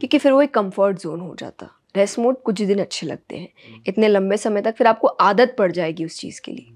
क्योंकि फिर वो एक कम्फर्ट जोन हो जाता रेस्ट मोड कुछ दिन अच्छे लगते हैं हम्म। इतने लंबे समय तक फिर आपको आदत पड़ जाएगी उस चीज़ के लिए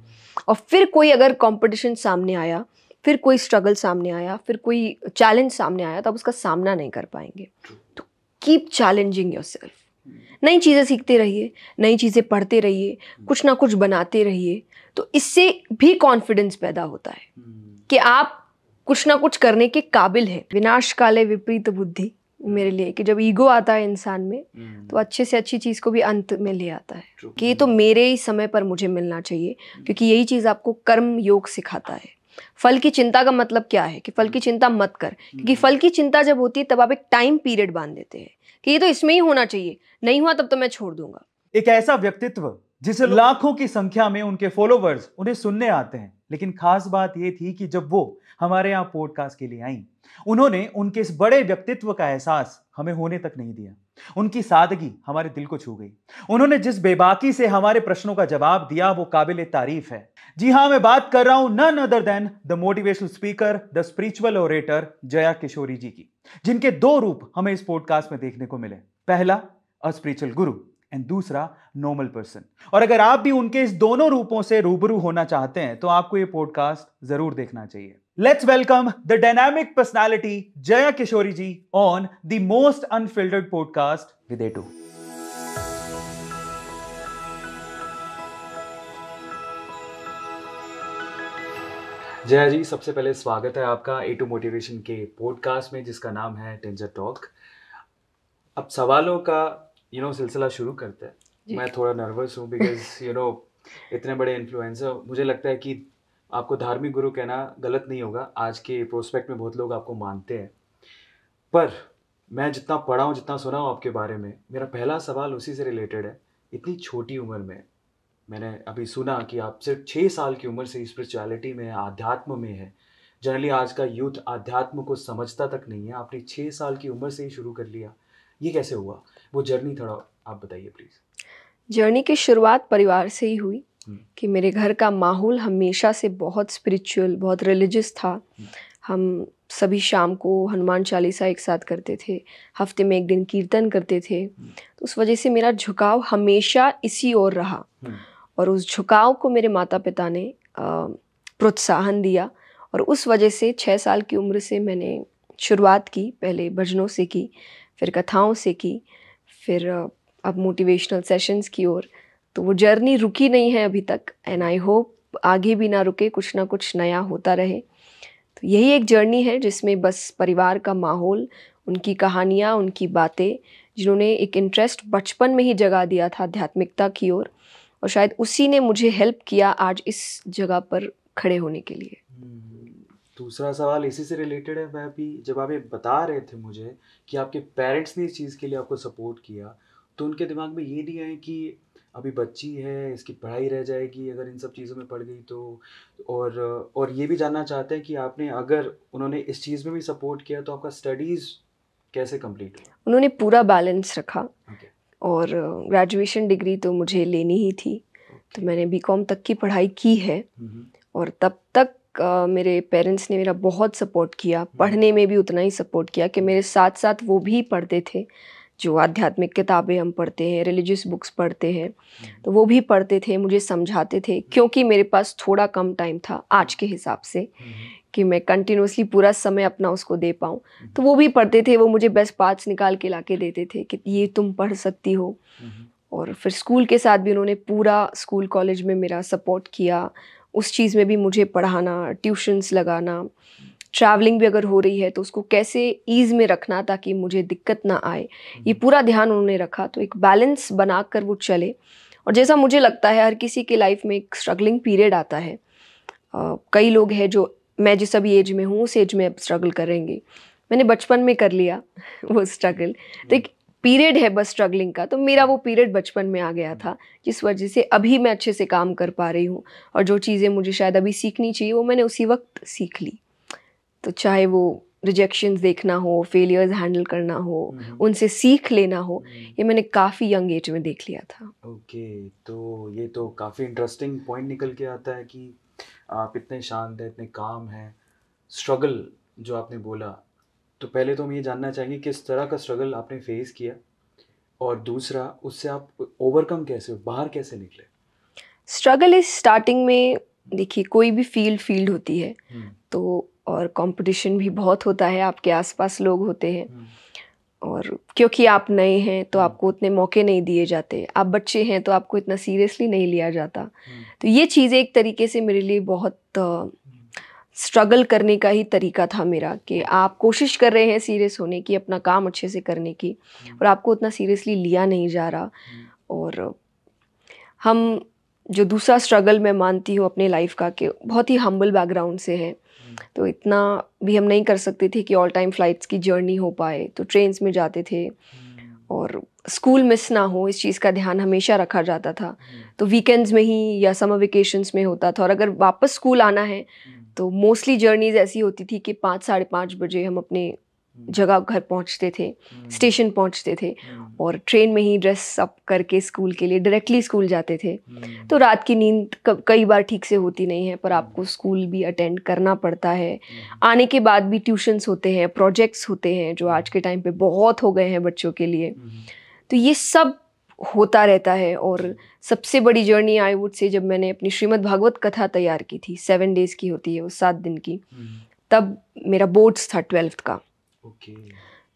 और फिर कोई अगर कंपटीशन सामने आया फिर कोई स्ट्रगल सामने आया फिर कोई चैलेंज सामने आया तो आप उसका सामना नहीं कर पाएंगे तो कीप चैलेंजिंग योर सेल्फ नई चीज़ें सीखते रहिए नई चीज़ें पढ़ते रहिए हम्म। कुछ ना कुछ बनाते रहिए तो इससे भी कॉन्फिडेंस पैदा होता है हम्म। कि आप कुछ ना कुछ करने के काबिल हैं विनाश काले विपरीत बुद्धि मेरे लिए कि जब ईगो आता है इंसान में हम्म। तो अच्छे से अच्छी चीज़ को भी अंत में ले आता है कि ये तो मेरे ही समय पर मुझे मिलना चाहिए हम्म। क्योंकि यही चीज़ आपको कर्म योग सिखाता है फल की चिंता का मतलब क्या है कि फल की हम्म। चिंता मत कर क्योंकि फल की चिंता जब होती है तब आप एक टाइम पीरियड बांध देते हैं कि ये तो इसमें ही होना चाहिए नहीं हुआ तब तो मैं छोड़ दूंगा एक ऐसा व्यक्तित्व जिसे लाखों की संख्या में उनके फॉलोवर्स उन्हें सुनने आते हैं लेकिन खास बात यह थी कि जब वो हमारे यहाँ पॉडकास्ट के लिए आई उन्होंने उनके इस बड़े व्यक्तित्व का एहसास हमें होने तक नहीं दिया उनकी सादगी हमारे दिल को छू गई उन्होंने जिस बेबाकी से हमारे प्रश्नों का जवाब दिया वो काबिल तारीफ है जी हां मैं बात कर रहा हूं none other than the motivational speaker the spiritual orator Jaya Kishori ji की जिनके दो रूप हमें इस पॉडकास्ट में देखने को मिले पहला अ स्पिरिचुअल गुरु एंड दूसरा नॉर्मल पर्सन और अगर आप भी उनके इस दोनों रूपों से रूबरू होना चाहते हैं तो आपको यह पॉडकास्ट जरूर देखना चाहिए Let's the dynamic dynamic Jaya Kishori ji on on the most unfiltered podcast with A2. Jaya ji सबसे पहले स्वागत है आपका ए टू मोटिवेशन के पॉडकास्ट में जिसका नाम है टेंजर टॉक अब सवालों का यू नो सिलसिला शुरू करते हैं मैं थोड़ा नर्वस हूँ बिकॉज यू नो इतने बड़े इन्फ्लुएंसर मुझे लगता है कि आपको धार्मिक गुरु कहना गलत नहीं होगा आज के प्रोस्पेक्ट में बहुत लोग आपको मानते हैं पर मैं जितना पढ़ा हूँ जितना सुना हूँ आपके बारे में मेरा पहला सवाल उसी से रिलेटेड है इतनी छोटी उम्र में मैंने अभी सुना कि आप सिर्फ छः साल की उम्र से स्पिरिचुअलिटी में है आध्यात्म में है जनरली आज का यूथ आध्यात्म को समझता तक नहीं है आपने छः साल की उम्र से ही शुरू कर लिया ये कैसे हुआ वो जर्नी थोड़ा आप बताइए प्लीज़ जर्नी की शुरुआत परिवार से ही हुई Hmm. कि मेरे घर का माहौल हमेशा से बहुत स्पिरिचुअल बहुत रिलीजियस था hmm. हम सभी शाम को हनुमान चालीसा एक साथ करते थे हफ्ते में एक दिन कीर्तन करते थे hmm. तो उस वजह से मेरा झुकाव हमेशा इसी ओर रहा और उस झुकाव को मेरे माता पिता ने प्रोत्साहन दिया और उस वजह से छः साल की उम्र से मैंने शुरुआत की पहले भजनों से की फिर कथाओं से की फिर अब मोटिवेशनल सेशंस की ओर तो वो जर्नी रुकी नहीं है अभी तक एंड आई होप आगे भी ना रुके कुछ ना कुछ नया होता रहे तो यही एक जर्नी है जिसमें बस परिवार का माहौल उनकी कहानियाँ उनकी बातें जिन्होंने एक इंटरेस्ट बचपन में ही जगा दिया था आध्यात्मिकता की ओर और, और शायद उसी ने मुझे हेल्प किया आज इस जगह पर खड़े होने के लिए हम्म, दूसरा सवाल इसी से रिलेटेड है मैं भी जब आप ये बता रहे थे मुझे कि आपके पेरेंट्स ने इस चीज़ के लिए आपको सपोर्ट किया तो उनके दिमाग में ये नहीं आए कि अभी बच्ची है इसकी पढ़ाई रह जाएगी अगर इन सब चीज़ों में पड़ गई तो और और ये भी जानना चाहते हैं कि आपने अगर उन्होंने इस चीज़ में भी सपोर्ट किया तो आपका स्टडीज़ कैसे कंप्लीट हुआ उन्होंने पूरा बैलेंस रखा okay. और ग्रेजुएशन डिग्री तो मुझे लेनी ही थी okay. तो मैंने बी तक की पढ़ाई की है और तब तक Uh, मेरे पेरेंट्स ने मेरा बहुत सपोर्ट किया हम्म। पढ़ने में भी उतना ही सपोर्ट किया कि मेरे साथ साथ वो भी पढ़ते थे जो आध्यात्मिक किताबें हम पढ़ते हैं रिलीजियस बुक्स पढ़ते हैं तो वो भी पढ़ते थे मुझे समझाते थे क्योंकि मेरे पास थोड़ा कम टाइम था आज के हिसाब से कि मैं कंटिन्यूसली पूरा समय अपना उसको दे पाऊँ तो वो भी पढ़ते थे वो मुझे बेस्ट पार्ट्स निकाल के ला के देते थे कि ये तुम पढ़ सकती हो और फिर स्कूल के साथ भी उन्होंने पूरा स्कूल कॉलेज में मेरा सपोर्ट किया उस चीज़ में भी मुझे पढ़ाना ट्यूशन्स लगाना ट्रैवलिंग भी अगर हो रही है तो उसको कैसे ईज में रखना ताकि मुझे दिक्कत ना आए ये हम्म। पूरा ध्यान उन्होंने रखा तो एक बैलेंस बनाकर वो चले और जैसा मुझे लगता है हर किसी के लाइफ में एक स्ट्रगलिंग पीरियड आता है आ, कई लोग हैं जो मैं जिस अभी एज में हूँ उस एज में अब स्ट्रगल करेंगे मैंने बचपन में कर लिया वो स्ट्रगल तो हम्म। एक पीरियड है बस स्ट्रगलिंग का तो मेरा वो पीरियड बचपन में आ गया हम्म। था जिस वजह से अभी मैं अच्छे से काम कर पा रही हूँ और जो चीज़ें मुझे शायद अभी सीखनी चाहिए वो मैंने उसी वक्त सीख ली तो चाहे वो रिजेक्शन देखना हो फेलियर्स हैंडल करना हो हम्म। उनसे सीख लेना हो हम्म। ये मैंने काफ़ी यंग एज में देख लिया था ओके okay, तो ये तो काफ़ी इंटरेस्टिंग पॉइंट निकल के आता है कि आप इतने शांत हैं इतने काम हैं स्ट्रगल जो आपने बोला तो पहले तो हम ये जानना चाहेंगे किस तरह का स्ट्रगल आपने फेस किया और दूसरा उससे आप ओवरकम कैसे हो बाहर कैसे निकले स्ट्रगल इस स्टार्टिंग में देखिए कोई भी फील्ड फील्ड होती है हम्म। तो और कंपटीशन भी बहुत होता है आपके आसपास लोग होते हैं हम्म। और क्योंकि आप नए हैं तो हम्म। आपको उतने मौके नहीं दिए जाते आप बच्चे हैं तो आपको इतना सीरियसली नहीं लिया जाता हम्म। तो ये चीज़ें एक तरीके से मेरे लिए बहुत स्ट्रगल करने का ही तरीका था मेरा कि आप कोशिश कर रहे हैं सीरियस होने की अपना काम अच्छे से करने की और आपको उतना सीरियसली लिया नहीं जा रहा और हम जो दूसरा स्ट्रगल मैं मानती हूँ अपने लाइफ का कि बहुत ही हम्बल बैकग्राउंड से है तो इतना भी हम नहीं कर सकते थे कि ऑल टाइम फ़्लाइट्स की जर्नी हो पाए तो ट्रेन्स में जाते थे hmm. और स्कूल मिस ना हो इस चीज़ का ध्यान हमेशा रखा जाता था तो वीकेंड्स में ही या समर वेकेशंस में होता था और अगर वापस स्कूल आना है hmm. तो मोस्टली जर्नीज ऐसी होती थी कि पाँच साढ़े पाँच बजे हम अपने हम्म। जगह घर पहुंचते थे हम्म। स्टेशन पहुंचते थे हम्म। और ट्रेन में ही ड्रेस अप करके स्कूल के लिए डायरेक्टली स्कूल जाते थे तो रात की नींद कई बार ठीक से होती नहीं है पर आपको स्कूल भी अटेंड करना पड़ता है आने के बाद भी ट्यूशन्स होते हैं प्रोजेक्ट्स होते हैं जो आज के टाइम पे बहुत हो गए हैं बच्चों के लिए तो ये सब होता रहता है और सबसे बड़ी जर्नी आई वुड से जब मैंने अपनी श्रीमद भागवत कथा तैयार की थी सेवन डेज़ की होती है वो सात दिन की तब मेरा बोर्ड्स था ट्वेल्थ का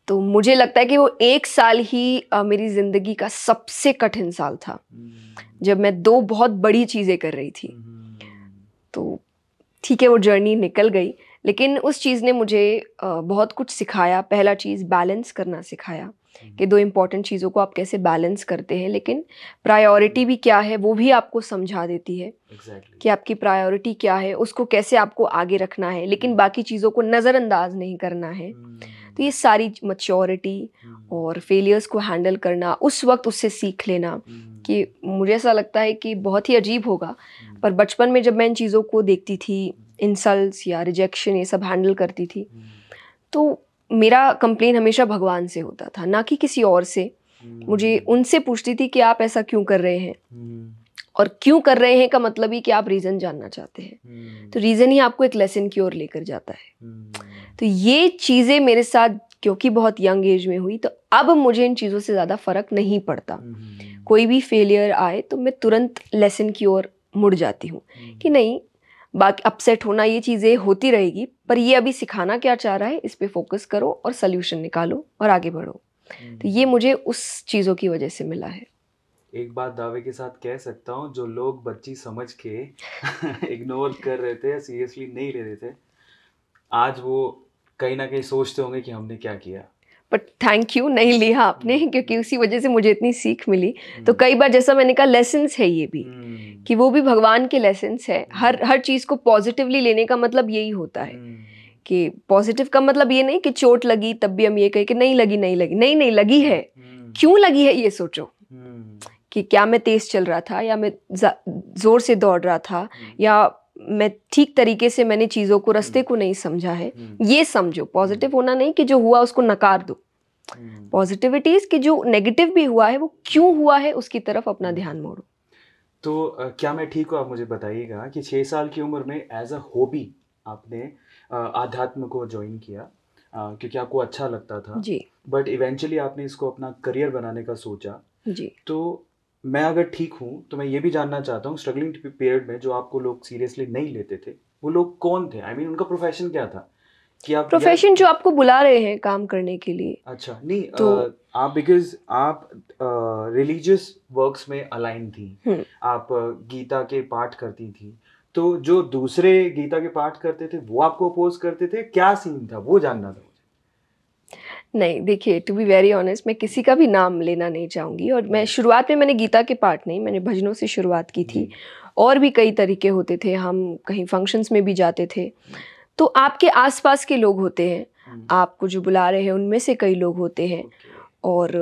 तो मुझे लगता है कि वो एक साल ही आ, मेरी ज़िंदगी का सबसे कठिन साल था हम्म। जब मैं दो बहुत बड़ी चीज़ें कर रही थी हम्म। तो ठीक है वो जर्नी निकल गई लेकिन उस चीज़ ने मुझे आ, बहुत कुछ सिखाया पहला चीज़ बैलेंस करना सिखाया हम्म। कि दो इम्पॉर्टेंट चीज़ों को आप कैसे बैलेंस करते हैं लेकिन प्रायोरिटी भी क्या है वो भी आपको समझा देती है exactly. कि आपकी प्रायोरिटी क्या है उसको कैसे आपको आगे रखना है लेकिन हम्म। बाकी चीज़ों को नज़रअंदाज नहीं करना है हम्म। तो ये सारी मच्योरिटी और फेलियर्स को हैंडल करना उस वक्त उससे सीख लेना कि मुझे ऐसा लगता है कि बहुत ही अजीब होगा पर बचपन में जब मैं इन चीज़ों को देखती थी इंसल्ट या रिजेक्शन ये सब हैंडल करती थी तो मेरा कंप्लेन हमेशा भगवान से होता था ना कि किसी और से मुझे हम्म। उनसे पूछती थी कि आप ऐसा क्यों कर रहे हैं हम्म। और क्यों कर रहे हैं का मतलब ही कि आप रीज़न जानना चाहते हैं तो रीज़न हम्म। ही आपको एक लेसन की ओर लेकर जाता है तो ये चीज़ें मेरे साथ क्योंकि बहुत यंग एज में हुई तो अब मुझे इन चीज़ों से ज़्यादा फ़र्क नहीं पड़ता कोई भी फेलियर आए तो मैं तुरंत लेसन की ओर मुड़ जाती हूँ कि नहीं बाकी अपसेट होना ये चीज़ें होती रहेगी पर ये अभी सिखाना क्या चाह रहा है इस पर फोकस करो और सोल्यूशन निकालो और आगे बढ़ो तो ये हम्म। मुझे उस चीज़ों की वजह से मिला है एक बात दावे के साथ कह सकता हूँ जो लोग बच्ची समझ के इग्नोर कर रहे थे सीरियसली नहीं ले रहे थे आज वो कहीं ना कहीं सोचते होंगे कि हमने क्या किया बट थैंक यू नहीं लिया आपने hmm. क्योंकि उसी वजह से मुझे इतनी सीख मिली hmm. तो कई बार जैसा मैंने कहा लेसन्स है ये भी hmm. कि वो भी भगवान के लेसन्स है हर हर चीज़ को पॉजिटिवली लेने का मतलब यही होता है कि पॉजिटिव का मतलब ये नहीं कि चोट लगी तब भी हम ये कहें कि नहीं लगी नहीं लगी नहीं नहीं लगी है क्यों लगी है ये सोचो कि क्या मैं तेज चल रहा था या मैं जोर से दौड़ रहा था या मैं ठीक तरीके से मैंने चीज़ों को रस्ते हम्म। को नहीं समझा है हम्म। ये समझो पॉजिटिव हम्म। होना नहीं कि जो हुआ उसको नकार दो पॉजिटिविटीज कि जो नेगेटिव भी हुआ है वो क्यों हुआ है उसकी तरफ अपना ध्यान मोड़ो तो आ, क्या मैं ठीक हूँ आप मुझे बताइएगा कि छः साल की उम्र में एज अ होबी आपने आध्यात्म को ज्वाइन किया आ, क्योंकि आपको अच्छा लगता था जी बट इवेंचुअली आपने इसको अपना करियर बनाने का सोचा जी तो मैं अगर ठीक हूँ तो मैं ये भी जानना चाहता हूँ स्ट्रगलिंग पीरियड में जो आपको लोग सीरियसली नहीं लेते थे वो लोग कौन थे आई I मीन mean, उनका प्रोफेशन क्या था कि आप प्रोफेशन जो आपको बुला रहे हैं काम करने के लिए अच्छा नहीं तो आ, आप बिकॉज आप रिलीजियस वर्क्स में अलाइन थी हम्म। आप गीता के पाठ करती थी तो जो दूसरे गीता के पाठ करते थे वो आपको अपोज करते थे क्या सीन था वो जानना था नहीं देखिए टू बी वेरी ऑनेस्ट मैं किसी का भी नाम लेना नहीं चाहूँगी और मैं शुरुआत में मैंने गीता के पाठ नहीं मैंने भजनों से शुरुआत की थी और भी कई तरीके होते थे हम कहीं फंक्शंस में भी जाते थे तो आपके आसपास के लोग होते हैं हम्म। आपको जो बुला रहे हैं उनमें से कई लोग होते हैं और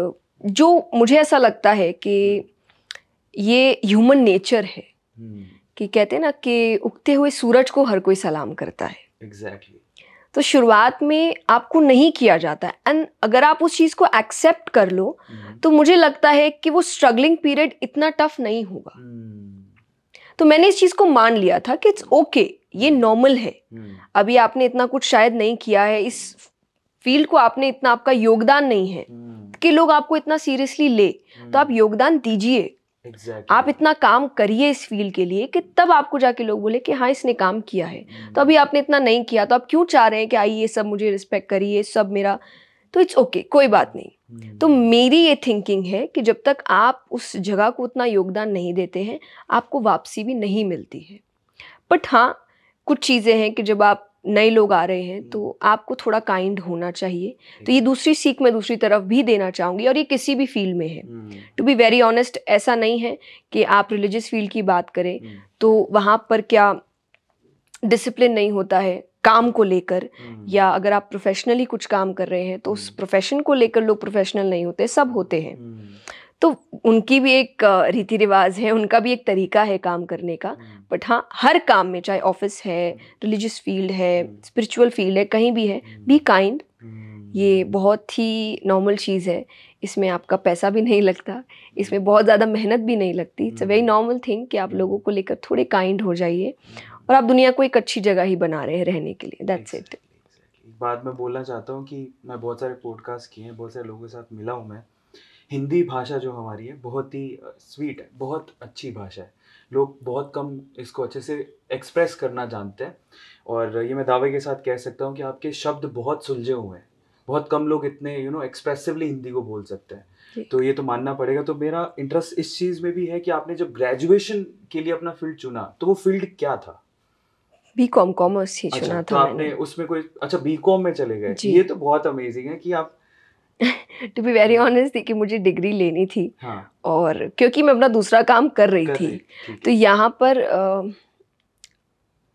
जो मुझे ऐसा लगता है कि हम्म। ये ह्यूमन नेचर है हम्म। कि कहते हैं ना कि उगते हुए सूरज को हर कोई सलाम करता है एग्जैक्टली exactly. तो शुरुआत में आपको नहीं किया जाता एंड अगर आप उस चीज़ को एक्सेप्ट कर लो हम्म। तो मुझे लगता है कि वो स्ट्रगलिंग पीरियड इतना टफ नहीं होगा हम्म। तो मैंने इस चीज़ को मान लिया था कि इट्स ओके okay, ये नॉर्मल हम्म। है अभी आपने इतना कुछ शायद नहीं किया है इस फील्ड को आपने इतना आपका योगदान नहीं है कि लोग आपको इतना सीरियसली ले तो आप योगदान दीजिए exactly. आप इतना काम करिए इस फील्ड के लिए कि तब आपको जाके लोग बोले कि हाँ इसने काम किया है mm hmm. तो अभी आपने इतना नहीं किया तो आप क्यों चाह रहे हैं कि आइए सब मुझे रिस्पेक्ट करिए सब मेरा तो इट्स ओके okay, कोई बात नहीं mm hmm. तो मेरी ये थिंकिंग है कि जब तक आप उस जगह को उतना योगदान नहीं देते हैं आपको वापसी भी नहीं मिलती है बट हाँ कुछ चीज़ें हैं कि जब आप नए लोग आ रहे हैं हम्म। तो आपको थोड़ा काइंड होना चाहिए तो ये दूसरी सीख मैं दूसरी तरफ भी देना चाहूँगी और ये किसी भी फील्ड में है टू बी वेरी ऑनेस्ट ऐसा नहीं है कि आप रिलीजियस फील्ड की बात करें हम्म। तो वहाँ पर क्या डिसिप्लिन नहीं होता है काम को लेकर हम्म। या अगर आप प्रोफेशनली कुछ काम कर रहे हैं तो उस प्रोफेशन को लेकर लोग प्रोफेशनल नहीं होते सब होते हैं तो उनकी भी एक रीति रिवाज है उनका भी एक तरीका है काम करने का हम्म। बट हाँ हर काम में चाहे ऑफिस है हम्म। रिलीजियस फील्ड है हम्म। स्पिरिचुअल फील्ड है कहीं भी है बी काइंड ये बहुत ही नॉर्मल चीज़ है इसमें आपका पैसा भी नहीं लगता इसमें बहुत ज़्यादा मेहनत भी नहीं लगती it's a very normal thing कि आप लोगों को लेकर थोड़े काइंड हो जाइए और आप दुनिया को एक अच्छी जगह ही बना रहे हैं रहने के लिए दैट्स इट बात मैं बोलना चाहता हूँ कि मैं बहुत सारे पॉडकास्ट किए हैं बहुत सारे लोगों के साथ मिला हूँ मैं हिंदी भाषा जो हमारी है बहुत ही स्वीट है बहुत अच्छी भाषा है लोग बहुत कम इसको अच्छे से एक्सप्रेस करना जानते हैं और ये मैं दावे के साथ कह सकता हूँ कि आपके शब्द बहुत सुलझे हुए हैं बहुत कम लोग इतने यू नो एक्सप्रेसिवली हिंदी को बोल सकते हैं तो ये तो मानना पड़ेगा तो मेरा इंटरेस्ट इस चीज़ में भी है कि आपने जब ग्रेजुएशन के लिए अपना फील्ड चुना तो वो फील्ड क्या था बी कॉम कॉमर्स ही अच्छा, चुना अच्छा, था तो आपने उसमें कोई अच्छा बी कॉम में चले गए ये तो बहुत अमेजिंग है कि आप टू बी वेरी ऑनेस्ट थी कि मुझे डिग्री लेनी थी हाँ. और क्योंकि मैं अपना दूसरा काम कर रही कर थी रही, तो यहाँ पर आ,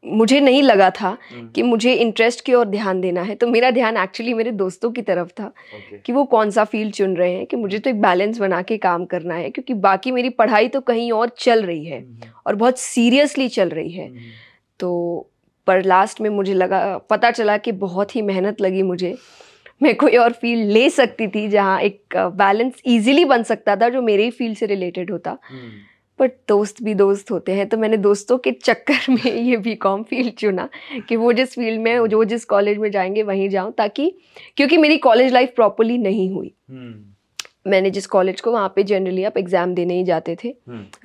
मुझे नहीं लगा था hmm. कि मुझे इंटरेस्ट की ओर ध्यान देना है तो मेरा ध्यान एक्चुअली मेरे दोस्तों की तरफ था okay. कि वो कौन सा फील्ड चुन रहे हैं कि मुझे hmm. तो एक बैलेंस बना के काम करना है क्योंकि बाकी मेरी पढ़ाई तो कहीं और चल रही है hmm. और बहुत सीरियसली चल रही है तो पर लास्ट में मुझे लगा पता चला कि बहुत ही मेहनत लगी मुझे मैं कोई और फील्ड ले सकती थी जहाँ एक बैलेंस इजीली बन सकता था जो मेरे ही फील्ड से रिलेटेड होता बट हम्म। दोस्त भी दोस्त होते हैं तो मैंने दोस्तों के चक्कर में ये बी कॉम फील्ड चुना कि वो जिस फील्ड में वो हम्म। जिस कॉलेज में जाएंगे वहीं जाऊँ ताकि क्योंकि मेरी कॉलेज लाइफ प्रॉपरली नहीं हुई हम्म। मैंने जिस कॉलेज को वहाँ पे जनरली आप एग्ज़ाम देने ही जाते थे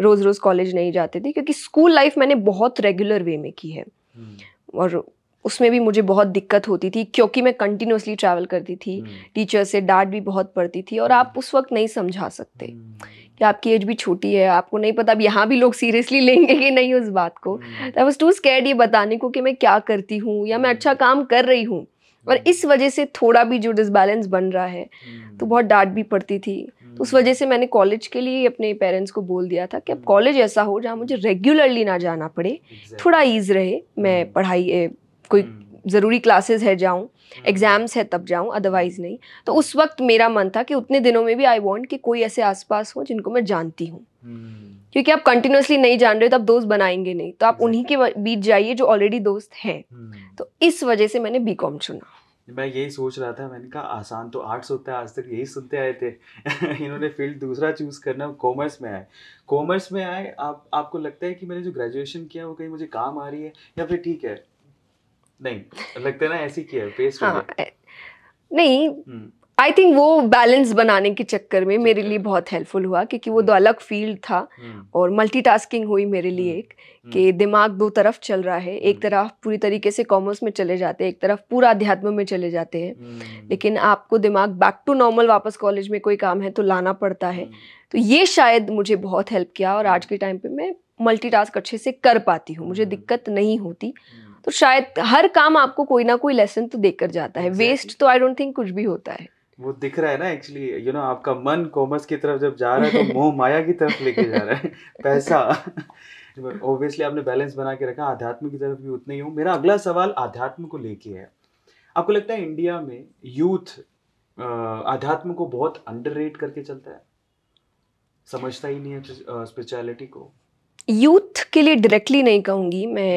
रोज़ रोज़ कॉलेज नहीं जाते थे क्योंकि स्कूल लाइफ मैंने बहुत रेगुलर वे में की है और उसमें भी मुझे बहुत दिक्कत होती थी क्योंकि मैं कंटिन्यूसली ट्रैवल करती थी टीचर हम्म। से डांट भी बहुत पड़ती थी और आप हम्म। उस वक्त नहीं समझा सकते हम्म। कि आपकी एज भी छोटी है आपको नहीं पता अब यहाँ भी लोग सीरियसली लेंगे कि नहीं उस बात को आई वॉज टू स्कैड ये बताने को कि मैं क्या करती हूँ या मैं अच्छा काम कर रही हूँ और इस वजह से थोड़ा भी जो डिसबैलेंस बन रहा है तो बहुत डांट भी पड़ती थी तो उस वजह से मैंने कॉलेज के लिए अपने पेरेंट्स को बोल दिया था कि अब कॉलेज ऐसा हो जहाँ मुझे रेगुलरली ना जाना पड़े थोड़ा ईज रहे मैं पढ़ाई कोई हम्म। ज़रूरी क्लासेस है जाऊँ एग्ज़ाम्स हम्म। है तब जाऊँ अदरवाइज़ हम्म। नहीं तो उस वक्त मेरा मन था कि उतने दिनों में भी आई वॉन्ट कि कोई ऐसे आसपास हो जिनको मैं जानती हूँ क्योंकि आप कंटिन्यूसली नहीं जान रहे हो तो आप दोस्त बनाएंगे नहीं तो आप उन्हीं के बीच जाइए जो ऑलरेडी दोस्त हैं तो इस वजह से मैंने बी कॉम चुना मैं यही सोच रहा था मैंने कहा आसान तो आर्ट्स होता है आज तक यही सुनते आए थे इन्होंने फील्ड दूसरा चूज़ करना कॉमर्स में आए कॉमर्स में आए आप आपको लगता है कि मैंने जो ग्रेजुएशन किया वो कहीं मुझे काम आ रही है या फिर ठीक है नहीं लगता है ना ऐसी किया पेस्ट हाँ, नहीं आई हम्म। थिंक वो बैलेंस बनाने के चक्कर में मेरे लिए बहुत हेल्पफुल हुआ क्योंकि वो दो हम्म। तो अलग फील्ड था हम्म। और मल्टीटास्किंग हुई मेरे लिए एक कि दिमाग दो तरफ चल रहा है एक तरफ पूरी तरीके से कॉमर्स में चले जाते हैं एक तरफ पूरा अध्यात्म में चले जाते हैं लेकिन आपको दिमाग बैक टू नॉर्मल वापस कॉलेज में कोई काम है तो लाना पड़ता है तो ये शायद मुझे बहुत हेल्प किया और आज के टाइम पर मैं मल्टीटास्क अच्छे से कर पाती हूँ मुझे दिक्कत नहीं होती तो शायद हर काम आपको कोई ना कोई लेसन तो देकर जाता है वेस्ट exactly. तो आई डोंट थिंक कुछ भी होता है वो दिख रहा है ना एक्चुअली यू नो आपका मन कॉमर्स की तरफ जब जा रहा है तो मोह माया की तरफ लेके जा रहा है पैसा ऑब्वियसली आपने बैलेंस बना के रखा आध्यात्म की तरफ भी उतना ही हूँ मेरा अगला सवाल आध्यात्म को लेके है आपको लगता है इंडिया में यूथ आध्यात्म को बहुत अंडर करके चलता है समझता ही नहीं है स्पिरिचुअलिटी को यूथ के लिए डायरेक्टली नहीं कहूँगी मैं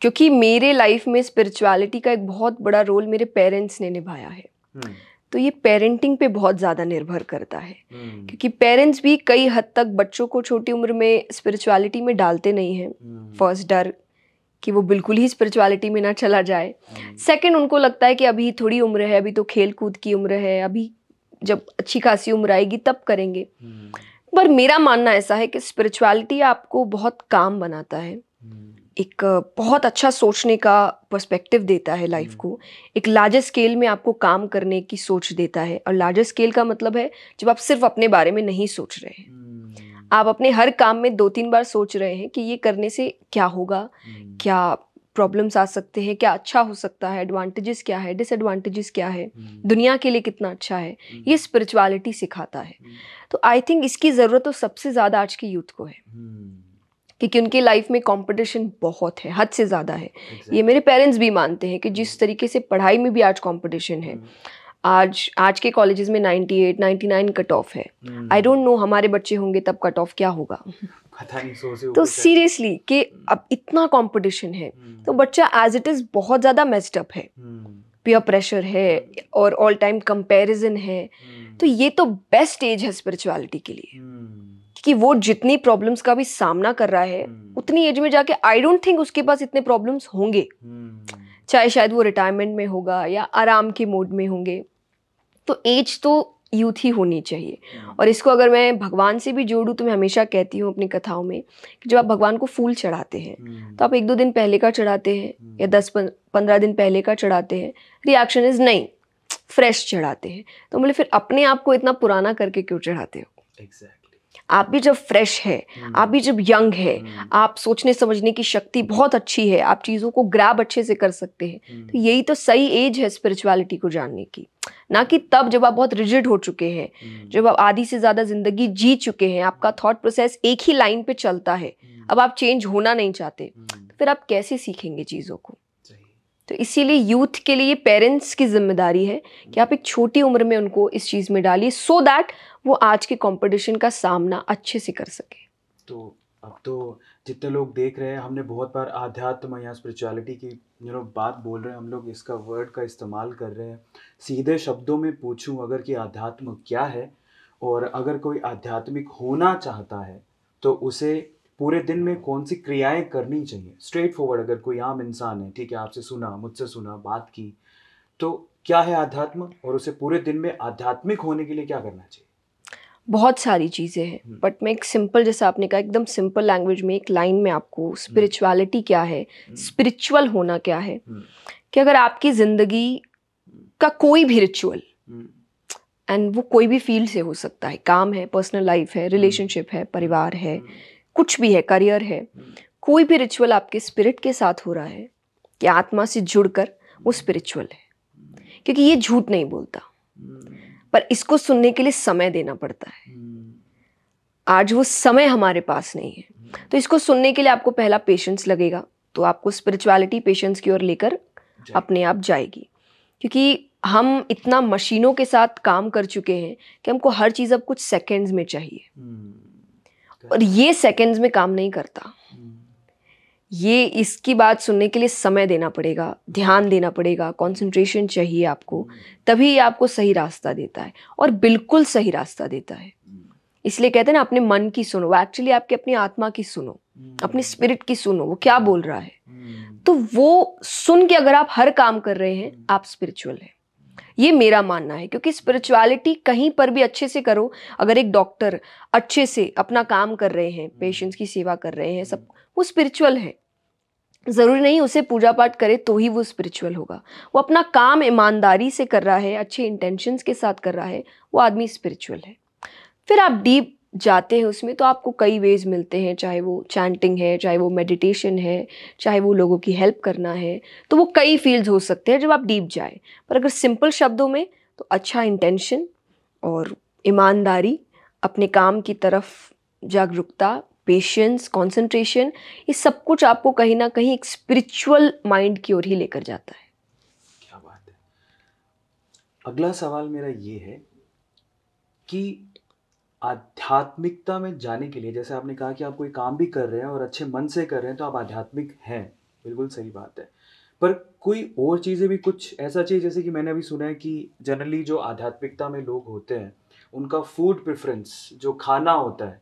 क्योंकि मेरे लाइफ में स्पिरिचुअलिटी का एक बहुत बड़ा रोल मेरे पेरेंट्स ने निभाया है हम्म। तो ये पेरेंटिंग पे बहुत ज़्यादा निर्भर करता है हम्म। क्योंकि पेरेंट्स भी कई हद तक बच्चों को छोटी उम्र में स्पिरिचुअलिटी में डालते नहीं हैं फर्स्ट हम्म। डर कि वो बिल्कुल ही स्पिरिचुअलिटी में ना चला जाए सेकंड उनको लगता है कि अभी थोड़ी उम्र है अभी तो खेल कूद की उम्र है अभी जब अच्छी खासी उम्र आएगी तब करेंगे पर मेरा मानना ऐसा है कि स्पिरिचुअलिटी आपको बहुत काम बनाता है एक बहुत अच्छा सोचने का पर्सपेक्टिव देता है लाइफ हम्म। को एक लार्जर स्केल में आपको काम करने की सोच देता है और लार्जर स्केल का मतलब है जब आप सिर्फ अपने बारे में नहीं सोच रहे हैं हम्म। आप अपने हर काम में दो तीन बार सोच रहे हैं कि ये करने से क्या होगा हम्म। क्या प्रॉब्लम्स आ सकते हैं क्या अच्छा हो सकता है एडवांटेजेस क्या है डिसएडवांटेजेस क्या है दुनिया के लिए कितना अच्छा है ये स्पिरिचुअलिटी सिखाता है तो आई थिंक इसकी ज़रूरत तो सबसे ज़्यादा आज के यूथ को है क्योंकि उनकी लाइफ में कंपटीशन बहुत है हद से ज़्यादा है exactly. ये मेरे पेरेंट्स भी मानते हैं कि जिस तरीके से पढ़ाई में भी आज कंपटीशन है हम्म। आज आज के कॉलेजेस में 98, 99 कट ऑफ है आई डोंट नो हमारे बच्चे होंगे तब कट ऑफ क्या होगा तो सीरियसली कि हम्म। अब इतना कंपटीशन है हम्म। तो बच्चा एज इट इज़ बहुत ज़्यादा मेस्टअप है पियर प्रेशर है और ऑल टाइम कंपैरिजन है तो ये तो बेस्ट एज है स्पिरिचुअलिटी के लिए कि वो जितनी प्रॉब्लम्स का भी सामना कर रहा है हम्म। उतनी एज में जाके आई डोंट थिंक उसके पास इतने प्रॉब्लम्स होंगे हम्म। चाहे शायद वो रिटायरमेंट में होगा या आराम के मोड में होंगे तो एज तो यूथ ही होनी चाहिए हम्म। और इसको अगर मैं भगवान से भी जोड़ूँ तो मैं हमेशा कहती हूँ अपनी कथाओं में कि जब आप भगवान को फूल चढ़ाते हैं तो आप एक दो दिन पहले का चढ़ाते हैं या दस पंद्रह दिन पहले का चढ़ाते हैं रिएक्शन इज़ नहीं फ्रेश चढ़ाते हैं तो बोले फिर अपने आप को इतना पुराना करके क्यों चढ़ाते हो एग्जैक्ट आप भी जब फ्रेश है हम्म। आप भी जब यंग है हम्म। आप सोचने समझने की शक्ति बहुत अच्छी है आप चीज़ों को ग्रैब अच्छे से कर सकते हैं तो हम्म। यही तो सही एज है स्पिरिचुअलिटी को जानने की ना कि तब जब आप बहुत रिजिड हो चुके हैं जब आप आधी से ज़्यादा ज़िंदगी जी चुके हैं आपका थॉट प्रोसेस एक ही लाइन पे चलता है अब आप चेंज होना नहीं चाहते तो फिर आप कैसे सीखेंगे चीज़ों को तो इसीलिए यूथ के लिए पेरेंट्स की जिम्मेदारी है कि आप एक छोटी उम्र में उनको इस चीज़ में डालिए सो दैट वो आज के कंपटीशन का सामना अच्छे से कर सके तो अब तो जितने लोग देख रहे हैं हमने बहुत बार आध्यात्म या स्पिरिचुअलिटी की यू नो बात बोल रहे हैं हम लोग इसका वर्ड का इस्तेमाल कर रहे हैं सीधे शब्दों में पूछूं अगर कि आध्यात्म क्या है और अगर कोई आध्यात्मिक होना चाहता है तो उसे पूरे दिन में कौन सी क्रियाएं करनी चाहिए स्ट्रेट फॉरवर्ड अगर कोई आम इंसान है ठीक है आपसे सुना मुझसे सुना बात की तो क्या है आध्यात्म और उसे पूरे दिन में आध्यात्मिक होने के लिए क्या करना चाहिए बहुत सारी चीज़ें हैं बट हम्म। मैं एक सिंपल जैसा आपने कहा एकदम सिंपल लैंग्वेज में एक लाइन में आपको स्पिरिचुअलिटी हम्म। क्या है स्पिरिचुअल हम्म। होना क्या है कि अगर आपकी ज़िंदगी का कोई भी रिचुअल एंड वो कोई भी फील्ड से हो सकता है काम है पर्सनल लाइफ है रिलेशनशिप है परिवार है कुछ भी है करियर है कोई भी रिचुअल आपके स्पिरिट के साथ हो रहा है कि आत्मा से जुड़कर वो स्पिरिचुअल है क्योंकि ये झूठ नहीं बोलता पर इसको सुनने के लिए समय देना पड़ता है हम्म। आज वो समय हमारे पास नहीं है हम्म। तो इसको सुनने के लिए आपको पहला पेशेंस लगेगा तो आपको स्पिरिचुअलिटी पेशेंस की ओर लेकर अपने आप जाएगी क्योंकि हम इतना मशीनों के साथ काम कर चुके हैं कि हमको हर चीज़ अब कुछ सेकंड्स में चाहिए हम्म। और ये सेकंड्स में काम नहीं करता ये इसकी बात सुनने के लिए समय देना पड़ेगा ध्यान देना पड़ेगा कंसंट्रेशन चाहिए आपको तभी ये आपको सही रास्ता देता है और बिल्कुल सही रास्ता देता है इसलिए कहते हैं ना अपने मन की सुनो एक्चुअली आपकी अपनी आत्मा की सुनो अपने स्पिरिट की सुनो वो क्या बोल रहा है हम्म। तो वो सुन के अगर आप हर काम कर रहे हैं आप स्पिरिचुअल हैं ये मेरा मानना है क्योंकि स्पिरिचुअलिटी कहीं पर भी अच्छे से करो अगर एक डॉक्टर अच्छे से अपना काम कर रहे हैं पेशेंट्स हम्म। की सेवा कर रहे हैं सब वो स्पिरिचुअल है ज़रूरी नहीं उसे पूजा पाठ करे तो ही वो स्पिरिचुअल होगा वो अपना काम ईमानदारी से कर रहा है अच्छे इंटेंशंस के साथ कर रहा है वो आदमी स्पिरिचुअल है फिर आप डीप जाते हैं उसमें तो आपको कई वेज मिलते हैं चाहे वो चैंटिंग है चाहे वो मेडिटेशन है चाहे वो लोगों की हेल्प करना है तो वो कई फील्ड्स हो सकते हैं जब आप डीप जाए पर अगर सिंपल शब्दों में तो अच्छा इंटेंशन और ईमानदारी अपने काम की तरफ जागरूकता पेशेंस कंसंट्रेशन ये सब कुछ आपको कहीं ना कहीं एक स्पिरिचुअल माइंड की ओर ही लेकर जाता है क्या बात है अगला सवाल मेरा ये है कि आध्यात्मिकता में जाने के लिए जैसे आपने कहा कि आप कोई काम भी कर रहे हैं और अच्छे मन से कर रहे हैं तो आप आध्यात्मिक हैं बिल्कुल सही बात है पर कोई और चीज़ें भी कुछ ऐसा चाहिए जैसे कि मैंने अभी सुना है कि जनरली जो आध्यात्मिकता में लोग होते हैं उनका फूड प्रेफरेंस जो खाना होता है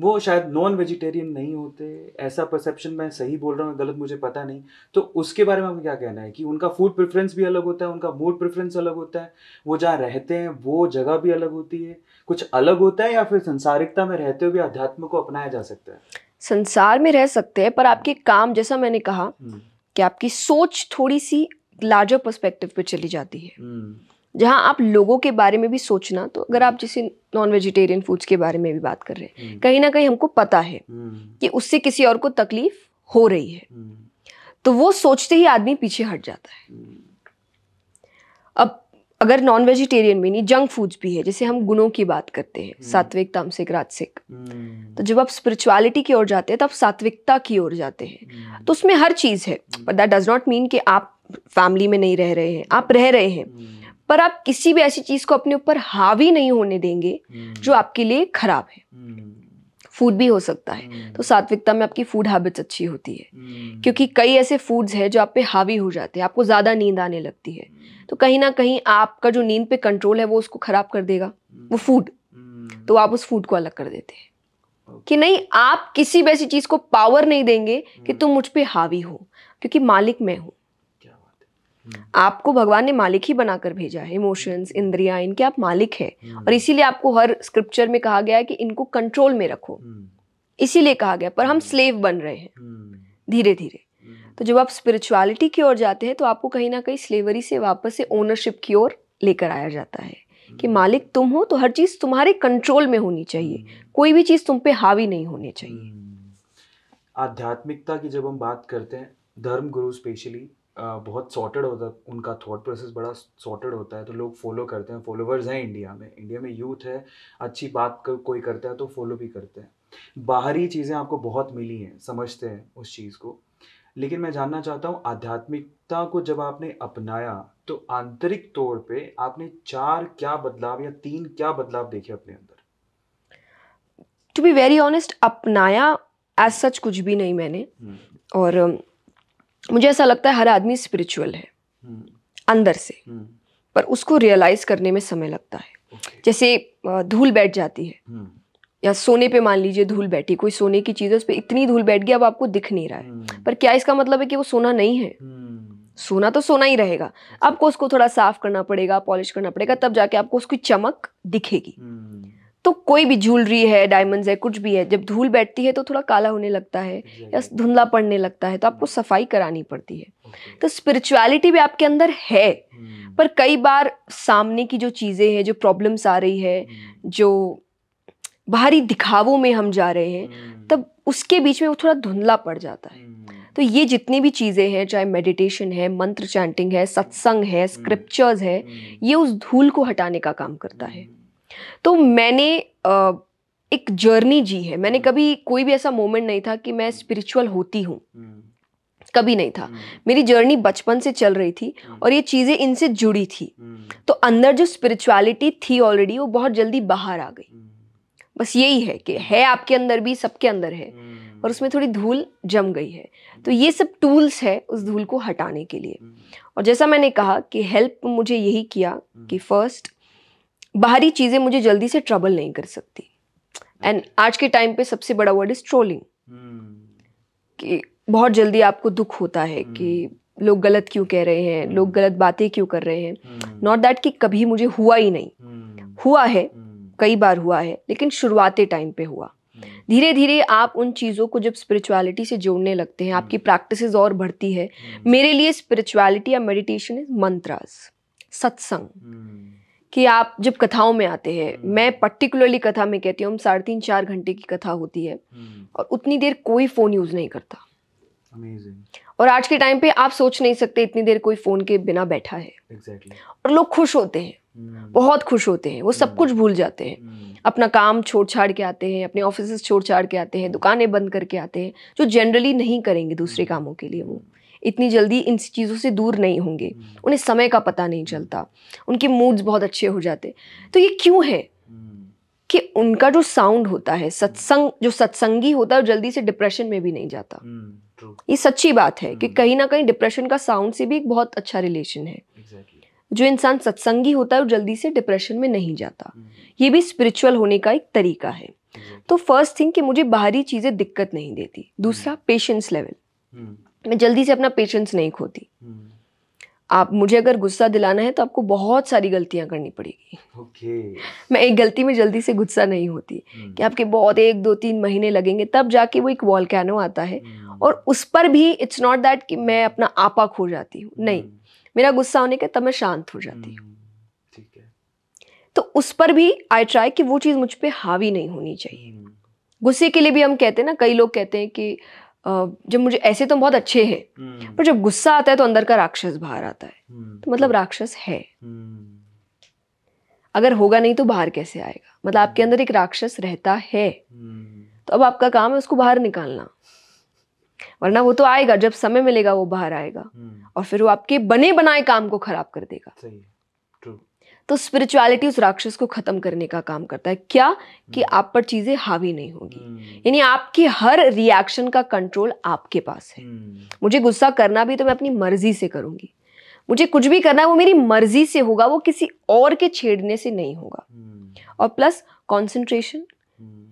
वो शायद नॉन वेजिटेरियन नहीं होते ऐसा परसेप्शन मैं सही बोल रहा हूँ गलत मुझे पता नहीं तो उसके बारे में हमें क्या कहना है कि उनका फूड प्रेफरेंस भी अलग होता है उनका मूड प्रेफरेंस अलग होता है वो जहाँ रहते हैं वो जगह भी अलग होती है कुछ अलग होता है या फिर संसारिकता में रहते हुए अध्यात्म को अपनाया जा सकता है संसार में रह सकते हैं पर हम्म। आपके काम जैसा मैंने कहा हम्म। कि आपकी सोच थोड़ी सी लार्जर पर्सपेक्टिव पे चली जाती है हम्म। जहाँ आप लोगों के बारे में भी सोचना तो अगर आप जैसे नॉन वेजिटेरियन फूड्स के बारे में भी बात कर रहे हैं हम्म। कहीं ना कहीं हमको पता है हम्म। कि उससे किसी और को तकलीफ हो रही है हम्म। तो वो सोचते ही आदमी पीछे हट जाता है अब अगर नॉन वेजिटेरियन में नहीं जंक फूड्स भी है जैसे हम गुणों की बात करते हैं सात्विक तामसिक राजसिक तो जब आप स्पिरिचुअलिटी की ओर जाते हैं तो आप सात्विकता की ओर जाते हैं तो उसमें हर चीज़ है पर दैट डज नॉट मीन कि आप फैमिली में नहीं रह रहे हैं आप रह रहे हैं पर आप किसी भी ऐसी चीज को अपने ऊपर हावी नहीं होने देंगे हम्म। जो आपके लिए खराब है हम्म। फूड भी हो सकता है हम्म। तो सात्विकता में आपकी फूड हैबिट्स अच्छी होती है क्योंकि कई ऐसे फूड्स हैं जो आप पे हावी हो जाते हैं आपको ज़्यादा नींद आने लगती है तो कहीं ना कहीं आपका जो नींद पे कंट्रोल है वो उसको ख़राब कर देगा वो फूड तो आप उस फूड को अलग कर देते हैं कि नहीं आप किसी भी ऐसी चीज़ को पावर नहीं देंगे कि तुम मुझ पर हावी हो क्योंकि मालिक मैं हूं आपको भगवान ने मालिक ही बनाकर भेजा है इमोशंस इंद्रिया इनके आप मालिक है हम्म। और इसीलिए आपको हर स्क्रिप्चर में कहा गया है कि इनको कंट्रोल में रखो हम्म। इसीलिए कहा गया पर हम स्लेव हम्म। बन रहे हैं धीरे धीरे तो जब आप स्पिरिचुअलिटी की ओर जाते हैं तो आपको कहीं ना कहीं स्लेवरी से वापस से ओनरशिप की ओर लेकर आया जाता है कि मालिक तुम हो तो हर चीज़ तुम्हारे कंट्रोल में होनी चाहिए कोई भी चीज़ तुम पे हावी नहीं होनी चाहिए आध्यात्मिकता की जब हम बात करते हैं धर्म गुरु स्पेशली बहुत सॉर्टेड होता है उनका थॉट प्रोसेस बड़ा सॉर्टेड होता है तो लोग फॉलो करते हैं फॉलोवर्स हैं इंडिया में इंडिया में यूथ है अच्छी बात कर, कोई करता है तो फॉलो भी करते हैं बाहरी चीज़ें आपको बहुत मिली हैं समझते हैं उस चीज़ को लेकिन मैं जानना चाहता हूँ आध्यात्मिकता को जब आपने अपनाया तो आंतरिक तौर पे आपने चार क्या बदलाव या तीन क्या बदलाव देखे अपने अंदर टू बी वेरी ऑनेस्ट अपनाया एज सच कुछ भी नहीं मैंने hmm. और मुझे ऐसा लगता है हर आदमी स्पिरिचुअल है हम्म। अंदर से हम्म। पर उसको रियलाइज करने में समय लगता है जैसे धूल बैठ जाती है हम्म। या सोने पे मान लीजिए धूल बैठी कोई सोने की चीज़ है उस पर इतनी धूल बैठ गई अब आपको दिख नहीं रहा है पर क्या इसका मतलब है कि वो सोना नहीं है सोना तो सोना ही रहेगा अच्छा। आपको उसको थोड़ा साफ करना पड़ेगा पॉलिश करना पड़ेगा तब जाके आपको उसकी चमक दिखेगी तो कोई भी ज्वेलरी है डायमंड्स है कुछ भी है जब धूल बैठती है तो थोड़ा काला होने लगता है या धुंधला पड़ने लगता है तो आपको hmm. सफाई करानी पड़ती है तो स्पिरिचुअलिटी भी आपके अंदर है hmm. पर कई बार सामने की जो चीज़ें हैं जो प्रॉब्लम्स आ रही है hmm. जो बाहरी दिखावों में हम जा रहे हैं तब उसके बीच में वो थोड़ा धुंधला पड़ जाता है तो ये जितनी भी चीज़ें हैं चाहे मेडिटेशन है मंत्र चैंटिंग है सत्संग है स्क्रिप्चर्स है ये उस धूल को हटाने का काम करता है तो मैंने एक जर्नी जी है मैंने हम्म। कभी कोई भी ऐसा मोमेंट नहीं था कि मैं स्पिरिचुअल होती हूँ हम्म। कभी नहीं था हम्म। मेरी जर्नी बचपन से चल रही थी और ये चीज़ें इनसे जुड़ी थी तो अंदर जो स्पिरिचुअलिटी थी ऑलरेडी वो बहुत जल्दी बाहर आ गई बस यही है कि है आपके अंदर भी सबके अंदर है और उसमें थोड़ी धूल जम गई है तो ये सब टूल्स है उस धूल को हटाने के लिए और जैसा मैंने कहा कि हेल्प मुझे यही किया कि फर्स्ट बाहरी चीज़ें मुझे जल्दी से ट्रबल नहीं कर सकती एंड आज के टाइम पे सबसे बड़ा वर्ड इज ट्रोलिंग कि बहुत जल्दी आपको दुख होता है कि हम्म। लोग गलत क्यों कह रहे हैं लोग हम्म। गलत बातें क्यों कर रहे हैं नॉट हम्म। दैट कि कभी मुझे हुआ ही नहीं हुआ है कई बार हुआ है लेकिन शुरुआती टाइम पे हुआ धीरे धीरे आप उन चीज़ों को जब स्पिरिचुअलिटी से जोड़ने लगते हैं आपकी प्रैक्टिसेस और बढ़ती है मेरे लिए स्पिरिचुअलिटी या मेडिटेशन इज मंत्रास सत्संग कि आप जब कथाओं में आते हैं हम्म। मैं पर्टिकुलरली कथा में कहती हूँ साढ़े तीन चार घंटे की कथा होती है हम्म। और उतनी देर कोई फ़ोन यूज़ नहीं करता Amazing. और आज के टाइम पे आप सोच नहीं सकते इतनी देर कोई फ़ोन के बिना बैठा है exactly. और लोग खुश होते हैं हम्म। बहुत खुश होते हैं वो सब कुछ भूल जाते हैं अपना काम छोड़ छाड़ के आते हैं अपने ऑफिस छोड़ छाड़ के आते हैं दुकानें बंद करके आते हैं जो जनरली नहीं करेंगे दूसरे कामों के लिए वो इतनी जल्दी इन चीज़ों से दूर नहीं होंगे हम्म। उन्हें समय का पता नहीं चलता उनके मूड्स बहुत अच्छे हो जाते तो ये क्यों है हम्म। कि उनका जो साउंड होता है सत्संग हम्म। जो सत्संगी होता है जल्दी से डिप्रेशन में भी नहीं जाता ये सच्ची बात है कि कहीं ना कहीं डिप्रेशन का साउंड से भी एक बहुत अच्छा रिलेशन है जो इंसान सत्संगी होता है वो जल्दी से डिप्रेशन में नहीं जाता ये भी स्पिरिचुअल होने का एक तरीका है तो फर्स्ट थिंग कि मुझे बाहरी चीज़ें दिक्कत नहीं देती दूसरा पेशेंस लेवल मैं जल्दी से अपना पेशेंस नहीं खोती हम्म। आप मुझे अगर गुस्सा दिलाना है तो आपको बहुत सारी गलतियां करनी पड़ेगी okay. मैं एक गलती में जल्दी से गुस्सा नहीं होती hmm. कि आपके बहुत एक दो तीन महीने लगेंगे तब जाके वो एक वॉल कैनो आता है hmm. और उस पर भी इट्स नॉट दैट कि मैं अपना आपा खो जाती हूँ hmm. नहीं मेरा गुस्सा होने के तब मैं शांत हो जाती हूँ तो उस पर भी आई ट्राई कि वो चीज़ मुझ पर हावी नहीं होनी चाहिए गुस्से के लिए भी हम कहते हैं ना कई लोग कहते हैं कि जब मुझे ऐसे तो बहुत अच्छे हैं हम्म। पर जब गुस्सा आता है तो अंदर का राक्षस बाहर आता है हम्म। तो मतलब राक्षस है हम्म। अगर होगा नहीं तो बाहर कैसे आएगा मतलब आपके अंदर एक राक्षस रहता है तो अब आपका काम है उसको बाहर निकालना वरना वो तो आएगा जब समय मिलेगा वो बाहर आएगा और फिर वो आपके बने बनाए काम को खराब कर देगा तो स्पिरिचुअलिटी उस राक्षस को खत्म करने का काम करता है क्या कि हम्म। आप पर चीजें हावी नहीं होगी हम्म। यानी आपके हर रिएक्शन का कंट्रोल आपके पास है हम्म। मुझे गुस्सा करना भी तो मैं अपनी मर्जी से करूंगी मुझे कुछ भी करना है वो मेरी मर्जी से होगा वो किसी और के छेड़ने से नहीं होगा और प्लस कॉन्सेंट्रेशन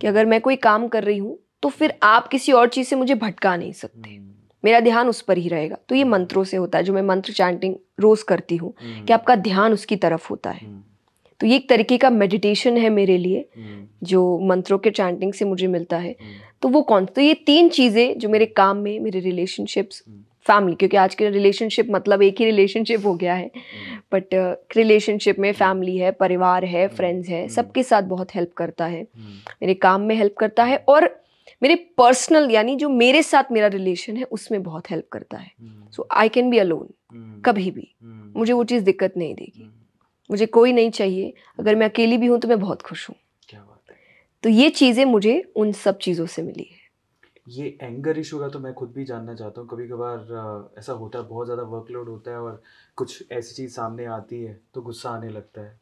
कि अगर मैं कोई काम कर रही हूं तो फिर आप किसी और चीज़ से मुझे भटका नहीं सकते मेरा ध्यान उस पर ही रहेगा तो ये मंत्रों से होता है जो मैं मंत्र चैंटिंग रोज करती हूँ हम्म। कि आपका ध्यान उसकी तरफ होता है हम्म। तो ये एक तरीके का मेडिटेशन है मेरे लिए हम्म। जो मंत्रों के चैंटिंग से मुझे मिलता है तो वो कौन तो ये तीन चीज़ें जो मेरे काम में मेरे रिलेशनशिप्स फैमिली क्योंकि आज के रिलेशनशिप मतलब एक ही रिलेशनशिप हो गया है बट रिलेशनशिप uh, में फैमिली है परिवार है फ्रेंड्स है सबके साथ बहुत हेल्प करता है मेरे काम में हेल्प करता है और मेरे पर्सनल यानी जो मेरे साथ मेरा रिलेशन है उसमें बहुत हेल्प करता है so I can be alone कभी भी हम्म। मुझे वो चीज़ दिक्कत नहीं देगी हम्म। मुझे कोई नहीं चाहिए अगर मैं अकेली भी हूँ तो मैं बहुत खुश हूँ तो ये चीज़ें मुझे उन सब चीज़ों से मिली है ये एंगर इशू का तो मैं खुद भी जानना चाहता हूँ कभी कभार ऐसा होता है बहुत ज़्यादा वर्कलोड होता है और कुछ ऐसी चीज़ सामने आती है तो गुस्सा आने लगता है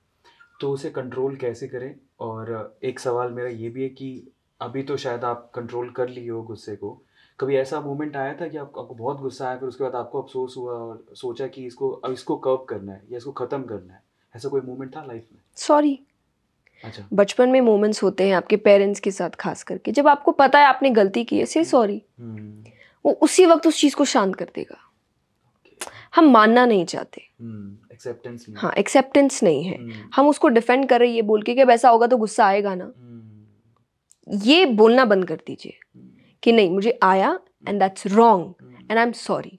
तो उसे कंट्रोल कैसे करें और एक सवाल मेरा ये भी है कि अभी तो शायद आप कंट्रोल कर लिए हो गुस्से को कभी ऐसा मोमेंट आया था कि आप, आपको बहुत गुस्सा आया फिर उसके बाद आपको अफसोस हुआ और सोचा कि इसको अब इसको कर्व करना है या इसको ख़त्म करना है ऐसा कोई मोमेंट था लाइफ में सॉरी अच्छा बचपन में मोमेंट्स होते हैं आपके पेरेंट्स के साथ खास करके जब आपको पता है आपने गलती की है से सॉरी हम्म। हम्म। वो उसी वक्त उस चीज़ को शांत कर देगा हम मानना नहीं चाहते एक्सेप्टेंस हम्म, हाँ एक्सेप्टेंस नहीं है हम उसको डिफेंड कर रहे ये बोल के कि अब ऐसा होगा तो गुस्सा आएगा ना ये बोलना बंद कर दीजिए हम्म। कि नहीं मुझे आया and that's wrong and I am sorry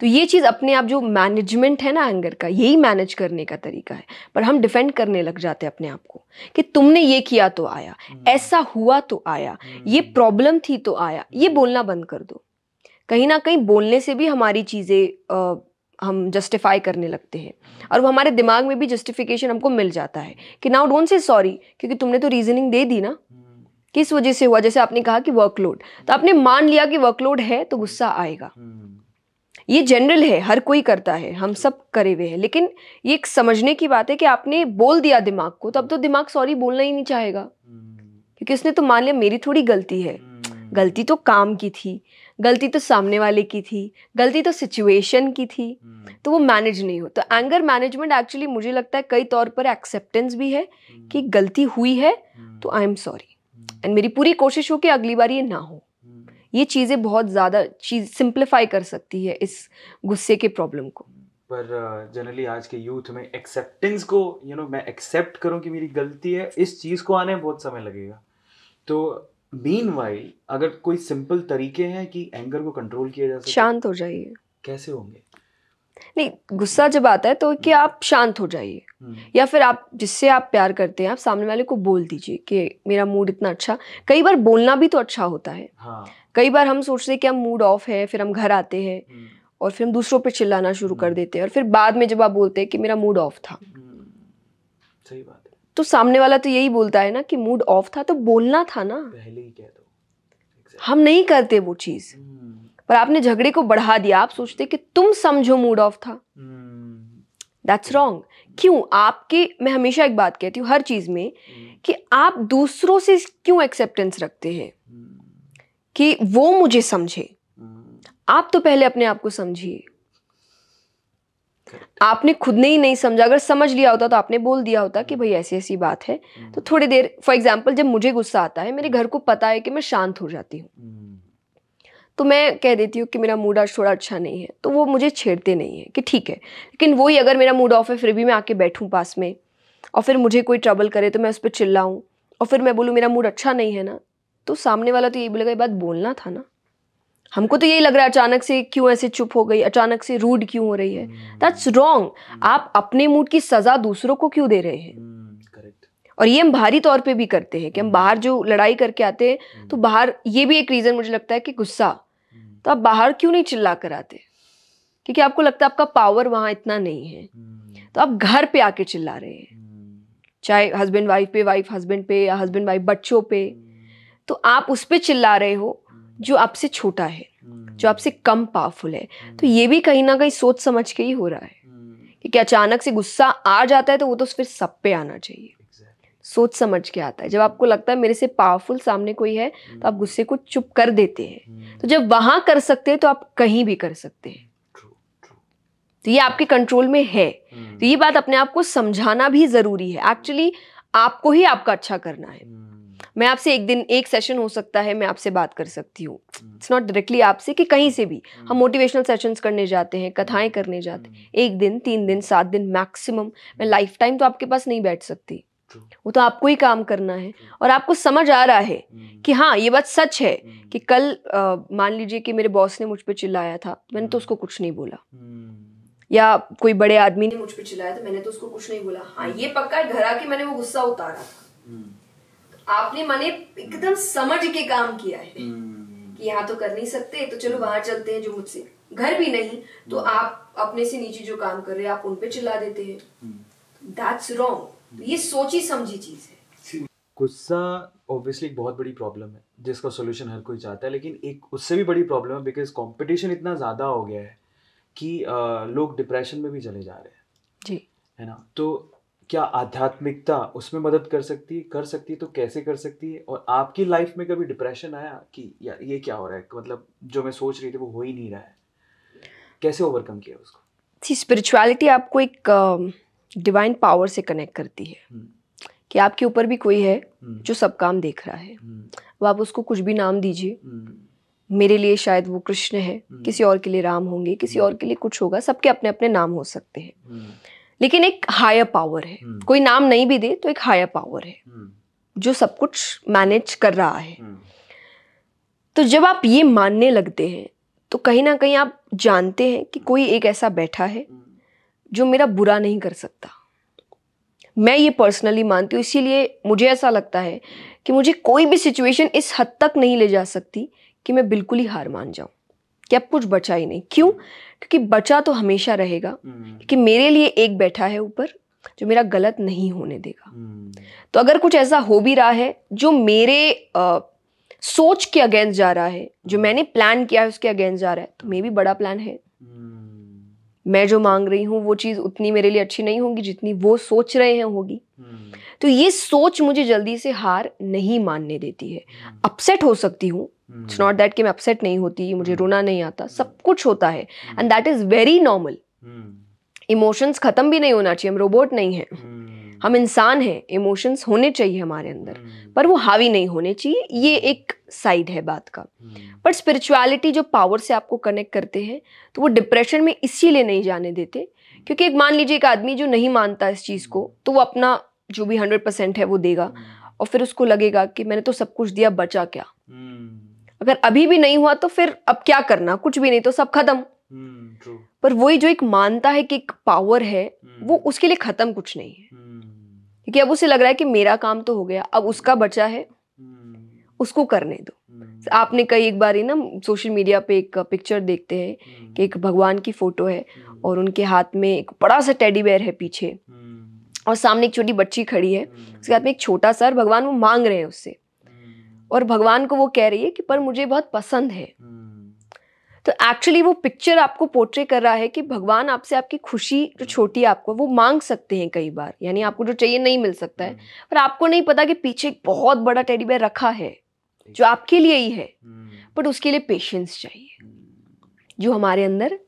तो ये चीज़ अपने आप जो मैनेजमेंट है ना एंगर का यही मैनेज करने का तरीका है पर हम डिफेंड करने लग जाते हैं अपने आप को कि तुमने ये किया तो आया हम्म। ऐसा हुआ तो आया हम्म। ये प्रॉब्लम थी तो आया ये बोलना बंद कर दो कहीं ना कहीं बोलने से भी हमारी चीज़ें हम जस्टिफाई करने लगते हैं और वो हमारे दिमाग में भी जस्टिफिकेशन हमको मिल जाता है कि नाउ डोंट से सॉरी क्योंकि तुमने तो रीजनिंग दे दी ना किस वजह से हुआ जैसे आपने कहा कि वर्कलोड तो आपने मान लिया कि वर्कलोड है तो गुस्सा आएगा हम्म। ये जनरल है हर कोई करता है हम सब करे हुए हैं लेकिन ये एक समझने की बात है कि आपने बोल दिया दिमाग को तो अब तो दिमाग सॉरी बोलना ही नहीं चाहेगा हम्म। क्योंकि उसने तो मान लिया मेरी थोड़ी गलती है हम्म। गलती तो काम की थी गलती तो सामने वाले की थी गलती तो सिचुएशन की थी तो वो मैनेज नहीं हो तो एंगर मैनेजमेंट एक्चुअली मुझे लगता है कई तौर पर एक्सेप्टेंस भी है कि गलती हुई है तो आई एम सॉरी एंड मेरी पूरी कोशिश हो कि अगली बार ये ना हो हम्म। ये चीज़ें बहुत ज़्यादा चीज सिंप्लीफाई कर सकती है इस गुस्से के प्रॉब्लम को पर जनरली आज के यूथ में एक्सेप्टेंस को यू you नो know, मैं एक्सेप्ट करूं कि मेरी गलती है इस चीज़ को आने में बहुत समय लगेगा तो मीन अगर कोई सिंपल तरीके हैं कि एंगर को कंट्रोल किया जा सके शांत हो जाइए कैसे होंगे नहीं गुस्सा जब आता है तो कि हम्म। आप शांत हो जाइए हम्म। या फिर आप जिससे आप प्यार करते हैं आप सामने वाले को बोल दीजिए कि मेरा मूड इतना अच्छा कई बार बोलना भी तो अच्छा होता है हाँ। कई बार हम सोचते हैं कि हम मूड ऑफ है फिर हम घर आते हैं हम्म। और फिर हम दूसरों पर चिल्लाना शुरू कर हम्म। देते हैं और फिर बाद में जब आप बोलते हैं कि मेरा मूड ऑफ था सही बात है तो सामने वाला तो यही बोलता है ना कि मूड ऑफ था तो बोलना था ना पहले ही कह दो हम नहीं करते वो चीज़ पर आपने झगड़े को बढ़ा दिया आप सोचते कि तुम समझो मूड ऑफ था दैट्स रॉन्ग क्यों आपके मैं हमेशा एक बात कहती हूँ हर चीज़ में हम्म। कि आप दूसरों से क्यों एक्सेप्टेंस रखते हैं हम्म। कि वो मुझे समझे हम्म। आप तो पहले अपने आप को समझिए आपने खुद ने ही नहीं समझा अगर समझ लिया होता तो आपने बोल दिया होता कि भाई ऐसी ऐसी बात है तो थोड़ी देर फॉर एग्जाम्पल जब मुझे गुस्सा आता है मेरे घर को पता है कि मैं शांत हो जाती हूँ तो मैं कह देती हूँ कि मेरा मूड आज थोड़ा अच्छा नहीं है तो वो मुझे छेड़ते नहीं है कि ठीक है लेकिन वही अगर मेरा मूड ऑफ है फिर भी मैं आके बैठूँ पास में और फिर मुझे कोई ट्रबल करे तो मैं उस पर चिल्लाऊँ और फिर मैं बोलूँ मेरा मूड अच्छा नहीं है ना तो सामने वाला तो यही बोलेगा ये बात बोलना था ना हमको तो यही लग रहा है अचानक से क्यों ऐसे चुप हो गई अचानक से रूड क्यों हो रही है दैट्स हम्म। रॉन्ग हम्म। आप अपने मूड की सज़ा दूसरों को क्यों दे रहे हैं हम्म, और ये हम भारी तौर पे भी करते हैं कि हम बाहर जो लड़ाई करके आते हैं तो बाहर ये भी एक रीज़न मुझे लगता है कि गुस्सा तो आप बाहर क्यों नहीं चिल्ला कर आते क्योंकि आपको लगता है आपका पावर वहाँ इतना नहीं है हम्म। तो आप घर पे आके चिल्ला रहे हैं हम्म। चाहे हस्बैंड वाइफ पे वाइफ हस्बैंड पे या हस्बैंड वाइफ बच्चों पे हम्म। तो आप उस पर चिल्ला रहे हो जो आपसे छोटा है जो आपसे कम पावरफुल है तो ये भी कहीं ना कहीं सोच समझ के ही हो रहा है क्योंकि अचानक से गुस्सा आ जाता है तो वो तो फिर सब पे आना चाहिए सोच समझ के आता है जब आपको लगता है मेरे से पावरफुल सामने कोई है तो आप हम्म। गुस्से को चुप कर देते हैं हम्म। तो जब वहां कर सकते हैं तो आप कहीं भी कर सकते हैं तो ये आपके कंट्रोल में है तो हम्म। ये बात अपने आप को समझाना भी जरूरी है एक्चुअली आपको ही आपका अच्छा करना है मैं आपसे एक दिन एक सेशन हो सकता है मैं आपसे बात कर सकती हूँ इट्स नॉट डायरेक्टली आपसे कि कहीं से भी हम मोटिवेशनल सेशंस करने जाते हैं कथाएं करने जाते हैं एक दिन तीन दिन सात दिन मैक्सिमम मैं लाइफ टाइम तो आपके पास नहीं बैठ सकती वो तो आपको ही काम करना है और आपको समझ आ रहा है hmm. कि हाँ ये बात सच है hmm. कि कल मान लीजिए कि मेरे बॉस ने मुझ पर चिल्लाया था मैंने तो hmm. उसको कुछ नहीं बोला या कोई बड़े आदमी ने मुझ पर चिल्लाया था मैंने तो उसको कुछ नहीं बोला हाँ ये पक्का है घर आके मैंने वो गुस्सा उतारा था तो आपने मैंने एकदम समझ के काम किया है कि यहाँ तो कर नहीं सकते तो चलो वहां चलते हैं जो मुझसे घर भी नहीं तो आप अपने से नीचे जो काम कर रहे हैं आप उन पे चिल्ला देते हैं दैट्स रॉन्ग तो ये सोची समझी चीज है गुस्सा ऑब्वियसली एक बहुत बड़ी प्रॉब्लम है जिसका सोल्यूशन हर कोई चाहता है लेकिन एक उससे भी बड़ी प्रॉब्लम है बिकॉज कॉम्पिटिशन इतना ज़्यादा हो गया है कि आ, लोग डिप्रेशन में भी चले जा रहे हैं जी है ना तो क्या आध्यात्मिकता उसमें मदद कर सकती है कर सकती है तो कैसे कर सकती है और आपकी लाइफ में कभी डिप्रेशन आया कि यार ये क्या हो रहा है मतलब जो मैं सोच रही थी वो हो ही नहीं रहा है कैसे ओवरकम किया उसको स्पिरिचुअलिटी आपको एक uh... डिवाइन पावर से कनेक्ट करती है हम्म। कि आपके ऊपर भी कोई है हम्म। जो सब काम देख रहा है वो हम्म। आप उसको कुछ भी नाम दीजिए मेरे लिए शायद वो कृष्ण है किसी और के लिए राम होंगे किसी और के लिए कुछ होगा सबके अपने अपने नाम हो सकते हैं लेकिन एक हायर पावर है कोई नाम नहीं भी दे तो एक हायर पावर है जो सब कुछ मैनेज कर रहा है तो जब आप ये मानने लगते हैं तो कहीं ना कहीं आप जानते हैं कि कोई एक ऐसा बैठा है जो मेरा बुरा नहीं कर सकता मैं ये पर्सनली मानती हूँ इसीलिए मुझे ऐसा लगता है कि मुझे कोई भी सिचुएशन इस हद तक नहीं ले जा सकती कि मैं बिल्कुल ही हार मान जाऊँ क्या कुछ बचा ही नहीं क्यों क्योंकि बचा तो हमेशा रहेगा हम्म। क्योंकि मेरे लिए एक बैठा है ऊपर जो मेरा गलत नहीं होने देगा हम्म। तो अगर कुछ ऐसा हो भी रहा है जो मेरे आ, सोच के अगेंस्ट जा रहा है जो हम्म। मैंने प्लान किया है उसके अगेंस्ट जा रहा है तो मे भी बड़ा प्लान है मैं जो मांग रही हूँ वो चीज़ उतनी मेरे लिए अच्छी नहीं होगी जितनी वो सोच रहे हैं होगी हम्म। तो ये सोच मुझे जल्दी से हार नहीं मानने देती है हम्म। अपसेट हो सकती हूँ इट्स नॉट दैट कि मैं अपसेट नहीं होती मुझे हम्म। रोना नहीं आता सब कुछ होता है and that is very normal emotions ख़त्म भी नहीं होना चाहिए हम रोबोट नहीं है हम्म। हम इंसान हैं इमोशंस होने चाहिए हमारे अंदर हम्म। पर वो हावी नहीं होने चाहिए ये एक साइड है बात का हम्म। पर स्पिरिचुअलिटी जो पावर से आपको कनेक्ट करते हैं तो वो डिप्रेशन में इसीलिए नहीं जाने देते क्योंकि एक मान लीजिए एक आदमी जो नहीं मानता इस चीज़ को तो वो अपना जो भी हंड्रेड परसेंट है वो देगा और फिर उसको लगेगा कि मैंने तो सब कुछ दिया बचा क्या अगर अभी भी नहीं हुआ तो फिर अब क्या करना कुछ भी नहीं तो सब खत्म पर वही जो एक मानता है कि एक पावर है वो उसके लिए खत्म कुछ नहीं है क्योंकि अब उसे लग रहा है कि मेरा काम तो हो गया अब उसका बचा है हम्म। उसको करने दो हम्म। आपने कई एक बार ही ना सोशल मीडिया पे एक पिक्चर देखते हैं हम्म। कि एक भगवान की फोटो है और उनके हाथ में एक बड़ा सा टेडी बेयर है पीछे और सामने एक छोटी बच्ची खड़ी है उसके हाथ में एक छोटा सा भगवान वो मांग रहे हैं उससे और भगवान को वो कह रही है कि पर मुझे बहुत पसंद है तो एक्चुअली वो पिक्चर आपको पोर्ट्रे कर रहा है कि भगवान आपसे आपकी खुशी जो छोटी आपको वो मांग सकते हैं कई बार यानी आपको जो चाहिए नहीं मिल सकता है हम्म। पर आपको नहीं पता कि पीछे एक बहुत बड़ा टेडी बेयर रखा है जो आपके लिए ही है बट हम्म। उसके लिए पेशेंस चाहिए हम्म। जो हमारे अंदर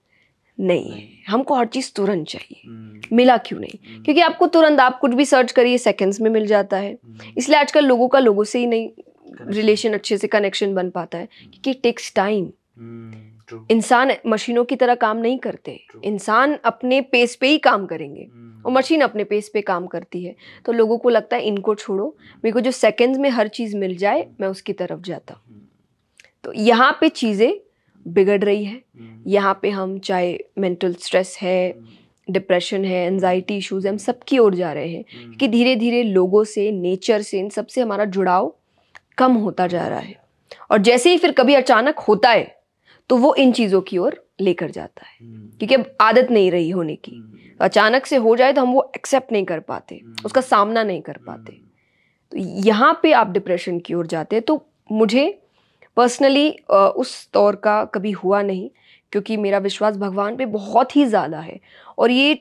नहीं है हमको हर चीज़ तुरंत चाहिए मिला क्यों नहीं क्योंकि आपको तुरंत आप कुछ भी सर्च करिए सेकंड्स में मिल जाता है इसलिए आजकल लोगों का लोगों से ही नहीं रिलेशन अच्छे से कनेक्शन बन पाता है क्योंकि टेक्स टाइम इंसान मशीनों की तरह काम नहीं करते इंसान अपने पेस पे ही काम करेंगे hmm. और मशीन अपने पेस पे काम करती है तो लोगों को लगता है इनको छोड़ो मेरे को जो सेकंड्स में हर चीज़ मिल जाए hmm. मैं उसकी तरफ जाता hmm. तो यहाँ पे चीज़ें बिगड़ रही है यहाँ पे हम चाहे मेंटल स्ट्रेस है डिप्रेशन है एनजाइटी इश्यूज हम सबकी ओर जा रहे हैं कि धीरे धीरे लोगों से नेचर से इन सबसे हमारा जुड़ाव कम होता जा रहा है और जैसे ही फिर कभी अचानक होता है तो वो इन चीज़ों की ओर लेकर जाता है हम्म। क्योंकि अब आदत नहीं रही होने की हम्म। अचानक से हो जाए तो हम वो एक्सेप्ट नहीं कर पाते हम्म। उसका सामना नहीं कर पाते तो यहाँ पे आप डिप्रेशन की ओर जाते हैं तो मुझे पर्सनली उस दौर का कभी हुआ नहीं क्योंकि मेरा विश्वास भगवान पे बहुत ही ज़्यादा है और ये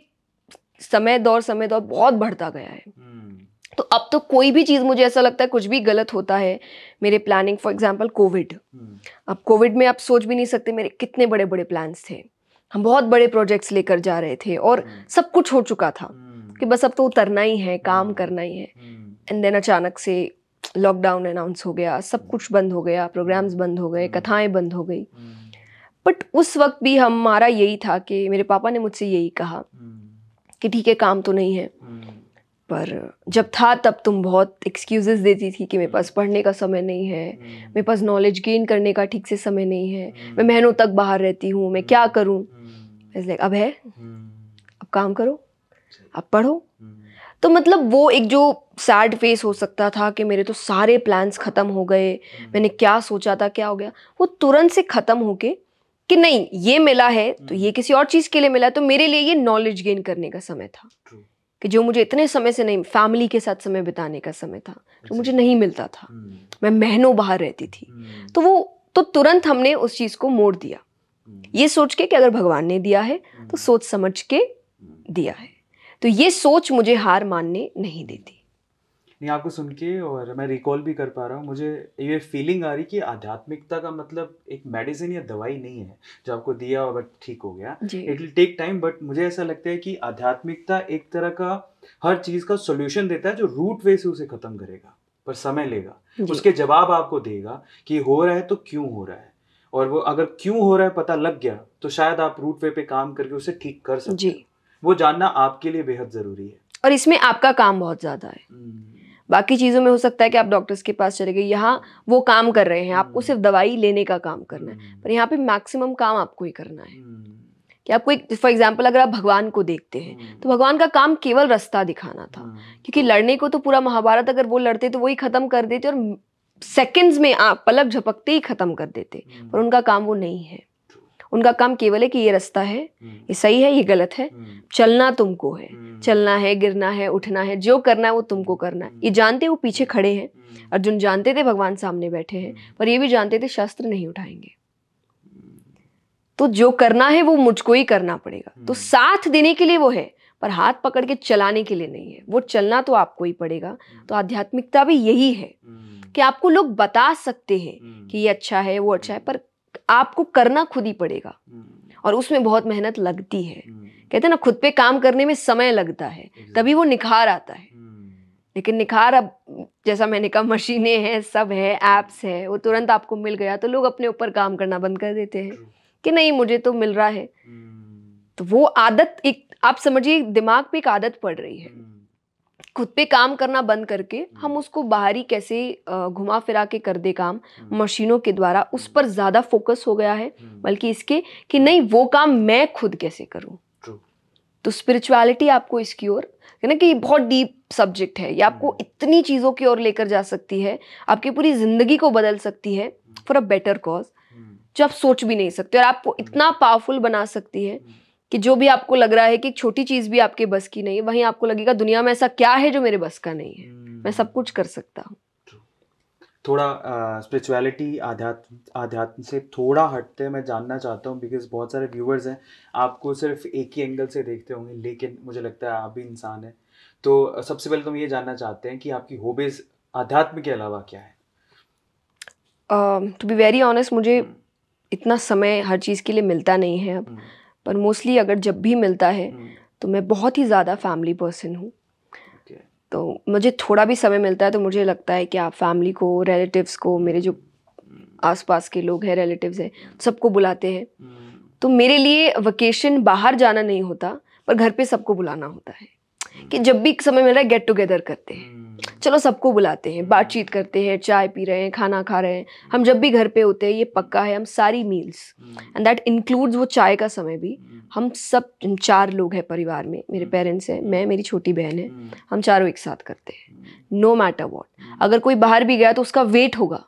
समय दौर समय दौर बहुत बढ़ता गया है तो अब तो कोई भी चीज़ मुझे ऐसा लगता है कुछ भी गलत होता है मेरे प्लानिंग फॉर एग्जाम्पल कोविड अब कोविड में आप सोच भी नहीं सकते मेरे कितने बड़े बड़े प्लान्स थे हम बहुत बड़े प्रोजेक्ट्स लेकर जा रहे थे और हम्म। सब कुछ हो चुका था हम्म। कि बस अब तो उतरना ही है काम हम्म। करना ही है एंड देन अचानक से लॉकडाउन अनाउंस हो गया सब कुछ बंद हो गया प्रोग्राम्स बंद हो गए कथाएं बंद हो गई बट उस वक्त भी हमारा यही था कि मेरे पापा ने मुझसे यही कहा कि ठीक है काम तो नहीं है पर जब था तब तुम बहुत एक्सक्यूजेस देती थी कि मेरे पास हम्म। पढ़ने का समय नहीं है हम्म। मेरे पास नॉलेज गेन करने का ठीक से समय नहीं है हम्म। मैं महीनों तक बाहर रहती हूँ मैं क्या करूँ लाइक अब है अब काम करो अब पढ़ो तो मतलब वो एक जो सैड फेस हो सकता था कि मेरे तो सारे प्लान्स ख़त्म हो गए मैंने क्या सोचा था क्या हो गया वो तुरंत से ख़त्म होके कि नहीं ये मिला है तो ये किसी और चीज़ के लिए मिला है तो मेरे लिए ये नॉलेज गेन करने का समय था कि जो मुझे इतने समय से नहीं फैमिली के साथ समय बिताने का समय था जो मुझे नहीं मिलता था हम्म। मैं महीनों बाहर रहती थी हम्म। तो वो तो तुरंत हमने उस चीज़ को मोड़ दिया हम्म। ये सोच के कि अगर भगवान ने दिया है तो सोच समझ के दिया है तो ये सोच मुझे हार मानने नहीं देती नहीं आपको सुन के और मैं रिकॉल भी कर पा रहा हूँ मुझे ये फीलिंग आ रही कि आध्यात्मिकता का मतलब एक मेडिसिन या दवाई नहीं है जो आपको दिया और बट ठीक हो गया it will take time but मुझे ऐसा लगता है कि आध्यात्मिकता एक तरह का हर चीज़ का सोल्यूशन देता है जो रूट वे से उसे ख़त्म करेगा पर समय लेगा उसके जवाब आपको देगा कि हो रहा है तो क्यों हो रहा है और वो अगर क्यों हो रहा है पता लग गया तो शायद आप रूट वे पे काम करके उसे ठीक कर सकते जी वो जानना आपके लिए बेहद ज़रूरी है और इसमें आपका काम बहुत ज़्यादा है हम्म। बाकी चीज़ों में हो सकता है कि आप डॉक्टर्स के पास चले गए यहाँ वो काम कर रहे हैं आपको हम्म। सिर्फ दवाई लेने का काम करना है हम्म। पर यहाँ पे मैक्सिमम काम आपको ही करना है हम्म। कि आपको एक फॉर एग्जाम्पल अगर आप भगवान को देखते हैं तो भगवान का काम केवल रास्ता दिखाना था क्योंकि लड़ने को तो पूरा महाभारत अगर वो लड़ते तो वही खत्म कर देते और सेकेंड्स में आप पलक झपकते ही खत्म कर देते पर उनका काम वो नहीं है उनका काम केवल है कि ये रास्ता है हम्म। ये सही है ये गलत है हम्म। चलना तुमको है हम्म। चलना है गिरना है उठना है जो करना है वो तुमको करना है ये जानते वो पीछे खड़े हैं अर्जुन जानते थे भगवान सामने बैठे हैं पर ये भी जानते थे शास्त्र नहीं उठाएंगे तो जो करना है वो मुझको ही करना पड़ेगा तो साथ देने के लिए वो है पर हाथ पकड़ के चलाने के लिए नहीं है वो चलना तो आपको ही पड़ेगा तो आध्यात्मिकता भी यही है कि आपको लोग बता सकते हैं कि ये अच्छा है वो अच्छा है पर आपको करना खुद ही पड़ेगा हम्म। और उसमें बहुत मेहनत लगती है हम्म। कहते हैं ना खुद पे काम करने में समय लगता है तभी वो निखार आता है हम्म। लेकिन निखार अब जैसा मैंने कहा मशीनें हैं सब है ऐप्स है वो तुरंत आपको मिल गया तो लोग अपने ऊपर काम करना बंद कर देते हैं कि नहीं मुझे तो मिल रहा है तो वो आदत एक आप समझिए दिमाग पे एक आदत पड़ रही है खुद पे काम करना बंद करके हम्म। हम उसको बाहरी कैसे घुमा फिरा के कर दे काम हम्म। मशीनों के द्वारा उस हम्म। पर ज़्यादा फोकस हो गया है बल्कि इसके कि नहीं वो काम मैं खुद कैसे करूँ तो स्पिरिचुअलिटी आपको इसकी ओर है ना कि बहुत डीप सब्जेक्ट है ये आपको इतनी चीज़ों की ओर लेकर जा सकती है आपकी पूरी ज़िंदगी को बदल सकती है फॉर अ बेटर कॉज जो आप सोच भी नहीं सकते और आपको इतना पावरफुल बना सकती है कि जो भी आपको लग रहा है कि छोटी चीज भी आपके बस की नहीं है वहीं आपको लगेगा दुनिया में ऐसा क्या है जो मेरे बस का नहीं है हम्म। मैं सब कुछ कर सकता हूँ थोड़ा स्पिरिचुअलिटी आध्यात्म आध्यात्म से थोड़ा हटते मैं जानना चाहता हूँ बिकॉज बहुत सारे व्यूअर्स हैं आपको सिर्फ एक ही एंगल से देखते होंगे लेकिन मुझे लगता है आप भी इंसान हैं तो सबसे पहले तो हम ये जानना चाहते हैं कि आपकी हॉबीज आध्यात्म के अलावा क्या है टू बी वेरी ऑनेस्ट मुझे हम्म। इतना समय हर चीज़ के लिए मिलता नहीं है अब hmm. पर मोस्टली अगर जब भी मिलता है हम्म। तो मैं बहुत ही ज़्यादा फैमिली पर्सन हूँ तो मुझे थोड़ा भी समय मिलता है तो मुझे लगता है कि आप फैमिली को रिलेटिव्स को हम्म। मेरे जो आसपास के लोग हैं रिलेटिव्स हैं हम्म। सबको बुलाते हैं तो मेरे लिए वकेशन बाहर जाना नहीं होता पर घर पे सबको बुलाना होता है कि जब भी समय मिल रहा है गेट टुगेदर करते हैं चलो सबको बुलाते हैं बातचीत करते हैं चाय पी रहे हैं खाना खा रहे हैं हम जब भी घर पे होते हैं ये पक्का है हम सारी मील्स एंड दैट इंक्लूड्स वो चाय का समय भी हम्म। हम सब चार लोग हैं परिवार में मेरे पेरेंट्स हम्म। हैं मैं मेरी छोटी बहन है हम्म। हम चारों एक साथ करते हैं नो मैटर वॉट अगर कोई बाहर भी गया तो उसका वेट होगा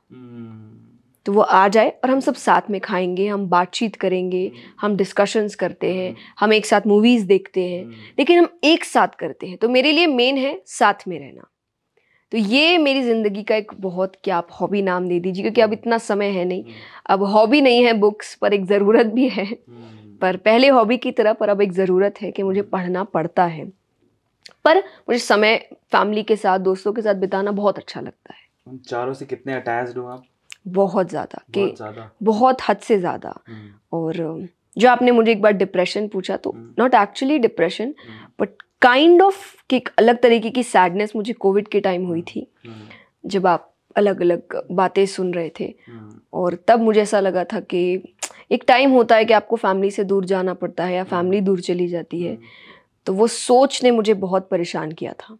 तो वो आ जाए और हम सब साथ में खाएंगे हम बातचीत करेंगे हम डिस्कशंस करते हैं हम एक साथ मूवीज़ देखते हैं लेकिन हम एक साथ करते हैं तो मेरे लिए मेन है साथ में रहना तो ये मेरी ज़िंदगी का एक बहुत क्या आप हॉबी नाम दे दीजिए क्योंकि अब हम्म। इतना समय है नहीं हम्म। अब हॉबी नहीं है बुक्स पर एक ज़रूरत भी है हम्म। पर पहले हॉबी की तरह पर अब एक ज़रूरत है कि मुझे पढ़ना पड़ता है पर मुझे समय फैमिली के साथ दोस्तों के साथ बिताना बहुत अच्छा लगता है चारों से कितने अटैच्ड हो आप बहुत ज़्यादा कि बहुत हद से ज़्यादा और जो आपने मुझे एक बार डिप्रेशन पूछा तो not actually depression but kind of एक अलग तरीके की सैडनेस मुझे कोविड के टाइम हुई थी हम्म। जब आप अलग अलग बातें सुन रहे थे हम्म। और तब मुझे ऐसा लगा था कि एक टाइम होता है कि आपको फैमिली से दूर जाना पड़ता है या फैमिली हम्म। दूर चली जाती है तो वो सोच ने मुझे बहुत परेशान किया था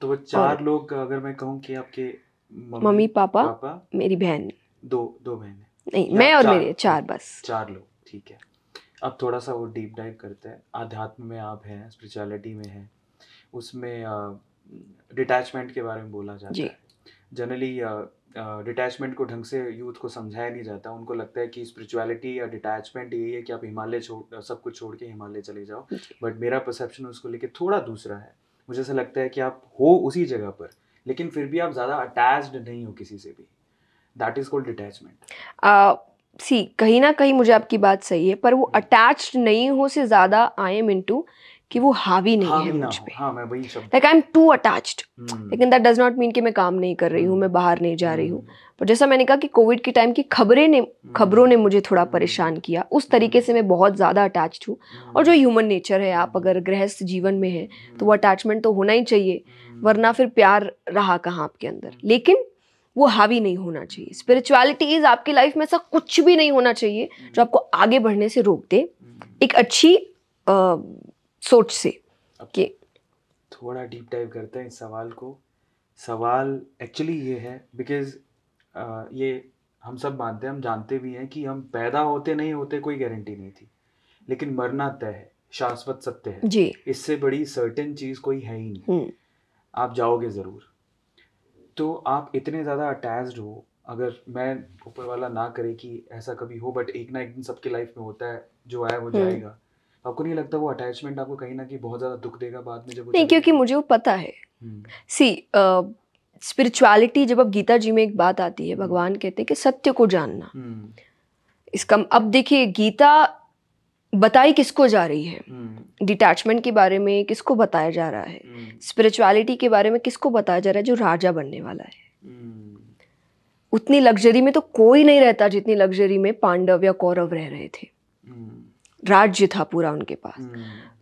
तो वो चार लोग अगर मैं कहूँ कि आपके मम्मी पापा, पापा मेरी बहन दो दो बहन नहीं मैं और चार, मेरे चार बस चार लोग ठीक है अब थोड़ा सा वो डीप डाइव करते हैं आध्यात्म में आप हैं स्पिरिचुअलिटी में हैं उसमें डिटैचमेंट के बारे में बोला जाता है जनरली डिटैचमेंट को ढंग से यूथ को समझाया नहीं जाता उनको लगता है कि स्पिरिचुअलिटी या डिटैचमेंट यही है कि आप हिमालय छोड़ सब कुछ छोड़ के हिमालय चले जाओ बट मेरा परसेप्शन उसको लेके थोड़ा दूसरा है मुझे ऐसा लगता है कि आप हो उसी जगह पर लेकिन फिर भी आप ज़्यादा अटैच्ड नहीं हो किसी से भी दैट इज़ कॉल्ड डिटैचमेंट सी कहीं ना कहीं मुझे आपकी बात सही है पर वो अटैच्ड हम्म। नहीं हो से ज्यादा आई एम इनटू कि वो हावी नहीं हावी है मुझ पे like I am too attached लेकिन दैट डज नॉट मीन कि मैं काम नहीं कर रही हूँ हम्म। मैं बाहर नहीं जा रही हूँ हम्म। पर जैसा मैंने कहा कि कोविड के टाइम की खबरें ने खबरों ने मुझे थोड़ा परेशान किया उस तरीके से मैं बहुत ज़्यादा अटैच्ड हूँ और जो ह्यूमन नेचर है आप अगर गृहस्थ जीवन में है तो वो अटैचमेंट तो होना ही चाहिए वरना फिर प्यार रहा कहाँ आपके अंदर लेकिन वो हावी नहीं होना चाहिए इज आपकी लाइफ में ऐसा कुछ भी नहीं होना चाहिए जो आपको आगे बढ़ने से रोक दे हम्म। एक अच्छी आ, सोच से कि थोड़ा डीप डाइव करते हैं इस सवाल को सवाल एक्चुअली ये है बिकॉज ये हम सब मानते हैं हम जानते भी हैं कि हम पैदा होते नहीं होते कोई गारंटी नहीं थी लेकिन मरना तय है शाश्वत सत्य है जी इससे बड़ी सर्टेन चीज कोई है ही नहीं हम्म। आप जाओगे जरूर तो आप इतने ज़्यादा अटैच्ड हो अगर मैं ऊपर वाला ना करे कि ऐसा कभी हो बट एक ना एक दिन सबके लाइफ में होता है जो आया वो हम्म। जाएगा आपको नहीं लगता वो अटैचमेंट आपको कहीं ना कहीं बहुत ज़्यादा दुख देगा बाद में जब नहीं क्योंकि मुझे वो पता है सी हम्म। स्पिरिचुअलिटी जब अब गीता जी में एक बात आती है हम्म। भगवान कहते हैं कि सत्य को जानना इसका अब देखिए गीता बताई किसको जा रही है डिटैचमेंट हम्म। hmm. के बारे में किसको बताया जा रहा है स्पिरिचुअलिटी हम्म। hmm. के बारे में किसको बताया जा रहा है जो राजा बनने वाला है hmm. उतनी लग्जरी में तो कोई नहीं रहता जितनी लग्जरी में पांडव या कौरव रह रहे थे राज्य था पूरा उनके पास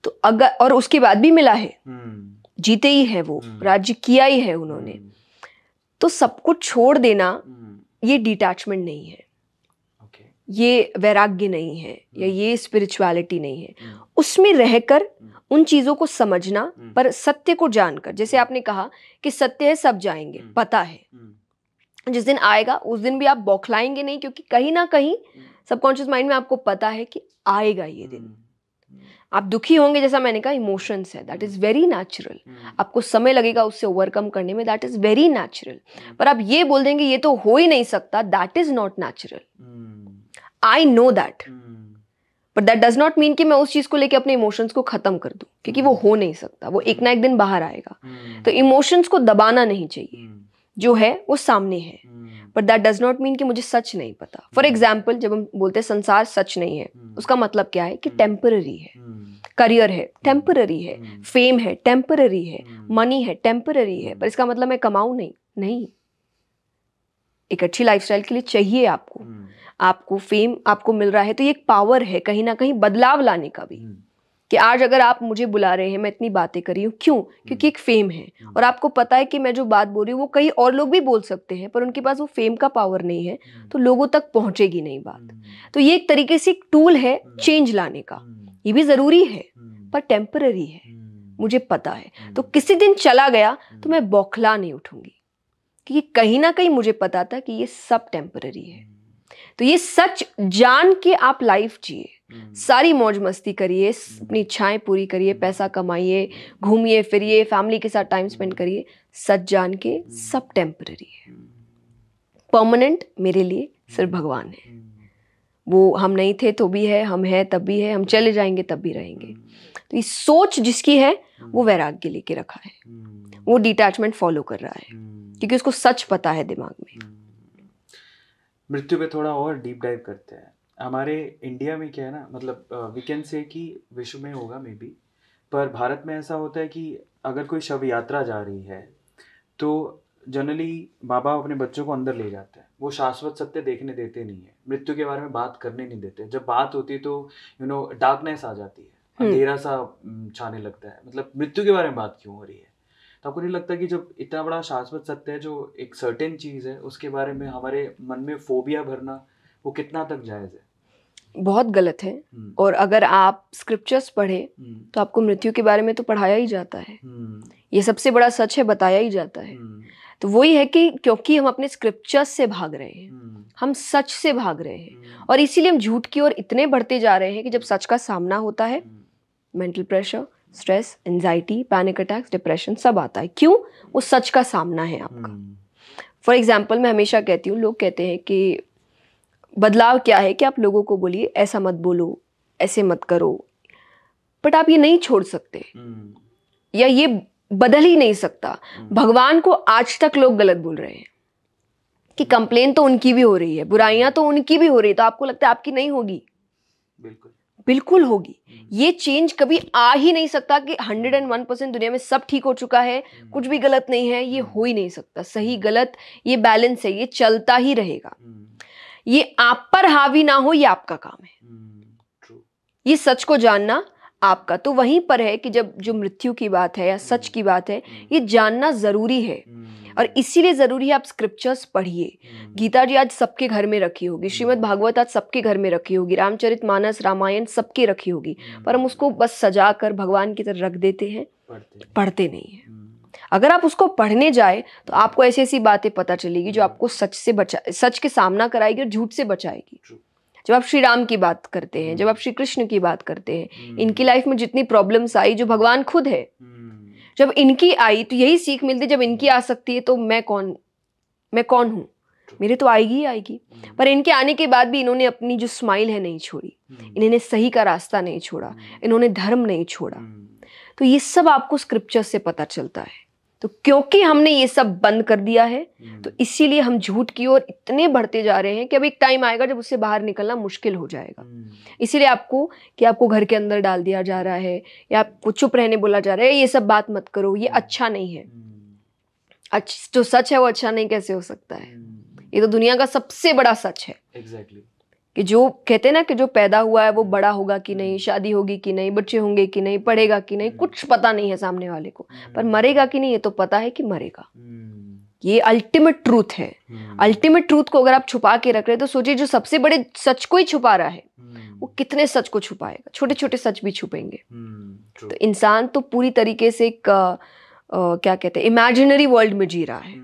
तो अगर और उसके बाद भी मिला है जीते ही है वो राज्य किया ही है उन्होंने तो सबको छोड़ देना ये डिटैचमेंट नहीं है ये वैराग्य नहीं है या हम्म। ये स्पिरिचुअलिटी नहीं है हम्म। उसमें रहकर हम्म। उन चीज़ों को समझना पर सत्य को जानकर जैसे आपने कहा कि सत्य है सब जाएंगे पता है जिस दिन आएगा उस दिन भी आप बौखलाएंगे नहीं क्योंकि कहीं ना कहीं सबकॉन्शियस माइंड में आपको पता है कि आएगा ये दिन आप दुखी होंगे जैसा मैंने कहा इमोशंस है दैट इज़ वेरी नेचुरल आपको समय लगेगा उससे ओवरकम करने में दैट इज़ वेरी नेचुरल पर आप ये बोल देंगे ये तो हो ही नहीं सकता that is not natural I know that but that does not mean कि मैं उस चीज को लेके अपने इमोशंस को खत्म कर दू क्योंकि वो hmm. हो नहीं सकता वो एक ना एक दिन बाहर आएगा hmm. तो इमोशंस को दबाना नहीं चाहिए hmm. जो है वो सामने है but that does not mean कि मुझे सच नहीं पता फॉर एग्जाम्पल जब हम बोलते हैं संसार सच नहीं है उसका मतलब क्या है कि टेम्पररी है करियर है टेम्पररी है फेम है टेम्पररी है मनी है टेम्पररी है पर इसका मतलब मैं कमाऊ नहीं नहीं एक अच्छी लाइफ के लिए चाहिए आपको आपको फेम आपको मिल रहा है तो ये एक पावर है कहीं ना कहीं बदलाव लाने का भी हम्म। कि आज अगर आप मुझे बुला रहे हैं मैं इतनी बातें कर रही हूँ क्यों हम्म। क्योंकि एक फेम है हम्म। और आपको पता है कि मैं जो बात बोल रही हूँ वो कई और लोग भी बोल सकते हैं पर उनके पास वो फेम का पावर नहीं है तो लोगों तक पहुँचेगी नहीं बात तो ये एक तरीके से एक टूल है चेंज लाने का ये भी ज़रूरी है पर टेम्पररी है मुझे पता है तो किसी दिन चला गया तो मैं बौखला नहीं उठूंगी क्योंकि कहीं ना कहीं मुझे पता था कि ये सब टेम्पररी है तो ये सच जान के आप लाइफ जिए हम्म। सारी मौज मस्ती करिए हम्म। अपनी इच्छाएं पूरी करिए पैसा कमाइए घूमिए फिरिए फैमिली के साथ टाइम स्पेंड करिए सच जान के हम्म। सब टेम्पररी है परमानेंट मेरे लिए सिर्फ भगवान है वो हम नहीं थे तो भी है हम हैं तब भी है हम चले जाएंगे तब भी रहेंगे तो ये सोच जिसकी है वो वैराग्य लेके रखा है वो डिटैचमेंट फॉलो कर रहा है क्योंकि उसको सच पता है दिमाग में मृत्यु पे थोड़ा और डीप डाइव करते हैं हमारे इंडिया में क्या है ना मतलब वी कैन से कि विश्व में होगा मे बी पर भारत में ऐसा होता है कि अगर कोई शव यात्रा जा रही है तो जनरली माँ बाप अपने बच्चों को अंदर ले जाते हैं वो शाश्वत सत्य देखने देते नहीं है मृत्यु के बारे में बात करने नहीं देते जब बात होती है तो यू नो डार्कनेस आ जाती है हम्म। अंधेरा सा छाने लगता है मतलब मृत्यु के बारे में बात क्यों हो रही है तो आपको नहीं लगता कि जब इतना बड़ा शाश्वत सत्य है जो एक सर्टेन चीज़ है उसके बारे में हमारे मन में फोबिया भरना वो कितना तक जायज़ है बहुत गलत है हम्म। और अगर आप स्क्रिप्चर्स पढ़े हम्म। तो आपको मृत्यु के बारे में तो पढ़ाया ही जाता है हम्म। ये सबसे बड़ा सच है बताया ही जाता है तो वही है कि क्योंकि हम अपने स्क्रिप्चर्स से भाग रहे हैं हम सच से भाग रहे हैं और इसीलिए हम झूठ की ओर इतने बढ़ते जा रहे हैं कि जब सच का सामना होता है mental pressure stress anxiety panic attacks depression सब आता है क्यों वो सच का सामना है आपका फॉर hmm. एग्जाम्पल मैं हमेशा कहती हूँ लोग कहते हैं कि बदलाव क्या है कि आप लोगों को बोलिए ऐसा मत बोलो ऐसे मत करो बट आप ये नहीं छोड़ सकते hmm. या ये बदल ही नहीं सकता hmm. भगवान को आज तक लोग गलत बोल रहे हैं कि कंप्लेन hmm. तो उनकी भी हो रही है बुराइयां तो उनकी भी हो रही है तो आपको लगता है आपकी नहीं होगी बिल्कुल बिल्कुल होगी हम्म। ये चेंज कभी आ ही नहीं सकता कि 101 परसेंट दुनिया में सब ठीक हो चुका है हम्म। कुछ भी गलत नहीं है ये हम्म। हो ही नहीं सकता सही गलत ये बैलेंस है ये चलता ही रहेगा ये आप पर हावी ना हो ये आपका काम है ये सच को जानना आपका तो वहीं पर है कि जब जो मृत्यु की बात है या सच की बात है ये जानना जरूरी है और इसीलिए ज़रूरी है आप स्क्रिप्चर्स पढ़िए हम्म। गीता जी आज सबके घर में रखी होगी हम्म। श्रीमद् भागवत आज सबके घर में रखी होगी रामचरित मानस रामायण सबके रखी होगी हम्म। पर हम उसको बस सजा कर भगवान की तरह रख देते हैं पढ़ते नहीं है अगर आप उसको पढ़ने जाए तो आपको ऐसी ऐसी बातें पता चलेगी जो आपको सच से बचा सच के सामना कराएगी और झूठ से बचाएगी जब आप श्री राम की बात करते हैं जब आप श्री कृष्ण की बात करते हैं इनकी लाइफ में जितनी प्रॉब्लम्स आई जो भगवान खुद है जब इनकी आई तो यही सीख मिलती जब इनकी आ सकती है तो मैं कौन मैं कौन हूँ मेरे तो आएगी ही आएगी hmm. पर इनके आने के बाद भी इन्होंने अपनी जो स्माइल है नहीं छोड़ी hmm. इन्होंने सही का रास्ता नहीं छोड़ा hmm. इन्होंने धर्म नहीं छोड़ा तो ये सब आपको स्क्रिप्चर से पता चलता है तो क्योंकि हमने ये सब बंद कर दिया है हम्म। तो इसीलिए हम झूठ की ओर इतने बढ़ते जा रहे हैं कि अब एक टाइम आएगा जब उससे बाहर निकलना मुश्किल हो जाएगा हम्म। इसीलिए आपको कि आपको घर के अंदर डाल दिया जा रहा है या आपको चुप रहने बोला जा रहा है ये सब बात मत करो ये हम्म। अच्छा नहीं है अच्छा जो सच है वो अच्छा नहीं कैसे हो सकता है ये तो दुनिया का सबसे बड़ा सच है exactly. कि जो कहते हैं ना कि जो पैदा हुआ है वो बड़ा होगा कि नहीं हम्म। शादी होगी कि नहीं बच्चे होंगे कि नहीं पढ़ेगा कि नहीं हम्म। कुछ पता नहीं है सामने वाले को हम्म। पर मरेगा कि नहीं ये तो पता है कि मरेगा ये अल्टीमेट ट्रूथ है अल्टीमेट ट्रूथ को अगर आप छुपा के रख रहे हैं तो सोचिए जो सबसे बड़े सच को ही छुपा रहा है वो कितने सच को छुपाएगा छोटे छोटे सच भी छुपेंगे तो इंसान तो पूरी तरीके से एक क्या कहते हैं इमेजिनरी वर्ल्ड में जी रहा है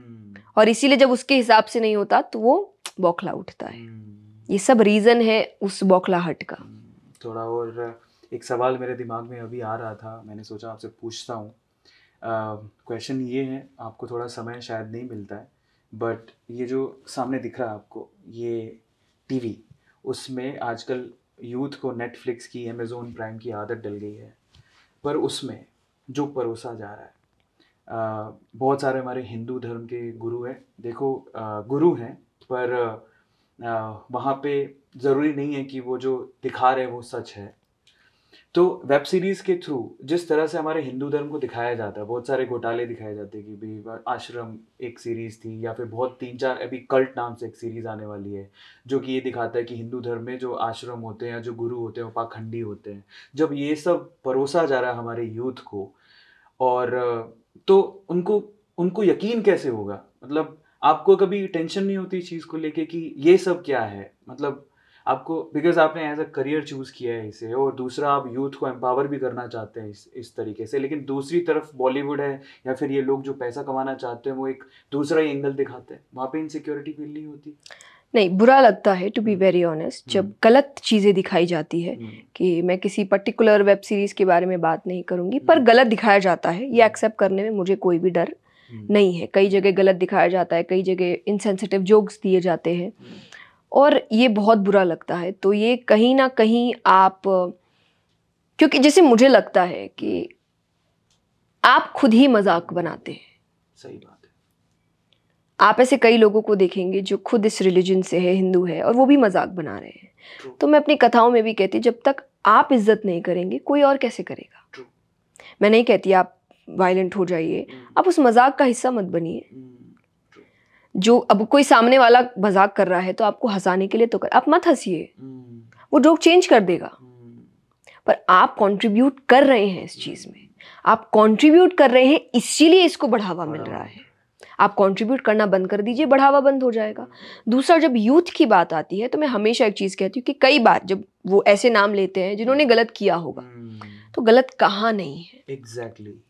और इसीलिए जब उसके हिसाब से नहीं होता तो वो बौखला उठता है ये सब रीज़न है उस बौखलाहट का हम्म, थोड़ा और एक सवाल मेरे दिमाग में अभी आ रहा था मैंने सोचा आपसे पूछता हूँ क्वेश्चन ये है आपको थोड़ा समय शायद नहीं मिलता है बट ये जो सामने दिख रहा है आपको ये टीवी उसमें आजकल यूथ को नेटफ्लिक्स की अमेज़ोन प्राइम की आदत डल गई है पर उसमें जो परोसा जा रहा है आ, बहुत सारे हमारे हिंदू धर्म के गुरु हैं देखो आ, गुरु हैं पर वहाँ पे ज़रूरी नहीं है कि वो जो दिखा रहे हैं वो सच है तो वेब सीरीज़ के थ्रू जिस तरह से हमारे हिंदू धर्म को दिखाया जाता है बहुत सारे घोटाले दिखाए जाते हैं कि भाई आश्रम एक सीरीज़ थी या फिर बहुत तीन चार अभी कल्ट नाम से एक सीरीज़ आने वाली है जो कि ये दिखाता है कि हिंदू धर्म में जो आश्रम होते हैं या जो गुरु होते हैं वो पाखंडी होते हैं जब ये सब परोसा जा रहा है हमारे यूथ को और तो उनको उनको यकीन कैसे होगा मतलब आपको कभी टेंशन नहीं होती चीज़ को लेके कि ये सब क्या है मतलब आपको बिकॉज आपने एज अ करियर चूज़ किया है इसे और दूसरा आप यूथ को एम्पावर भी करना चाहते हैं इस इस तरीके से लेकिन दूसरी तरफ बॉलीवुड है या फिर ये लोग जो पैसा कमाना चाहते हैं वो एक दूसरा ही एंगल दिखाते हैं वहाँ पे इनसिक्योरिटी फील नहीं होती नहीं बुरा लगता है टू बी वेरी ऑनेस्ट जब हम्म। गलत चीज़ें दिखाई जाती है हम्म। कि मैं किसी पर्टिकुलर वेब सीरीज़ के बारे में बात नहीं करूंगी पर हम्म। गलत दिखाया जाता है ये एक्सेप्ट करने में मुझे कोई भी डर हम्म। नहीं है कई जगह गलत दिखाया जाता है कई जगह इनसेंसिटिव जोक्स दिए जाते हैं और ये बहुत बुरा लगता है तो ये कहीं ना कहीं आप क्योंकि जैसे मुझे लगता है कि आप खुद ही मजाक बनाते हैं सही बात है आप ऐसे कई लोगों को देखेंगे जो खुद इस रिलीजन से है हिंदू है और वो भी मजाक बना रहे हैं तो मैं अपनी कथाओं में भी कहती जब तक आप इज्जत नहीं करेंगे कोई और कैसे करेगा मैं नहीं कहती आप वायलेंट हो जाइए हम्म। आप उस मजाक का हिस्सा मत बनिए हम्म, जो अब कोई सामने वाला मजाक कर रहा है तो आपको हंसाने के लिए तो कर आप मत हंसिए हम्म। वो जोक चेंज कर देगा पर आप कंट्रीब्यूट कर रहे हैं इस चीज़ में आप कंट्रीब्यूट कर रहे हैं इसीलिए इसको बढ़ावा मिल रहा है आप कंट्रीब्यूट करना बंद कर दीजिए बढ़ावा बंद हो जाएगा दूसरा जब यूथ की बात आती है तो मैं हमेशा एक चीज़ कहती हूँ कि कई बार जब वो ऐसे नाम लेते हैं जिन्होंने गलत किया होगा तो गलत कहा नहीं है एग्जैक्टली exactly.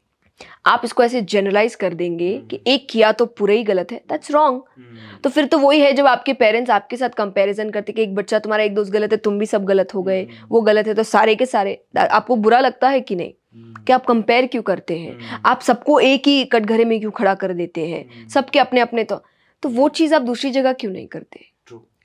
आप इसको ऐसे जनरलाइज कर देंगे हम्म। कि एक किया तो पूरा ही गलत है दैट्स हम्म। रॉन्ग तो फिर तो वही है जब आपके पेरेंट्स आपके साथ कंपैरिजन करते कि एक बच्चा तुम्हारा एक दोस्त गलत है तुम भी सब गलत हो गए हम्म। वो गलत है तो सारे के सारे आपको बुरा लगता है कि नहीं कि आप कंपेयर क्यों करते हैं आप सबको एक ही कटघरे में क्यों खड़ा कर देते हैं सबके अपने अपने तो, तो वो चीज़ आप दूसरी जगह क्यों नहीं करते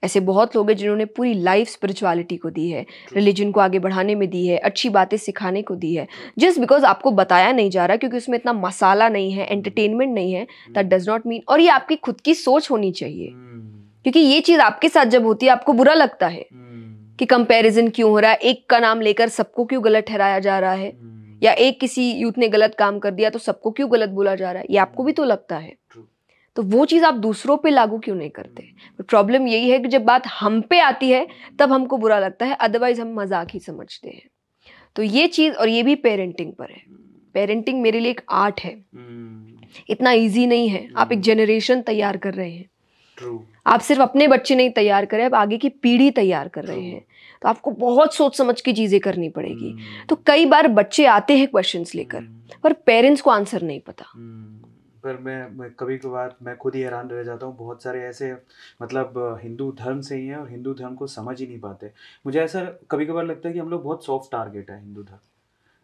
ऐसे बहुत लोग हैं जिन्होंने पूरी लाइफ स्पिरिचुअलिटी को दी है रिलीजन को आगे बढ़ाने में दी है अच्छी बातें सिखाने को दी है जस्ट बिकॉज आपको बताया नहीं जा रहा क्योंकि उसमें इतना मसाला नहीं है एंटरटेनमेंट hmm. नहीं है दैट डज नॉट मीन और ये आपकी खुद की सोच होनी चाहिए hmm. क्योंकि ये चीज़ आपके साथ जब होती है आपको बुरा लगता है hmm. कि कंपैरिजन क्यों हो रहा है एक का नाम लेकर सबको क्यों गलत ठहराया जा रहा है या एक किसी यूथ ने गलत काम कर दिया तो सबको क्यों गलत बोला जा रहा है ये आपको भी तो लगता है तो वो चीज़ आप दूसरों पे लागू क्यों नहीं करते प्रॉब्लम तो यही है कि जब बात हम पे आती है तब हमको बुरा लगता है अदरवाइज हम मजाक ही समझते हैं तो ये चीज़ और ये भी पेरेंटिंग पर है पेरेंटिंग मेरे लिए एक आर्ट है हम्म। इतना ईजी नहीं है आप एक जनरेशन हम्म। तैयार कर रहे हैं True. आप सिर्फ अपने बच्चे नहीं तैयार कर रहे आप आगे की पीढ़ी तैयार कर रहे हैं तो आपको बहुत सोच समझ के चीज़ें करनी पड़ेगी हम्म। तो कई बार बच्चे आते हैं क्वेश्चंस लेकर पर पेरेंट्स को आंसर नहीं पता पर मैं कभी कभार मैं खुद ही हैरान रह जाता हूँ बहुत सारे ऐसे मतलब हिंदू धर्म से ही हैं और हिंदू धर्म को समझ ही नहीं पाते मुझे ऐसा कभी कभार लगता है कि हम लोग बहुत सॉफ्ट टारगेट है हिंदू धर्म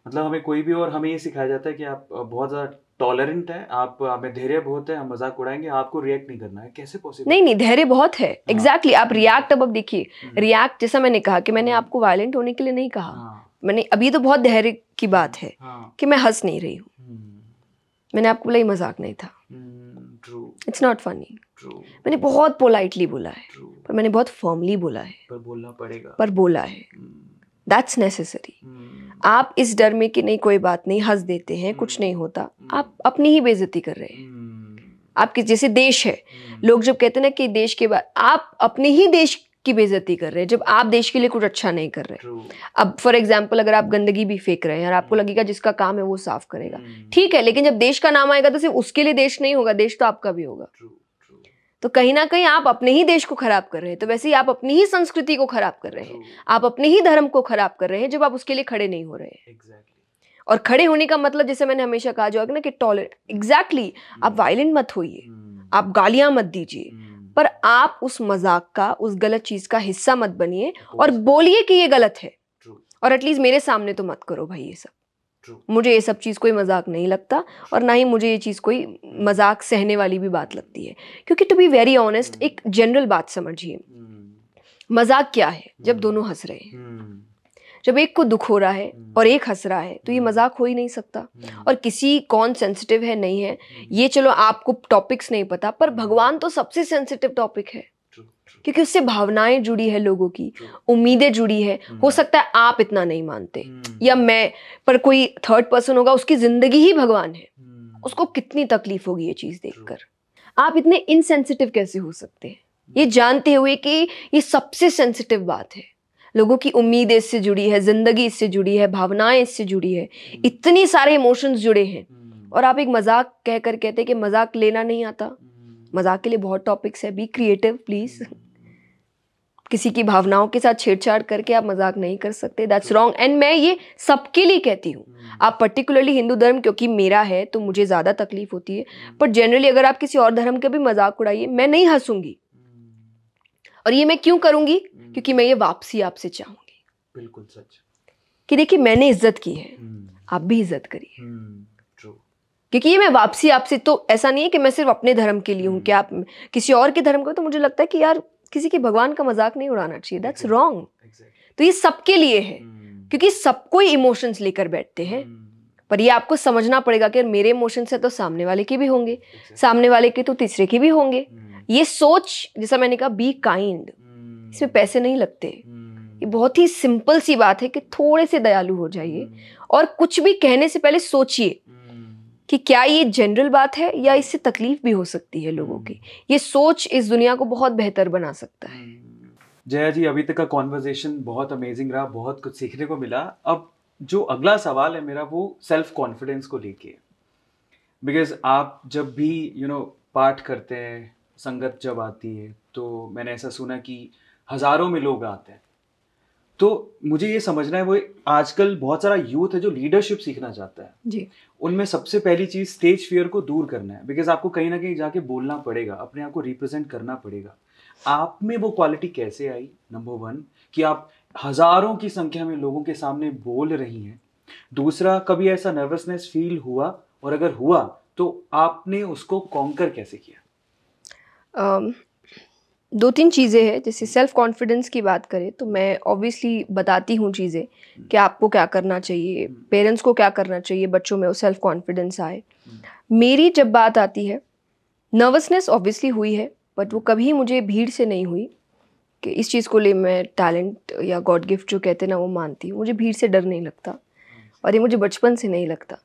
मतलब हमें कोई भी और हमें ये सिखाया जाता है कि आप बहुत ज़्यादा टॉलरेंट है आप हमें धैर्य बहुत है हम मजाक उड़ाएंगे आपको रिएक्ट नहीं करना है कैसे पॉसिबल नहीं नहीं धैर्य बहुत है एग्जैक्टली हाँ। exactly, आप रिएक्ट अब अब देखिए रिएक्ट हम्म। जैसा मैंने कहा कि मैंने हाँ। आपको वायलेंट होने के लिए नहीं कहा हाँ। मैंने अभी तो बहुत धैर्य की बात है कि मैं हंस नहीं रही हूँ मैंने आपको बोला ये मजाक नहीं था इट्स नॉट फनी मैंने बहुत पोलाइटली बोला है True. पर मैंने बहुत फॉर्मली बोला है पर बोलना पड़ेगा पर बोला है दैट्स hmm. Necessary hmm. आप इस डर में कि नहीं कोई बात नहीं हंस देते हैं hmm. कुछ नहीं होता hmm. आप अपनी ही बेजती कर रहे हैं hmm. आपके जैसे देश है hmm. लोग जब कहते हैं ना कि देश के बाद आप अपने ही देश की बेजती कर रहे हैं जब आप देश के लिए कुछ अच्छा नहीं कर रहे अब फॉर एग्जाम्पल अगर आप गंदगी भी फेंक रहे हैं और आपको hmm. लगेगा जिसका काम है वो साफ करेगा hmm. ठीक है लेकिन जब देश का नाम आएगा तो सिर्फ उसके लिए देश नहीं होगा देश तो आपका भी होगा तो कहीं ना कहीं आप अपने ही देश को खराब कर रहे हैं तो वैसे ही आप अपनी ही संस्कृति को खराब कर रहे हैं आप अपने ही धर्म को खराब कर रहे हैं जब आप उसके लिए खड़े नहीं हो रहे हैं exactly. और खड़े होने का मतलब जैसे मैंने हमेशा कहा जो है ना कि टॉलरेंट एग्जैक्टली exactly, आप वायलेंट hmm. मत होइए आप गालियां मत दीजिए पर आप उस मजाक का उस गलत चीज का हिस्सा मत बनिए और बोलिए कि ये गलत है और एटलीस्ट मेरे सामने तो मत करो भाई ये सब मुझे ये सब चीज़ कोई मजाक नहीं लगता और ना ही मुझे ये चीज़ कोई मजाक सहने वाली भी बात लगती है क्योंकि टू बी वेरी ऑनेस्ट एक जनरल बात समझिए hmm. मजाक क्या है जब hmm. दोनों हंस रहे हैं hmm. जब एक को दुख हो रहा है हम्म। और एक हंस रहा है तो ये हम्म। मजाक हो ही नहीं सकता हम्म। और किसी कौन सेंसिटिव है नहीं है ये चलो आपको टॉपिक्स नहीं पता पर भगवान तो सबसे सेंसिटिव टॉपिक है क्योंकि उससे भावनाएं जुड़ी है लोगों की उम्मीदें जुड़ी है हो सकता है आप इतना नहीं मानते या मैं पर कोई थर्ड पर्सन होगा उसकी जिंदगी ही भगवान है उसको कितनी तकलीफ होगी ये चीज देखकर आप इतने इनसेंसिटिव कैसे हो सकते हैं ये जानते हुए कि ये सबसे सेंसिटिव बात है लोगों की उम्मीद इससे जुड़ी है ज़िंदगी इससे जुड़ी है भावनाएं इससे जुड़ी है हम्म। इतनी सारे इमोशंस जुड़े हैं हम्म। और आप एक मजाक कह कर कहते हैं कि मजाक लेना नहीं आता हम्म। मजाक के लिए बहुत टॉपिक्स है बी क्रिएटिव प्लीज़ किसी की भावनाओं के साथ छेड़छाड़ करके आप मजाक नहीं कर सकते दैट्स रॉन्ग एंड मैं ये सबके लिए कहती हूँ आप पर्टिकुलरली हिंदू धर्म क्योंकि मेरा है तो मुझे ज़्यादा तकलीफ होती है पर जनरली अगर आप किसी और धर्म का भी मजाक उड़ाइए मैं नहीं हंसूंगी और ये मैं क्यों करूंगी हम्म। क्योंकि मैं ये वापसी आपसे चाहूंगी बिल्कुल सच कि देखिए मैंने इज्जत की है हम्म। आप भी इज्जत करिए हम्म, क्योंकि ये मैं वापसी आपसे तो ऐसा नहीं है कि मैं सिर्फ अपने धर्म के लिए हूँ क्या आप किसी और के धर्म को तो मुझे लगता है कि यार किसी के भगवान का मजाक नहीं उड़ाना चाहिए दैट्स रॉन्ग तो ये सबके लिए है क्योंकि सब कोई इमोशंस लेकर बैठते हैं पर ये आपको समझना पड़ेगा कि मेरे इमोशंस है तो सामने वाले के भी होंगे सामने वाले के तो तीसरे के भी होंगे ये सोच जैसा मैंने कहा बी काइंड hmm. इसमें पैसे नहीं लगते hmm. ये बहुत ही सिंपल सी बात है कि थोड़े से दयालु हो जाइए hmm. और कुछ भी कहने से पहले सोचिए कि क्या ये जनरल बात है या इससे तकलीफ भी हो सकती है लोगों की ये सोच इस दुनिया को बहुत बेहतर बना सकता है जया जी अभी तक का कॉन्वर्जेशन बहुत अमेजिंग रहा बहुत कुछ सीखने को मिला अब जो अगला सवाल है मेरा वो सेल्फ कॉन्फिडेंस को लेके बिकॉज आप जब भी यू नो पाठ करते हैं संगत जब आती है तो मैंने ऐसा सुना कि हज़ारों में लोग आते हैं तो मुझे ये समझना है वो आजकल बहुत सारा यूथ है जो लीडरशिप सीखना चाहता है जी उनमें सबसे पहली चीज़ स्टेज फियर को दूर करना है बिकॉज आपको कहीं ना कहीं जाके बोलना पड़ेगा अपने आप को रिप्रेजेंट करना पड़ेगा आप में वो क्वालिटी कैसे आई नंबर वन कि आप हज़ारों की संख्या में लोगों के सामने बोल रही हैं दूसरा कभी ऐसा नर्वसनेस फील हुआ और अगर हुआ तो आपने उसको कॉन्कर कैसे किया Um, दो तीन चीज़ें हैं जैसे सेल्फ कॉन्फिडेंस की बात करें तो मैं ऑब्वियसली बताती हूँ चीज़ें कि आपको क्या करना चाहिए पेरेंट्स को क्या करना चाहिए बच्चों में वो सेल्फ कॉन्फिडेंस आए मेरी जब बात आती है नर्वसनेस ऑब्वियसली हुई है बट वो कभी मुझे भीड़ से नहीं हुई कि इस चीज़ को ले मैं टैलेंट या गॉड गिफ्ट जो कहते हैं ना वो मानती हूँ मुझे भीड़ से डर नहीं लगता और ये मुझे बचपन से नहीं लगता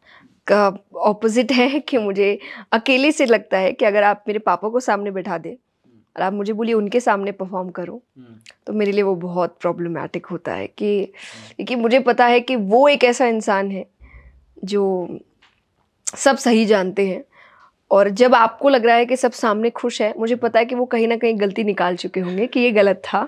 ऑपोजिट है कि मुझे अकेले से लगता है कि अगर आप मेरे पापा को सामने बैठा दें और आप मुझे बोलिए उनके सामने परफॉर्म करो हम्म। तो मेरे लिए वो बहुत प्रॉब्लमेटिक होता है कि क्योंकि मुझे पता है कि वो एक ऐसा इंसान है जो सब सही जानते हैं और जब आपको लग रहा है कि सब सामने खुश है मुझे पता है कि वो कहीं ना कहीं गलती निकाल चुके होंगे कि ये गलत था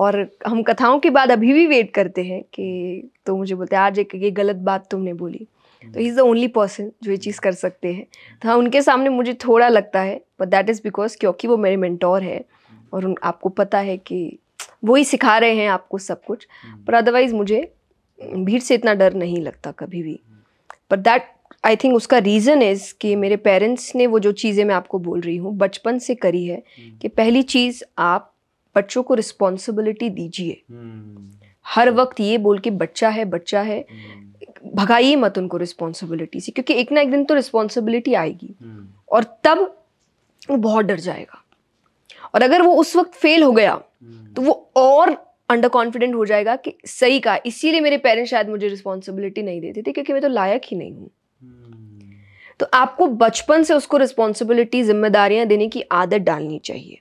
और हम कथाओं के बाद अभी भी वेट करते हैं कि तो मुझे बोलते हैं आज एक ये गलत बात तुमने बोली तो इज़ द ओनली पर्सन जो ये hmm. चीज़ कर सकते हैं तो हाँ उनके सामने मुझे थोड़ा लगता है बट दैट इज़ बिकॉज क्योंकि वो मेरे मेंटोर है hmm. और उन आपको पता है कि वो ही सिखा रहे हैं आपको सब कुछ hmm. पर अदरवाइज़ मुझे भीड़ से इतना डर नहीं लगता कभी भी पर दैट आई थिंक उसका रीज़न इज़ कि मेरे पेरेंट्स ने वो जो चीज़ें मैं आपको बोल रही हूँ बचपन से करी है कि पहली चीज़ आप बच्चों को रिस्पॉन्सिबिलिटी दीजिए हर वक्त ये बोल के बच्चा है बच्चा है भगाइए मत उनको रिस्पॉन्सिबिलिटी से क्योंकि एक ना एक दिन तो रिस्पॉन्सिबिलिटी आएगी हम्म। और तब वो बहुत डर जाएगा और अगर वो उस वक्त फेल हो गया हम्म। तो वो और अंडर कॉन्फिडेंट हो जाएगा कि सही कहा इसीलिए मेरे पेरेंट्स शायद मुझे रिस्पॉन्सिबिलिटी नहीं देते थे क्योंकि मैं तो लायक ही नहीं हूँ हम्म। तो आपको बचपन से उसको रिस्पॉन्सिबिलिटी जिम्मेदारियां देने की आदत डालनी चाहिए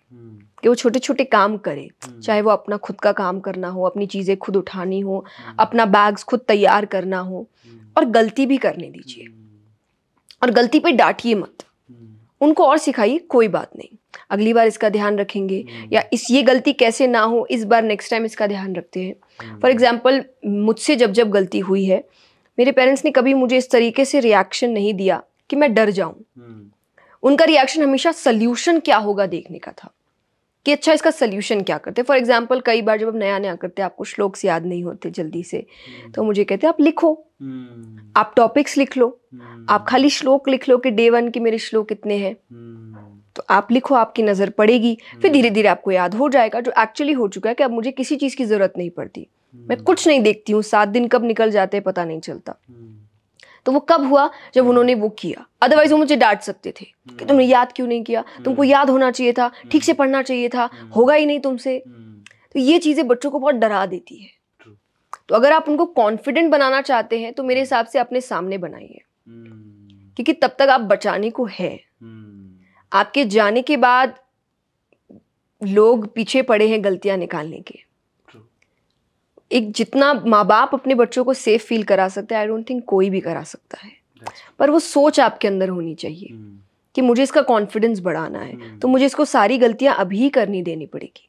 कि वो छोटे छोटे काम करे हम्म। चाहे वो अपना खुद का काम करना हो अपनी चीज़ें खुद उठानी हो हम्म। अपना बैग्स खुद तैयार करना हो हम्म। और गलती भी करने दीजिए और गलती पे डांटिए मत उनको और सिखाइए कोई बात नहीं अगली बार इसका ध्यान रखेंगे या इस ये गलती कैसे ना हो इस बार नेक्स्ट टाइम इसका ध्यान रखते हैं फॉर एग्जाम्पल मुझसे जब जब गलती हुई है मेरे पेरेंट्स ने कभी मुझे इस तरीके से रिएक्शन नहीं दिया कि मैं डर जाऊं उनका रिएक्शन हमेशा सल्यूशन क्या होगा देखने का था कि अच्छा इसका सोल्यूशन क्या करते हैं फॉर एग्जाम्पल कई बार जब आप नया नया करते हैं आपको श्लोक्स याद नहीं होते जल्दी से hmm. तो मुझे कहते हैं आप लिखो hmm. आप टॉपिक्स लिख लो hmm. आप खाली श्लोक लिख लो कि डे वन के मेरे श्लोक कितने हैं तो आप लिखो आपकी नज़र पड़ेगी फिर धीरे धीरे आपको याद हो जाएगा जो एक्चुअली हो चुका है कि अब मुझे किसी चीज़ की ज़रूरत नहीं पड़ती मैं कुछ नहीं देखती हूँ सात दिन कब निकल जाते हैं पता नहीं चलता तो वो कब हुआ जब हम्म। उन्होंने वो किया अदरवाइज वो मुझे डांट सकते थे कि हम्म। तुमने याद क्यों नहीं किया हम्म। तुमको याद होना चाहिए था ठीक से पढ़ना चाहिए था होगा ही नहीं तुमसे तो ये चीज़ें बच्चों को बहुत डरा देती है तो अगर आप उनको कॉन्फिडेंट बनाना चाहते हैं तो मेरे हिसाब से अपने सामने बनाइए क्योंकि तब तक आप बचाने को है आपके जाने के बाद लोग पीछे पड़े हैं गलतियां निकालने के एक जितना माँ बाप अपने बच्चों को सेफ फील करा सकते हैं आई डोंट थिंक कोई भी करा सकता है पर वो सोच आपके अंदर होनी चाहिए hmm. कि मुझे इसका कॉन्फिडेंस बढ़ाना है hmm. तो मुझे इसको सारी गलतियां अभी करनी देनी पड़ेगी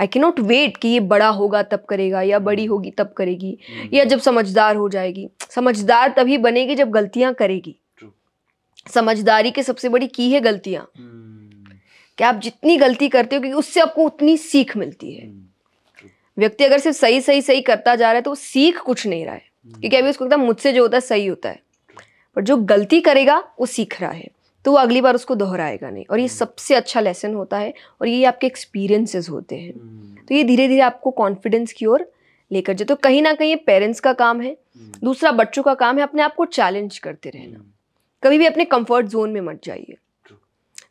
आई के नॉट वेट कि ये बड़ा होगा तब करेगा या बड़ी hmm. होगी तब करेगी या जब समझदार हो जाएगी समझदार तभी बनेगी जब गलतियां करेगी True. समझदारी के सबसे बड़ी की है गलतियां क्या आप जितनी गलती करते हो क्योंकि उससे आपको उतनी सीख मिलती है व्यक्ति अगर सिर्फ सही सही सही करता जा रहा है तो वो सीख कुछ नहीं रहा है हम्म। क्योंकि अभी उसको एकदम मुझसे जो होता है सही होता है पर जो गलती करेगा वो सीख रहा है तो वो अगली बार उसको दोहराएगा नहीं और ये हम्म। सबसे अच्छा लेसन होता है और ये आपके एक्सपीरियंसेस होते हैं हम्म। तो ये धीरे धीरे आपको कॉन्फिडेंस की ओर लेकर जाए तो कहीं ना कहीं ये पेरेंट्स का काम है दूसरा बच्चों का काम है अपने आप को चैलेंज करते रहना कभी भी अपने कंफर्ट जोन में मत जाइए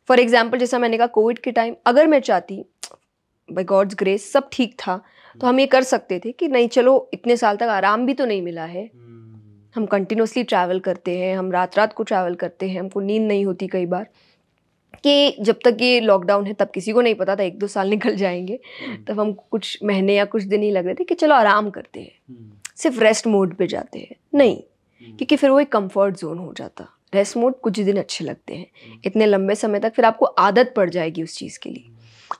फॉर एग्जाम्पल जैसा मैंने कहा कोविड के टाइम अगर मैं चाहती बाई गॉड्स ग्रेस सब ठीक था तो हम ये कर सकते थे कि नहीं चलो इतने साल तक आराम भी तो नहीं मिला है हम्म। हम कंटिन्यूसली ट्रैवल करते हैं हम रात रात को ट्रैवल करते हैं हमको नींद नहीं होती कई बार कि जब तक ये लॉकडाउन है तब किसी को नहीं पता था एक दो साल निकल जाएंगे हम्म। तब हम कुछ महीने या कुछ दिन ही लग रहे थे कि चलो आराम करते हैं हम्म। सिर्फ रेस्ट मोड पे जाते हैं नहीं क्योंकि फिर वो एक कंफर्ट जोन हो जाता रेस्ट मोड कुछ दिन अच्छे लगते हैं इतने लंबे समय तक फिर आपको आदत पड़ जाएगी उस चीज़ के लिए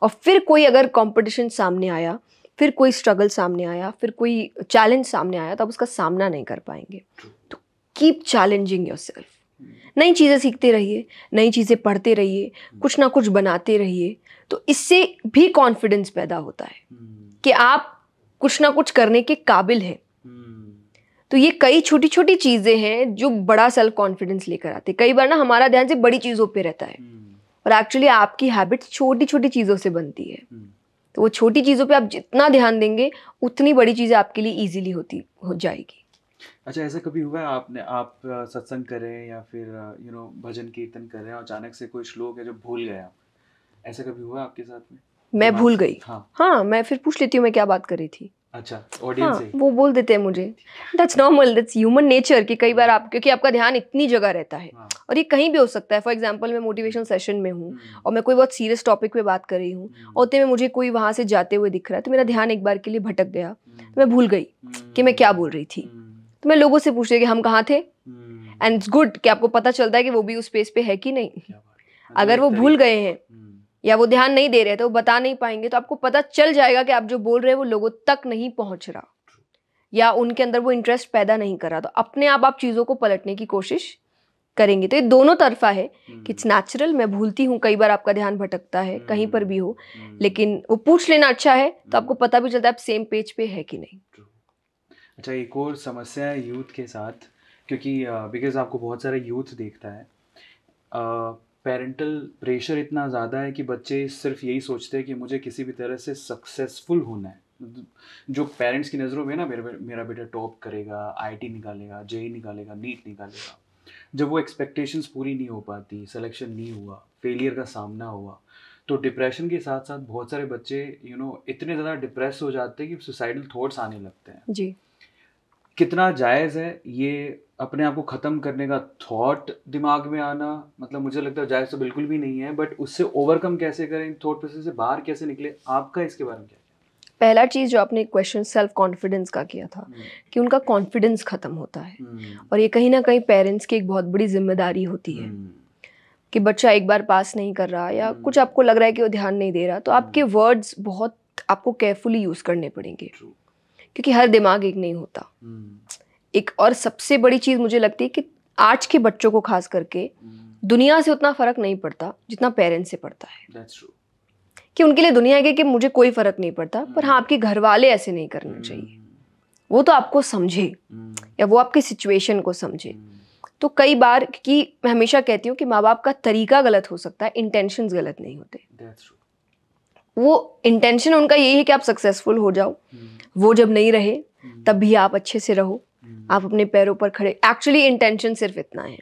और फिर कोई अगर कंपटीशन सामने आया फिर कोई स्ट्रगल सामने आया फिर कोई चैलेंज सामने आया तो आप उसका सामना नहीं कर पाएंगे तो कीप चैलेंजिंग योर सेल्फ नई चीज़ें सीखते रहिए नई चीज़ें पढ़ते रहिए hmm. कुछ ना कुछ बनाते रहिए तो इससे भी कॉन्फिडेंस पैदा होता है hmm. कि आप कुछ ना कुछ करने के काबिल हैं hmm. तो ये कई छोटी छोटी चीज़ें हैं जो बड़ा सेल्फ कॉन्फिडेंस लेकर आते हैं कई बार ना हमारा ध्यान से बड़ी चीज़ों पे रहता है और एक्चुअली आपकी हैबिट छोटी छोटी चीज़ों से बनती है तो वो छोटी चीज़ों पे आप जितना ध्यान देंगे उतनी बड़ी चीज़ें आपके लिए इजीली होती हो जाएगी अच्छा ऐसा कभी हुआ है आपने आप सत्संग करें या फिर यू नो भजन कीर्तन कर रहे हैं और अचानक से कोई श्लोक है जो भूल गए आप ऐसा कभी हुआ आपके साथ में मैं भूल गई हाँ हाँ मैं फिर पूछ लेती हूँ मैं क्या बात कर रही थी अच्छा ऑडियंस हाँ, वो बोल देते हैं मुझे that's normal that's human nature कि कई बार आप क्योंकि आपका ध्यान इतनी जगह रहता है हाँ. और ये कहीं भी हो सकता है फॉर एग्जाम्पल मैं मोटिवेशन सेशन में हूँ हम्म। और मैं कोई बहुत सीरियस टॉपिक पे बात कर रही हूँ हम्म। और उतने में मुझे कोई वहां से जाते हुए दिख रहा है तो मेरा ध्यान एक बार के लिए भटक गया हम्म। तो मैं भूल गई कि मैं क्या बोल रही थी तो मैं लोगों से पूछ रही कि हम कहाँ थे एंड इट्स गुड कि आपको पता चलता है कि वो भी उस स्पेस पे है कि नहीं मतलब अगर वो भूल गए हैं या वो ध्यान नहीं दे रहे थे वो बता नहीं पाएंगे तो आपको पता चल जाएगा कि आप जो बोल रहे हैं वो लोगों तक नहीं पहुंच रहा या उनके अंदर वो इंटरेस्ट पैदा नहीं कर रहा तो अपने आप आप चीज़ों को पलटने की कोशिश करेंगे तो ये दोनों तरफा है हम्म। कि इट्स नेचुरल मैं भूलती हूँ कई बार आपका ध्यान भटकता है हम्म। कहीं पर भी हो हम्म। लेकिन वो पूछ लेना अच्छा है तो आपको पता भी चलता है आप सेम पेज पे है कि नहीं अच्छा एक और समस्या है यूथ के साथ क्योंकि बिकॉज आपको बहुत सारा यूथ देखता है पेरेंटल प्रेशर इतना ज़्यादा है कि बच्चे सिर्फ यही सोचते हैं कि मुझे किसी भी तरह से सक्सेसफुल होना है जो पेरेंट्स की नज़रों में ना मेरा मेरा बेटा टॉप करेगा आईटी निकालेगा जेई e निकालेगा नीट निकालेगा जब वो एक्सपेक्टेशंस पूरी नहीं हो पाती सिलेक्शन नहीं हुआ फेलियर का सामना हुआ तो डिप्रेशन के साथ साथ बहुत सारे बच्चे यू you नो know, इतने ज़्यादा डिप्रेस हो जाते हैं कि सुसाइडल थॉट्स आने लगते हैं जी कितना जायज़ है ये अपने आप को ख़त्म करने का थॉट दिमाग में आना मतलब मुझे लगता है जायज़ तो बिल्कुल भी नहीं है बट उससे ओवरकम कैसे करें थॉट प्रोसेस से बाहर कैसे निकले आपका इसके बारे में क्या पहला चीज़ जो आपने क्वेश्चन सेल्फ कॉन्फिडेंस का किया था हम्म। कि उनका कॉन्फिडेंस ख़त्म होता है हम्म। और ये कहीं ना कहीं पेरेंट्स की एक बहुत बड़ी जिम्मेदारी होती है हम्म। कि बच्चा एक बार पास नहीं कर रहा या कुछ आपको लग रहा है कि वो ध्यान नहीं दे रहा तो आपके वर्ड्स बहुत आपको केयरफुली यूज़ करने पड़ेंगे क्योंकि हर दिमाग एक नहीं होता एक और सबसे बड़ी चीज़ मुझे लगती है कि आज के बच्चों को खास करके हम्म। दुनिया से उतना फ़र्क नहीं पड़ता जितना पेरेंट्स से पड़ता है कि उनके लिए दुनिया के कि मुझे कोई फ़र्क नहीं पड़ता पर हम्म। हाँ आपके घर वाले ऐसे नहीं करना हम्म। चाहिए वो तो आपको समझे या वो आपकी सिचुएशन को समझे तो कई बार कि मैं हमेशा कहती हूँ कि माँ बाप का तरीका गलत हो सकता है इंटेंशंस गलत नहीं होते वो इंटेंशन उनका यही है कि आप सक्सेसफुल हो जाओ वो जब नहीं रहे तब भी आप अच्छे से रहो आप अपने पैरों पर खड़े एक्चुअली इंटेंशन सिर्फ इतना है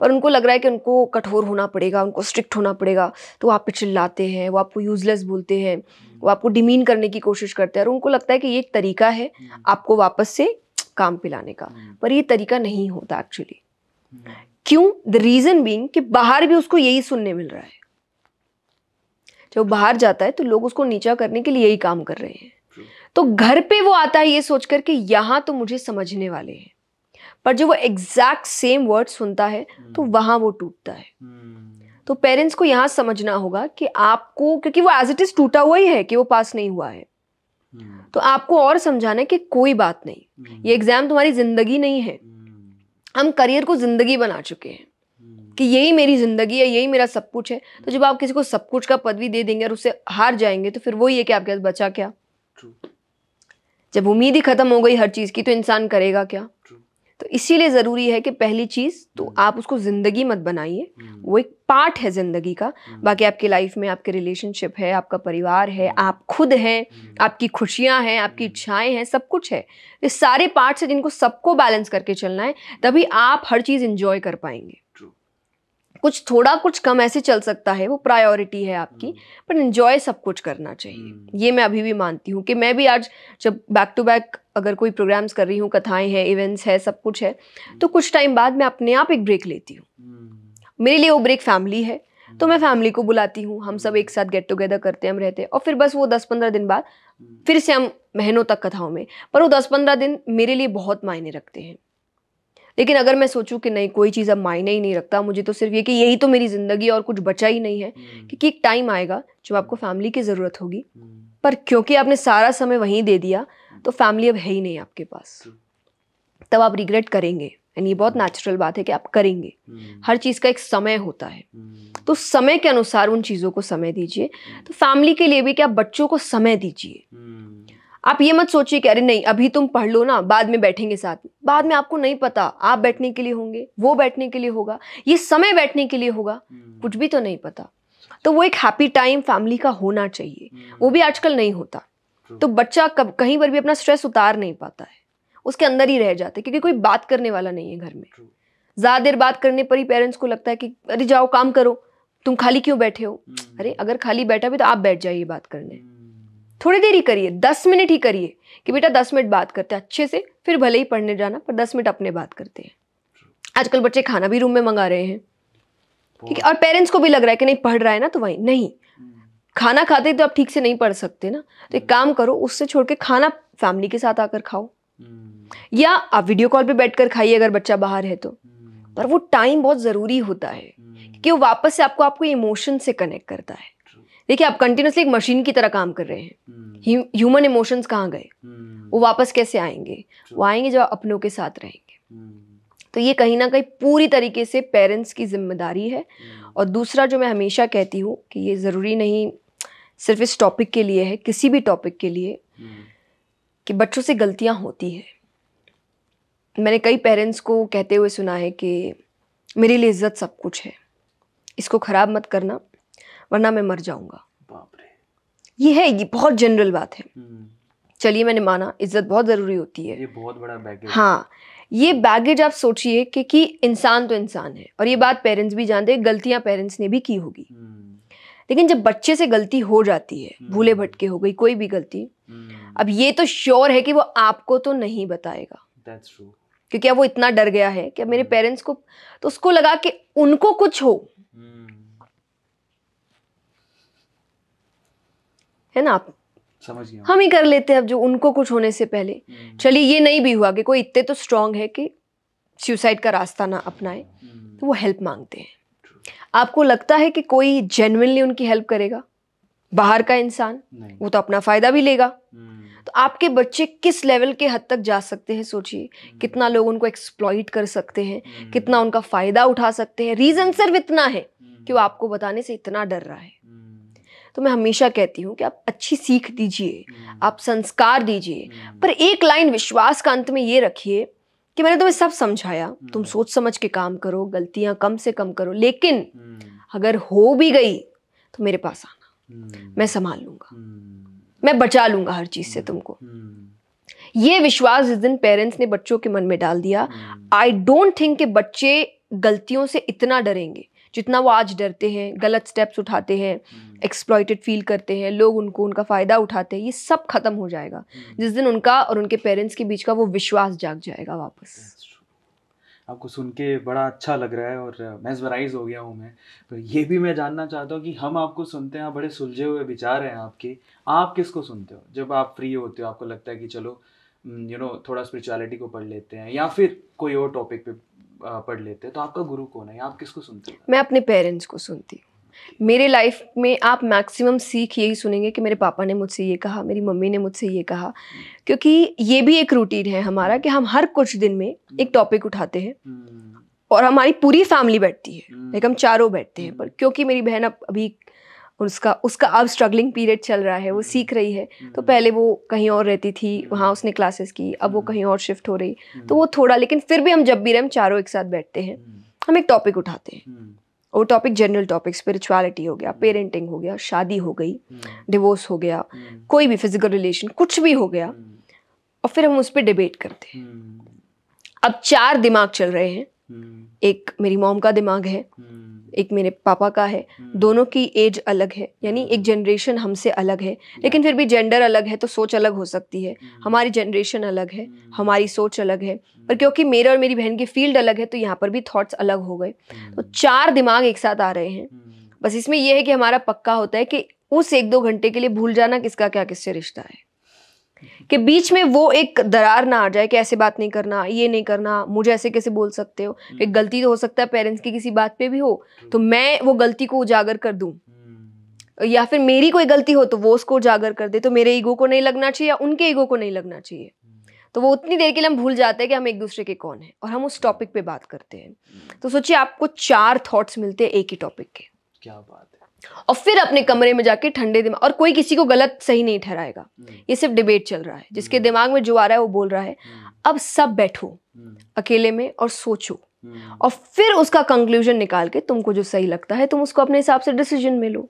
पर उनको लग रहा है कि उनको कठोर होना पड़ेगा उनको स्ट्रिक्ट होना पड़ेगा तो वो आप पे चिल्लाते हैं वो आपको यूजलेस बोलते हैं वो आपको डिमीन करने की कोशिश करते हैं और उनको लगता है कि ये एक तरीका है आपको वापस से काम पिलाने का पर ये तरीका नहीं होता एक्चुअली क्यों द रीज़न बींग कि बाहर भी उसको यही सुनने मिल रहा है जब बाहर जाता है तो लोग उसको नीचा करने के लिए यही काम कर रहे हैं तो घर पे वो आता है ये सोचकर कि यहाँ तो मुझे समझने वाले हैं पर जब वो एग्जैक्ट सेम वर्ड सुनता है तो हम्म। वहाँ वो टूटता है हम्म। तो पेरेंट्स को यहाँ समझना होगा कि आपको क्योंकि वो एज इट इज टूटा हुआ ही है कि वो पास नहीं हुआ है हम्म। तो आपको और समझाना है कि कोई बात नहीं ये एग्जाम तुम्हारी जिंदगी नहीं है हम करियर को जिंदगी बना चुके हैं कि यही मेरी जिंदगी है यही मेरा सब कुछ है तो जब आप किसी को सब कुछ का पदवी दे देंगे और उसे हार जाएंगे तो फिर वही है कि आपके पास बचा क्या जब उम्मीद ही ख़त्म हो गई हर चीज़ की तो इंसान करेगा क्या तो इसीलिए ज़रूरी है कि पहली चीज़ तो hmm. आप उसको ज़िंदगी मत बनाइए hmm. वो एक पार्ट है ज़िंदगी का hmm. बाकी आपकी लाइफ में आपके रिलेशनशिप है आपका परिवार है आप खुद हैं आपकी खुशियां हैं आपकी इच्छाएं हैं सब कुछ है इस सारे पार्ट्स हैं जिनको सबको बैलेंस करके चलना है तभी आप हर चीज़ इन्जॉय कर पाएंगे कुछ थोड़ा कुछ कम ऐसे चल सकता है वो प्रायोरिटी है आपकी बट हम्म। इन्जॉय सब कुछ करना चाहिए हम्म। ये मैं अभी भी मानती हूँ कि मैं भी आज जब बैक टू बैक अगर कोई प्रोग्राम्स कर रही हूँ कथाएं हैं इवेंट्स है सब कुछ है तो हम्म। कुछ टाइम बाद मैं अपने आप एक ब्रेक लेती हूँ मेरे लिए वो ब्रेक फैमिली है तो मैं फैमिली को बुलाती हूँ हम सब एक साथ गेट टुगेदर करते हैं हम रहते हैं और फिर बस वो दस पंद्रह दिन बाद फिर से हम महीनों तक कथाओं में पर वो दस पंद्रह दिन मेरे लिए बहुत मायने रखते हैं लेकिन अगर मैं सोचूं कि नहीं कोई चीज़ अब मायने ही नहीं रखता मुझे तो सिर्फ ये कि यही तो मेरी ज़िंदगी और कुछ बचा ही नहीं है क्योंकि हम्म। एक टाइम आएगा जब आपको फैमिली की ज़रूरत होगी हम्म। पर क्योंकि आपने सारा समय वहीं दे दिया तो फैमिली अब है ही नहीं आपके पास तब आप रिग्रेट करेंगे एंड ये बहुत नेचुरल बात है कि आप करेंगे हम्म। हर चीज़ का एक समय होता है तो समय के अनुसार उन चीज़ों को समय दीजिए तो फैमिली के लिए भी कि आप बच्चों को समय दीजिए आप ये मत सोचिए कि अरे नहीं अभी तुम पढ़ लो ना बाद में बैठेंगे साथ में बाद में आपको नहीं पता आप बैठने के लिए होंगे वो बैठने के लिए होगा ये समय बैठने के लिए होगा हम्म। कुछ भी तो नहीं पता तो वो एक हैप्पी टाइम फैमिली का होना चाहिए हम्म। वो भी आजकल नहीं होता तो बच्चा कब कहीं पर भी अपना स्ट्रेस उतार नहीं पाता है उसके अंदर ही रह जाता है क्योंकि कोई बात करने वाला नहीं है घर में ज़्यादा देर बात करने पर ही पेरेंट्स को लगता है कि अरे जाओ काम करो तुम खाली क्यों बैठे हो हम्म। अरे अगर खाली बैठा भी तो आप बैठ जाइए बात करने थोड़ी देर ही करिए दस मिनट ही करिए कि बेटा दस मिनट बात करते हैं अच्छे से फिर भले ही पढ़ने जाना पर दस मिनट अपने बात करते हैं आजकल बच्चे खाना भी रूम में मंगा रहे हैं ठीक है और पेरेंट्स को भी लग रहा है कि नहीं पढ़ रहा है ना तो वहीं नहीं हम्म। खाना खाते तो आप ठीक से नहीं पढ़ सकते ना तो एक काम करो उससे छोड़ के खाना फैमिली के साथ आकर खाओ हम्म। या आप वीडियो कॉल पे बैठकर खाइए अगर बच्चा बाहर है तो हम्म। पर वो टाइम बहुत ज़रूरी होता है कि वो वापस से आपको आपको इमोशन से कनेक्ट करता है देखिए आप कंटिन्यूसली एक मशीन की तरह काम कर रहे हैं हम्म। ह्यूमन इमोशंस कहाँ गए हम्म। वो वापस कैसे आएंगे वो आएंगे जब अपनों के साथ रहेंगे हम्म। तो ये कहीं ना कहीं पूरी तरीके से पेरेंट्स की जिम्मेदारी है और दूसरा जो मैं हमेशा कहती हूँ कि ये ज़रूरी नहीं सिर्फ इस टॉपिक के लिए है किसी भी टॉपिक के लिए कि बच्चों से गलतियाँ होती हैं मैंने कई पेरेंट्स को कहते हुए सुना है कि मेरे लिए इज्जत सब कुछ है इसको ख़राब मत करना वरना मैं मर जाऊंगा ये है ये बहुत जनरल बात है हम्म। चलिए मैंने माना इज्जत बहुत ज़रूरी होती है ये बहुत बड़ा बैगेज हाँ ये बैगेज आप सोचिए कि कि इंसान तो इंसान है और ये हम्म। बात पेरेंट्स भी जानते हैं गलतियां पेरेंट्स ने भी की होगी हम्म। लेकिन जब बच्चे से गलती हो जाती है भूले भटके हो गई कोई भी गलती अब ये तो श्योर है कि वो आपको तो नहीं बताएगा क्योंकि अब वो इतना डर गया है कि अब मेरे पेरेंट्स को तो उसको लगा कि उनको कुछ हो है ना आप समझ गया हम ही कर लेते हैं अब जो उनको कुछ होने से पहले हम्म। चलिए ये नहीं भी हुआ कि कोई इतने तो स्ट्रांग है कि सुसाइड का रास्ता ना अपनाए तो वो हेल्प मांगते हैं आपको लगता है कि कोई जेनुनली उनकी हेल्प करेगा बाहर का इंसान वो तो अपना फायदा भी लेगा हम्म। तो आपके बच्चे किस लेवल के हद तक जा सकते हैं सोचिए हम्म। कितना लोग उनको एक्सप्लॉइट कर सकते हैं कितना उनका फायदा उठा सकते हैं रीजन सिर्फ इतना है कि वो आपको बताने से इतना डर रहा है तो मैं हमेशा कहती हूँ कि आप अच्छी सीख दीजिए हम्म। आप संस्कार दीजिए हम्म। पर एक लाइन विश्वास का अंत में ये रखिए कि मैंने तुम्हें सब समझाया तुम हम्म। सोच समझ के काम करो गलतियां कम से कम करो लेकिन अगर हो भी गई तो मेरे पास आना मैं संभाल लूंगा मैं बचा लूंगा हर चीज़ से तुमको ये विश्वास जिस दिन पेरेंट्स ने बच्चों के मन में डाल दिया आई डोंट थिंक कि बच्चे गलतियों से इतना डरेंगे जितना वो आज डरते हैं गलत स्टेप्स उठाते हैं एक्सप्लॉयटेड फील करते हैं लोग उनको उनका फ़ायदा उठाते हैं ये सब ख़त्म हो जाएगा हम्म। जिस दिन उनका और उनके पेरेंट्स के बीच का वो विश्वास जाग जाएगा वापस आपको सुन के बड़ा अच्छा लग रहा है और मेजवराइज हो गया हूँ मैं तो ये भी मैं जानना चाहता हूँ कि हम आपको सुनते हैं आप बड़े सुलझे हुए विचार हैं आपके आप किसको सुनते हो जब आप फ्री होते हो आपको लगता है कि चलो यू हम्म, नो थोड़ा स्पिरिचुअलिटी को पढ़ लेते हैं या फिर कोई और टॉपिक पे पढ़ लेते हैं तो आपका गुरु कौन है आप किसको सुनते हैं मैं अपने पेरेंट्स को सुनती हूँ मेरे लाइफ में आप मैक्सिमम सीख यही सुनेंगे कि मेरे पापा ने मुझसे ये कहा मेरी मम्मी ने मुझसे ये कहा क्योंकि ये भी एक रूटीन है हमारा कि हम हर कुछ दिन में एक टॉपिक उठाते हैं हम्म। और हमारी पूरी फैमिली बैठती है लाइक हम्म। हम चारों बैठते हैं पर हम्म। क्योंकि मेरी बहन अब अभी उसका उसका अब स्ट्रगलिंग पीरियड चल रहा है वो सीख रही है तो पहले वो कहीं और रहती थी वहाँ उसने क्लासेस की अब वो कहीं और शिफ्ट हो रही तो वो थोड़ा लेकिन फिर भी हम जब भी रहे हम चारों एक साथ बैठते हैं हम एक टॉपिक उठाते हैं वो टॉपिक जनरल टॉपिक स्पिरिचुअलिटी हो गया पेरेंटिंग hmm. हो गया शादी हो गई डिवोर्स hmm. हो गया hmm. कोई भी फिजिकल रिलेशन कुछ भी हो गया और फिर हम उस पर डिबेट करते हैं अब चार दिमाग चल रहे हैं एक मेरी मोम का दिमाग है एक मेरे पापा का है हम्म। दोनों की एज अलग है यानी एक जनरेशन हम्म। हमसे अलग है लेकिन फिर भी जेंडर अलग है तो सोच अलग हो सकती है हम्म। हमारी जनरेशन अलग है हमारी सोच अलग है पर क्योंकि मेरे और मेरी बहन की फील्ड अलग है तो यहाँ पर भी थॉट्स अलग हो गए तो चार दिमाग एक साथ आ रहे हैं बस इसमें यह है कि हमारा पक्का होता है कि उस एक दो घंटे के लिए भूल जाना किसका क्या किससे रिश्ता है कि बीच में वो एक दरार ना आ जाए कि ऐसे बात नहीं करना ये नहीं करना मुझे ऐसे कैसे बोल सकते हो हम्म। कि गलती तो हो सकता है पेरेंट्स की किसी बात पे भी हो हम्म। तो मैं वो गलती को उजागर कर दूं हम्म। या फिर मेरी कोई गलती हो तो वो उसको उजागर कर दे तो मेरे ईगो को नहीं लगना चाहिए या उनके ईगो को नहीं लगना चाहिए तो वो उतनी देर के लिए हम भूल जाते हैं कि हम एक दूसरे के कौन हैं और हम उस टॉपिक पे बात करते हैं तो सोचिए आपको चार थॉट्स मिलते हैं एक ही टॉपिक के क्या बात और फिर अपने कमरे में जाके ठंडे दिमाग और कोई किसी को गलत सही नहीं ठहराएगा ये सिर्फ डिबेट चल रहा है जिसके हम्म। दिमाग में जो आ रहा है वो बोल रहा है हम्म। अब सब बैठो हम्म। अकेले में और सोचो और फिर उसका कंक्लूजन निकाल के तुमको जो सही लगता है तुम उसको अपने हिसाब से डिसीजन में लो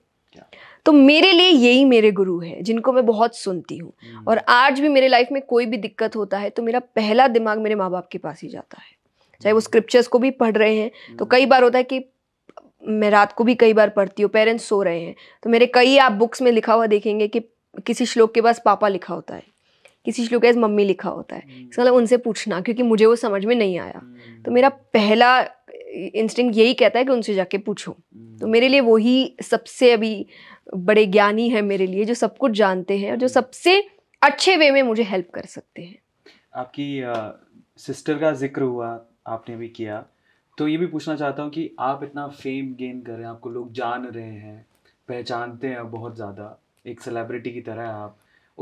तो मेरे लिए यही मेरे गुरु है जिनको मैं बहुत सुनती हूँ और आज भी मेरे लाइफ में कोई भी दिक्कत होता है तो मेरा पहला दिमाग मेरे माँ बाप के पास ही जाता है चाहे वो स्क्रिप्चर्स को भी पढ़ रहे हैं तो कई बार होता है कि मैं रात को भी कई बार पढ़ती हूँ पेरेंट्स सो रहे हैं तो मेरे कई आप बुक्स में लिखा हुआ देखेंगे कि किसी श्लोक के पास पापा लिखा होता है किसी श्लोक के पास मम्मी लिखा होता है हम्म। इसका मतलब उनसे पूछना क्योंकि मुझे वो समझ में नहीं आया हम्म। तो मेरा पहला इंस्टिंग यही कहता है कि उनसे जाके पूछो तो हम्म। मेरे लिए वही सबसे अभी बड़े ज्ञानी है मेरे लिए जो सब कुछ जानते हैं और जो सबसे अच्छे वे में मुझे हेल्प कर सकते हैं आपकी सिस्टर का जिक्र हुआ आपने भी किया तो ये भी पूछना चाहता हूँ कि आप इतना फेम गेन कर रहे हैं आपको लोग जान रहे हैं पहचानते हैं बहुत ज़्यादा एक सेलिब्रिटी की तरह आप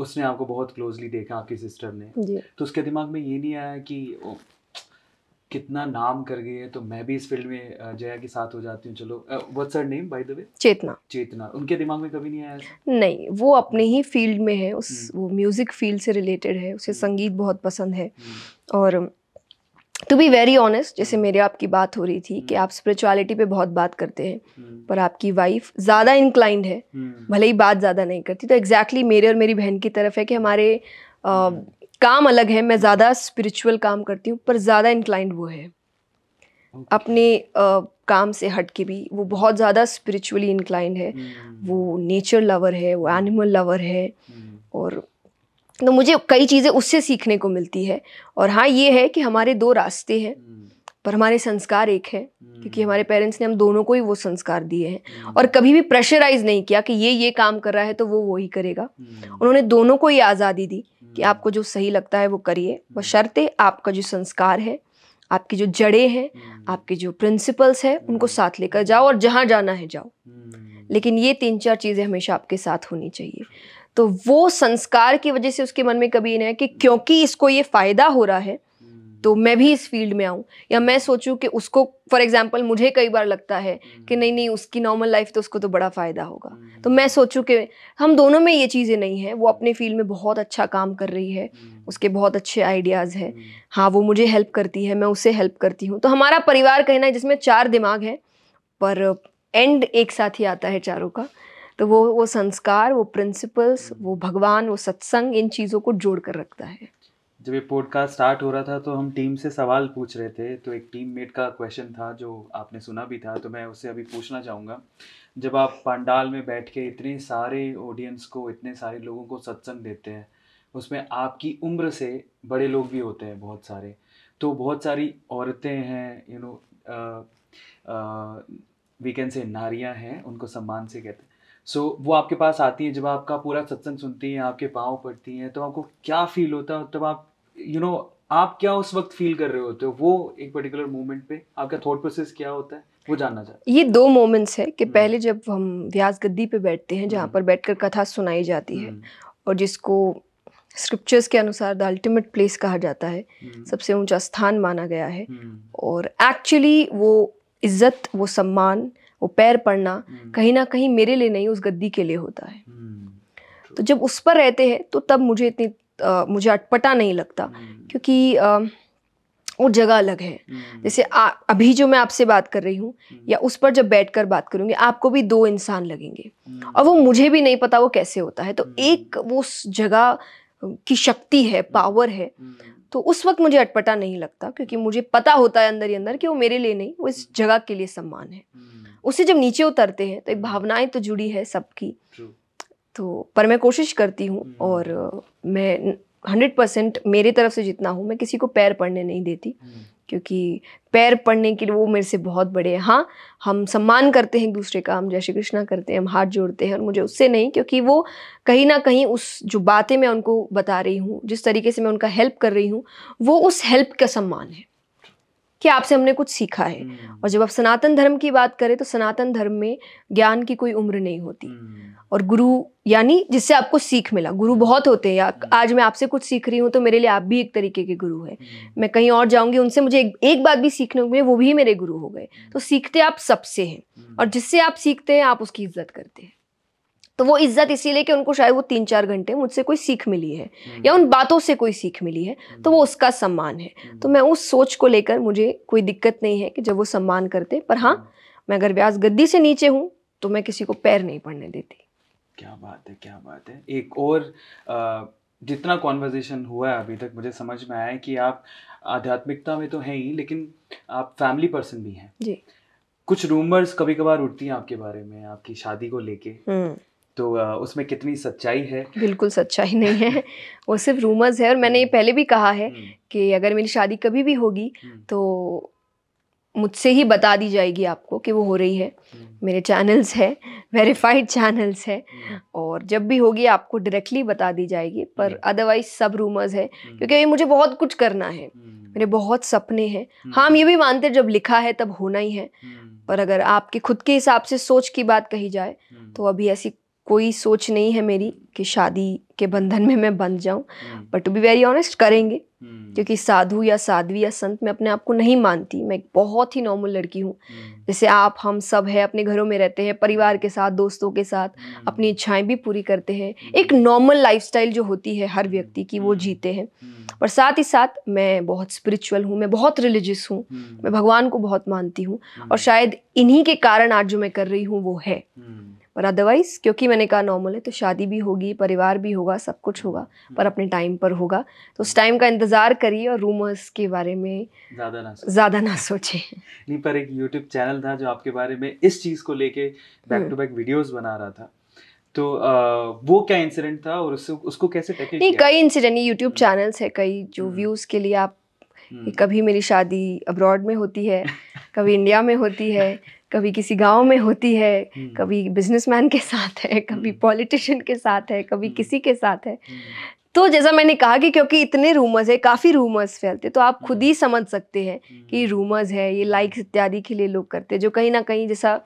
उसने आपको बहुत क्लोजली देखा आपकी सिस्टर ने तो उसके दिमाग में ये नहीं आया कि ओ, कितना नाम कर गई है तो मैं भी इस फील्ड में जया के साथ हो जाती हूँ चलो what's her name by the way Chetna Chetna उनके दिमाग में कभी नहीं आया नहीं वो अपने ही फील्ड में है उस हम्म। वो म्यूजिक फील्ड से रिलेटेड है उसे हम्म। संगीत बहुत पसंद है हम्म। और टू बी वेरी ऑनेस्ट जैसे मेरे आपकी बात हो रही थी कि आप स्पिरिचुअलिटी पे बहुत बात करते हैं पर आपकी वाइफ ज़्यादा इंक्लाइंड है हम्म। भले ही बात ज़्यादा नहीं करती तो एग्जैक्टली exactly मेरे और मेरी बहन की तरफ है कि हमारे आ, काम अलग है मैं ज़्यादा स्पिरिचुअल काम करती हूँ पर ज़्यादा इंक्लाइंड वो है अपने आ, काम से हट के भी वो बहुत ज़्यादा स्पिरिचुअली हम्म। इंक्लाइंड है वो नेचर लवर है वो एनिमल लवर है और तो मुझे कई चीज़ें उससे सीखने को मिलती है और हाँ ये है कि हमारे दो रास्ते हैं हम्म। पर हमारे संस्कार एक है क्योंकि हमारे हम्म। पेरेंट्स ने हम दोनों को ही वो संस्कार दिए हैं हम्म। और कभी भी प्रेशराइज नहीं किया कि ये ये काम कर रहा है तो वो वो ही करेगा उन्होंने दोनों को ही आज़ादी दी कि आपको जो सही लगता है वो करिए वह शर्तें आपका जो संस्कार है आपकी जो जड़ें हैं आपके जो प्रिंसिपल्स हैं उनको साथ लेकर जाओ और जहाँ जाना है जाओ लेकिन ये तीन चार चीज़ें हमेशा आपके साथ होनी चाहिए तो वो संस्कार की वजह से उसके मन में कभी नहीं है कि क्योंकि इसको ये फ़ायदा हो रहा है तो मैं भी इस फील्ड में आऊँ या मैं सोचूं कि उसको फॉर एग्जाम्पल मुझे कई बार लगता है कि नहीं नहीं उसकी नॉर्मल लाइफ तो उसको तो बड़ा फ़ायदा होगा तो मैं सोचूं कि हम दोनों में ये चीज़ें नहीं हैं वो अपने फील्ड में बहुत अच्छा काम कर रही है उसके बहुत अच्छे आइडियाज़ है हाँ वो मुझे हेल्प करती है मैं उसे हेल्प करती हूँ तो हमारा परिवार कहना है जिसमें चार दिमाग है पर एंड एक साथ ही आता है चारों का तो वो वो संस्कार वो प्रिंसिपल्स हम्म। वो भगवान वो सत्संग इन चीज़ों को जोड़ कर रखता है जब ये पॉडकास्ट स्टार्ट हो रहा था तो हम टीम से सवाल पूछ रहे थे तो एक टीम मेट का क्वेश्चन था जो आपने सुना भी था तो मैं उससे अभी पूछना चाहूँगा जब आप पंडाल में बैठ के इतने सारे ऑडियंस को इतने सारे लोगों को सत्संग देते हैं उसमें आपकी उम्र से बड़े लोग भी होते हैं बहुत सारे तो बहुत सारी औरतें हैं you know we can say नारियाँ हैं उनको सम्मान से कहते हैं सो so, वो आपके पास आती हैं जब आपका पूरा सत्संग सुनती हैं आपके पाँव पड़ती हैं तो आपको क्या फील होता है तब आप यू नो आप क्या उस वक्त फील कर रहे होते हो वो एक पर्टिकुलर मोमेंट पे आपका थॉट प्रोसेस क्या होता है वो जानना चाहते ये दो मोमेंट्स है कि हम्म। पहले जब हम व्यास गद्दी पे बैठते हैं जहाँ हम्म। पर बैठकर कथा सुनाई जाती है हम्म। और जिसको स्क्रिप्चर्स के अनुसार द अल्टीमेट प्लेस कहा जाता है सबसे ऊंचा स्थान माना गया है और एक्चुअली वो इज्जत वो सम्मान वो पैर पड़ना हम्म। कहीं ना कहीं मेरे लिए नहीं उस गद्दी के लिए होता है हम्म। तो जब उस पर रहते हैं तो तब मुझे इतनी आ, मुझे अटपटा नहीं लगता हम्म। क्योंकि आ, वो जगह अलग है जैसे आ, अभी जो मैं आपसे बात कर रही हूँ या उस पर जब बैठकर बात करूँगी आपको भी दो इंसान लगेंगे और वो मुझे भी नहीं पता वो कैसे होता है तो एक वो उस जगह की शक्ति है पावर है तो उस वक्त मुझे अटपटा नहीं लगता क्योंकि मुझे पता होता है अंदर ही अंदर कि वो मेरे लिए नहीं वो इस जगह के लिए सम्मान है उससे जब नीचे उतरते हैं तो एक भावनाएं तो जुड़ी है सबकी तो पर मैं कोशिश करती हूँ hmm. और मैं हंड्रेड परसेंट मेरे तरफ से जितना हूँ मैं किसी को पैर पढ़ने नहीं देती hmm. क्योंकि पैर पढ़ने के लिए वो मेरे से बहुत बड़े हैं हाँ हम सम्मान करते हैं एक दूसरे का हम जय श्री कृष्णा करते हैं हम हाथ जोड़ते हैं और मुझे उससे नहीं क्योंकि वो कहीं ना कहीं उस जो बातें मैं उनको बता रही हूँ जिस तरीके से मैं उनका हेल्प कर रही हूँ वो उस हेल्प का सम्मान है कि आपसे हमने कुछ सीखा है हम्म। और जब आप सनातन धर्म की बात करें तो सनातन धर्म में ज्ञान की कोई उम्र नहीं होती हम्म। और गुरु यानी जिससे आपको सीख मिला गुरु बहुत होते हैं हम्म। आज मैं आपसे कुछ सीख रही हूँ तो मेरे लिए आप भी एक तरीके के गुरु हैं मैं कहीं और जाऊँगी उनसे मुझे एक, एक बात भी सीखने को मिले वो भी मेरे गुरु हो गए तो सीखते आप सबसे हैं और जिससे आप सीखते हैं आप उसकी इज्जत करते हैं तो वो इज्जत इसीलिए कि उनको शायद वो तीन चार घंटे मुझसे कोई सीख मिली है या उन बातों से कोई सीख मिली है तो वो उसका सम्मान है तो मैं उस सोच को लेकर मुझे कोई दिक्कत नहीं है कि जब वो सम्मान करते पर हाँ मैं अगर व्यास गद्दी से नीचे हूँ तो मैं किसी को पैर नहीं पड़ने देती क्या बात है क्या बात है एक और जितना कॉन्वर्जेशन हुआ है अभी तक मुझे समझ में आया है कि आप आध्यात्मिकता में तो हैं ही लेकिन आप फैमिली पर्सन भी हैं जी कुछ रूमर्स कभी कभार उठती हैं आपके बारे में आपकी शादी को लेके हम्म। तो उसमें कितनी सच्चाई है बिल्कुल सच्चाई नहीं है वो सिर्फ रूमर्स है और मैंने ये हम्म। पहले भी कहा है हम्म। कि अगर मेरी शादी कभी भी होगी हम्म। तो मुझसे ही बता दी जाएगी आपको कि वो हो रही है मेरे चैनल्स है वेरीफाइड चैनल्स है और जब भी होगी आपको डायरेक्टली बता दी जाएगी पर अदरवाइज सब रूमर्स है क्योंकि अभी मुझे बहुत कुछ करना है मेरे बहुत सपने हैं हाँ हम ये भी मानते जब लिखा है तब होना ही है पर अगर आपके खुद के हिसाब से सोच की बात कही जाए तो अभी ऐसी कोई सोच नहीं है मेरी कि शादी के बंधन में मैं बंध जाऊं but to be very honest करेंगे हम्म। क्योंकि साधु या साध्वी या संत मैं अपने आप को नहीं मानती मैं एक बहुत ही नॉर्मल लड़की हूँ हम्म। जैसे आप हम सब है अपने घरों में रहते हैं परिवार के साथ दोस्तों के साथ हम्म। अपनी इच्छाएं भी पूरी करते हैं एक नॉर्मल लाइफस्टाइल जो होती है हर व्यक्ति की वो जीते हैं और साथ ही साथ मैं बहुत स्पिरिचुअल हूँ मैं बहुत रिलीजियस हूँ मैं भगवान को बहुत मानती हूँ और शायद इन्हीं के कारण आज जो मैं कर रही हूँ वो है पर अदरवाइज़ क्योंकि मैंने कहा नॉर्मल है तो शादी भी होगी परिवार भी होगा सब कुछ होगा पर हम्म। अपने टाइम पर होगा तो उस टाइम का इंतज़ार करिए और रूमर्स के बारे में ज़्यादा ना सोचे नहीं पर एक यूट्यूब चैनल था जो आपके बारे में इस चीज़ को लेके बैक टू बैक वीडियोज़ बना रहा था तो आ, वो क्या इंसिडेंट था और उसको उसको कैसे टैकल नहीं कई इंसिडेंट यूट्यूब चैनल्स है कई जो व्यूज़ हम्म। के लिए आप हम्म। कभी मेरी शादी अब्रॉड में होती है कभी इंडिया में होती है कभी किसी गांव में होती है हम्म। कभी बिजनेसमैन के साथ है कभी पॉलिटिशियन हम्म। के साथ है कभी हम्म। किसी के साथ है तो जैसा मैंने कहा कि क्योंकि इतने रूमर्स है काफ़ी रूमर्स फैलते तो आप खुद ही समझ सकते हैं कि रूमर्स है ये लाइक्स इत्यादि के लिए लोग करते हैं जो कहीं ना कहीं जैसा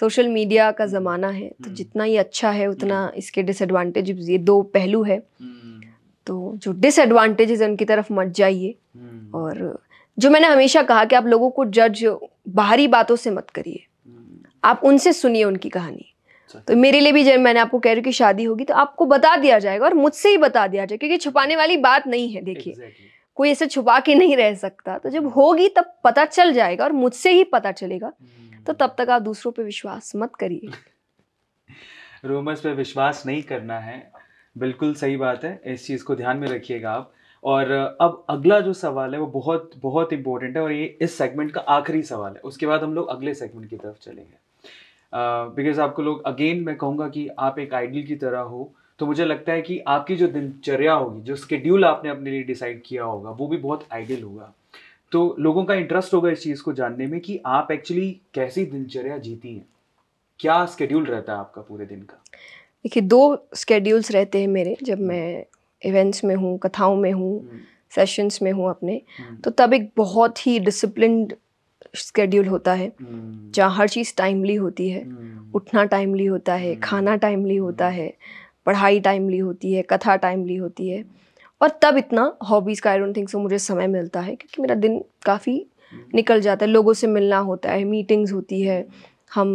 सोशल मीडिया का ज़माना है तो जितना ही अच्छा है उतना इसके डिसएडवांटेज ये दो पहलू है तो जो डिसएडवांटेजेस हैं उनकी तरफ मत जाइए और जो मैंने हमेशा कहा कि आप लोगों को जज बाहरी बातों से मत करिए आप उनसे सुनिए उनकी कहानी अच्छा। तो मेरे लिए भी जब मैंने आपको कह रही कि शादी होगी तो आपको बता दिया जाएगा और मुझसे ही बता दिया जाएगा क्योंकि छुपाने वाली बात नहीं है देखिए exactly. कोई ऐसे छुपा के नहीं रह सकता तो जब होगी तब पता चल जाएगा और मुझसे ही पता चलेगा तो तब तक आप दूसरों पर विश्वास मत करिए रूमर्स पे विश्वास नहीं करना है बिल्कुल सही बात है इस चीज़ को ध्यान में रखिएगा आप और अब अगला जो सवाल है वो बहुत बहुत इंपॉर्टेंट है और ये इस सेगमेंट का आखिरी सवाल है उसके बाद हम लोग अगले सेगमेंट की तरफ चलेंगे बिकॉज uh, आपको लोग अगेन मैं कहूँगा कि आप एक आइडल की तरह हो तो मुझे लगता है कि आपकी जो दिनचर्या होगी जो स्केड्यूल आपने अपने लिए डिसाइड किया होगा वो भी बहुत आइडियल होगा तो लोगों का इंटरेस्ट होगा इस चीज़ को जानने में कि आप एक्चुअली कैसी दिनचर्या जीती हैं क्या स्केड्यूल रहता है आपका पूरे दिन का देखिए दो स्केड्यूल्स रहते हैं मेरे जब हम्म। मैं इवेंट्स में हूँ कथाओं में हूँ सेशंस हम्म। में हूँ अपने हम्म। तो तब एक बहुत ही डिसिप्लिन स्केड्यूल होता है हम्म। जहाँ हर चीज़ टाइमली होती है उठना टाइमली होता है खाना टाइमली होता है पढ़ाई टाइमली होती है कथा टाइमली होती है और तब इतना हॉबीज़ का आई डोंट थिंक सो मुझे समय मिलता है क्योंकि मेरा दिन काफ़ी निकल जाता है लोगों से मिलना होता है मीटिंग्स होती है हम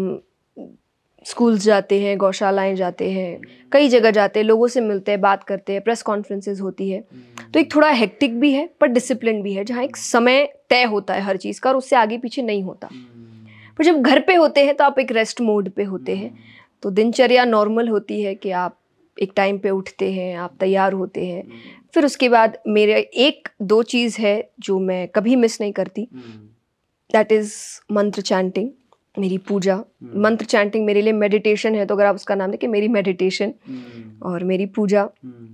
स्कूल्स जाते हैं गौशालाएं जाते हैं कई जगह जाते हैं लोगों से मिलते हैं बात करते हैं प्रेस कॉन्फ्रेंसेस होती है हम्म। तो एक थोड़ा हेक्टिक भी है पर डिसिप्लिन भी है जहाँ एक समय तय होता है हर चीज़ का और उससे आगे पीछे नहीं होता हम्म। पर जब घर पे होते हैं तो आप एक रेस्ट मोड पे होते हैं हम्म। तो दिनचर्या नॉर्मल होती है कि आप एक टाइम पे उठते हैं आप तैयार होते हैं फिर उसके बाद मेरे एक दो चीज़ है जो मैं कभी मिस नहीं करती दैट इज़ मंत्र चैंटिंग मेरी पूजा हम्म। मंत्र चैंटिंग मेरे लिए मेडिटेशन है तो अगर आप उसका नाम देखें मेरी मेडिटेशन हम्म। और मेरी पूजा हम्म।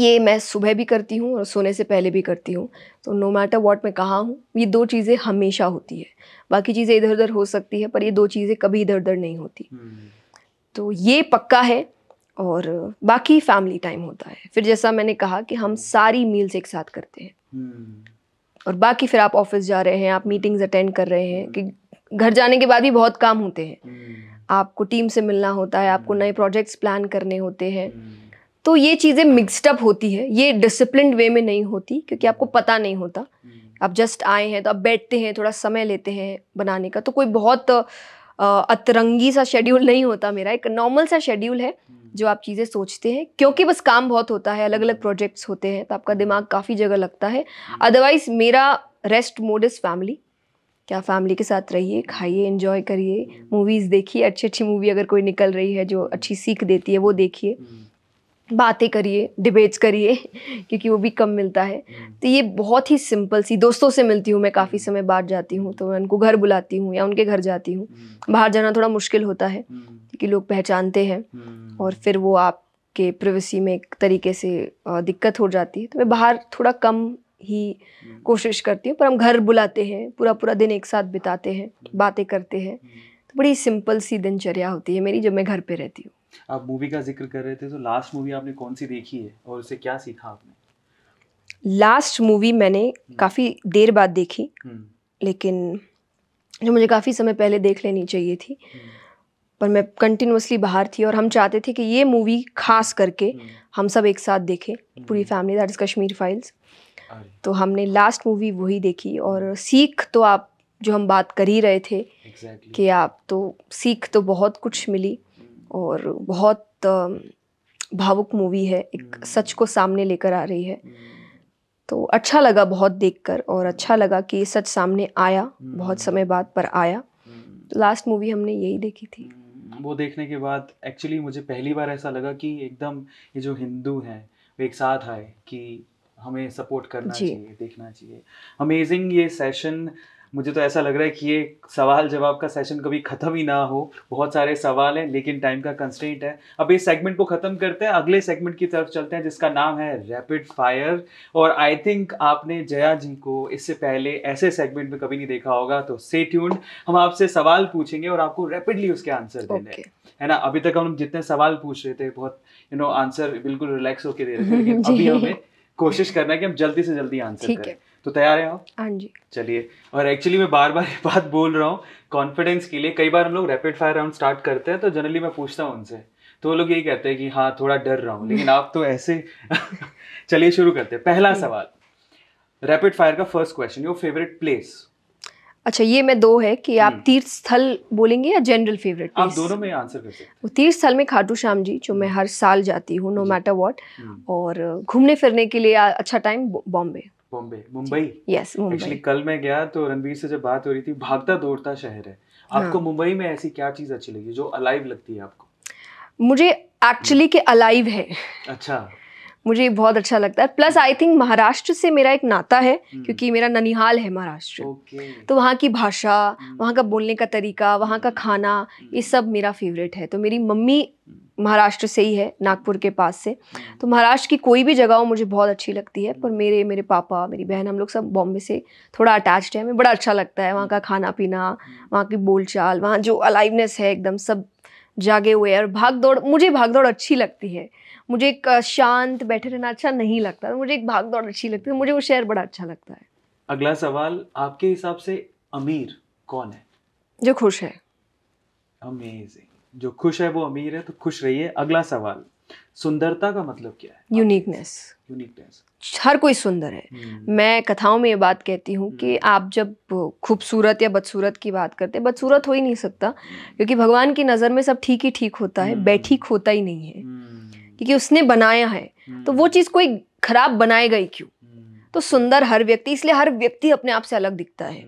ये मैं सुबह भी करती हूँ और सोने से पहले भी करती हूँ तो नो मैटर वॉट मैं कहाँ हूँ ये दो चीज़ें हमेशा होती है बाकी चीज़ें इधर उधर हो सकती है पर ये दो चीज़ें कभी इधर उधर नहीं होती तो ये पक्का है और बाकी फैमिली टाइम होता है फिर जैसा मैंने कहा कि हम सारी मील्स एक साथ करते हैं और बाकी फिर आप ऑफिस जा रहे हैं आप मीटिंग्स अटेंड कर रहे हैं कि घर जाने के बाद भी बहुत काम होते हैं हम्म। आपको टीम से मिलना होता है आपको हम्म। नए प्रोजेक्ट्स प्लान करने होते हैं हम्म। तो ये चीज़ें मिक्सडअप होती है ये डिसिप्लिन वे में नहीं होती क्योंकि आपको पता नहीं होता आप जस्ट आए हैं तो आप बैठते हैं थोड़ा समय लेते हैं बनाने का तो कोई बहुत अतरंगी सा शेड्यूल नहीं होता मेरा एक नॉर्मल सा शेड्यूल है जो आप चीज़ें सोचते हैं क्योंकि बस काम बहुत होता है अलग अलग प्रोजेक्ट्स होते हैं तो आपका दिमाग काफ़ी जगह लगता है अदरवाइज मेरा रेस्ट मोड इज़ फैमिली क्या फैमिली के साथ रहिए खाइए इन्जॉय करिए मूवीज़ देखिए अच्छी अच्छी मूवी अगर कोई निकल रही है जो अच्छी सीख देती है वो देखिए हम्म। बातें करिए डिबेट्स करिए क्योंकि वो भी कम मिलता है हम्म। तो ये बहुत ही सिंपल सी दोस्तों से मिलती हूँ मैं काफ़ी हम्म। समय बाद जाती हूँ तो मैं उनको घर बुलाती हूँ या उनके घर जाती हूँ बाहर जाना थोड़ा मुश्किल होता है क्योंकि लोग पहचानते हैं और फिर वो आपके प्रिवेसी में एक तरीके से दिक्कत हो जाती है तो मैं बाहर थोड़ा कम ही हम्म। कोशिश करती हूँ पर हम घर बुलाते हैं पूरा पूरा दिन एक साथ बिताते हैं हम्म। बातें करते हैं हम्म। तो बड़ी सिंपल सी दिनचर्या होती है मेरी जब मैं घर पे रहती हूँ आप मूवी का जिक्र कर रहे थे तो लास्ट मूवी आपने कौन सी देखी है और उसे क्या सीखा आपने लास्ट मूवी मैंने काफ़ी देर बाद देखी लेकिन जो मुझे काफ़ी समय पहले देख लेनी चाहिए थी पर मैं कंटिन्यूसली बाहर थी और हम चाहते थे कि ये मूवी खास करके हम सब एक साथ देखें पूरी family that is Kashmir files तो हमने लास्ट मूवी वही देखी और हम्म। सीख तो आप जो हम बात कर ही रहे थे exactly. कि आप तो सीख तो बहुत कुछ मिली हम्म। और बहुत भावुक मूवी है एक हम्म। सच को सामने लेकर आ रही है तो अच्छा लगा बहुत देखकर और अच्छा लगा कि सच सामने आया बहुत समय बाद पर आया तो लास्ट मूवी हमने यही देखी थी वो देखने के बाद एक्चुअली मुझे पहली बार ऐसा लगा कि एकदम ये जो हिंदू हैं वे एक साथ आए कि हमें सपोर्ट करना चाहिए देखना चाहिए अमेजिंग ये सेशन मुझे तो ऐसा लग रहा है कि ये सवाल जवाब का सेशन कभी ख़त्म ही ना हो बहुत सारे सवाल हैं लेकिन टाइम का कंस्टेंट है अब इस सेगमेंट को ख़त्म करते हैं अगले सेगमेंट की तरफ चलते हैं जिसका नाम है रैपिड फायर और आई थिंक आपने जया जी को इससे पहले ऐसे सेगमेंट में कभी नहीं देखा होगा तो से ट्यून्ड हम आपसे सवाल पूछेंगे और आपको रैपिडली उसके आंसर देने okay. है ना अभी तक हम जितने सवाल पूछ रहे थे बहुत यू नो आंसर बिल्कुल रिलैक्स होकर दे रहे थे लेकिन अभी हमें कोशिश करना है कि हम जल्दी से जल्दी आंसर करें तो तैयार हैं आप हाँ जी चलिए और एक्चुअली मैं बार बार ये बात बोल रहा हूँ कॉन्फिडेंस के लिए कई बार हम लोग रैपिड फायर राउंड स्टार्ट करते हैं तो जनरली मैं पूछता हूँ उनसे तो वो लोग यही कहते हैं कि हाँ थोड़ा डर रहा हूँ लेकिन आप तो ऐसे चलिए शुरू करते हैं पहला सवाल रैपिड फायर का first question your favourite place अच्छा ये मैं दो है कि आप हम्म। तीर्थ स्थल बोलेंगे या जनरल फेवरेट आप दोनों में आंसर कर सकते तीर्थ स्थल में खाटू श्याम जी जो मैं हम्म। हर साल जाती हूँ नो मैटर व्हाट और घूमने फिरने के लिए अच्छा टाइम बॉम्बे बॉम्बे मुंबई यस मुंबई कल मैं गया तो रणवीर से जब बात हो रही थी भागता दौड़ता शहर है आपको हाँ। मुंबई में ऐसी क्या चीज अच्छी लगी जो अलाइव लगती है आपको मुझे एक्चुअली के अलाइव है अच्छा मुझे बहुत अच्छा लगता है प्लस आई थिंक महाराष्ट्र से मेरा एक नाता है हम्म। क्योंकि मेरा ननिहाल है महाराष्ट्र okay. तो वहाँ की भाषा हम्म। वहाँ का बोलने का तरीका वहाँ का हम्म। खाना ये सब मेरा फेवरेट है तो मेरी मम्मी महाराष्ट्र से ही है नागपुर के पास से तो महाराष्ट्र की कोई भी जगह हो मुझे बहुत अच्छी लगती है पर मेरे मेरे पापा मेरी बहन हम लोग सब बॉम्बे से थोड़ा अटैच्ड है हमें बड़ा अच्छा लगता है वहाँ का खाना पीना वहाँ की बोलचाल वहाँ जो अलाइवनेस है एकदम सब जागे हुए और भाग दौड़ मुझे भाग दौड़ अच्छी लगती है मुझे एक शांत बैठे रहना अच्छा नहीं लगता मुझे एक भाग दौड़ अच्छी लगती है मुझे वो शहर बड़ा अच्छा लगता है अगला सवाल आपके हिसाब से अमीर कौन है जो खुश है अमेजिंग जो खुश है वो अमीर है तो खुश रहिए अगला सवाल सुंदरता का मतलब क्या है यूनिकनेस यूनिकनेस हर कोई सुंदर है hmm. मैं कथाओं में ये बात कहती हूँ कि hmm. आप जब खूबसूरत या बदसूरत की बात करते हैं बदसूरत हो ही नहीं सकता hmm. क्योंकि भगवान की नज़र में सब ठीक ही ठीक होता है hmm. बैठीक होता ही नहीं है नहीं। क्योंकि उसने बनाया है तो वो चीज़ कोई खराब बनाए गई क्यों तो सुंदर हर व्यक्ति इसलिए हर व्यक्ति अपने आप से अलग दिखता है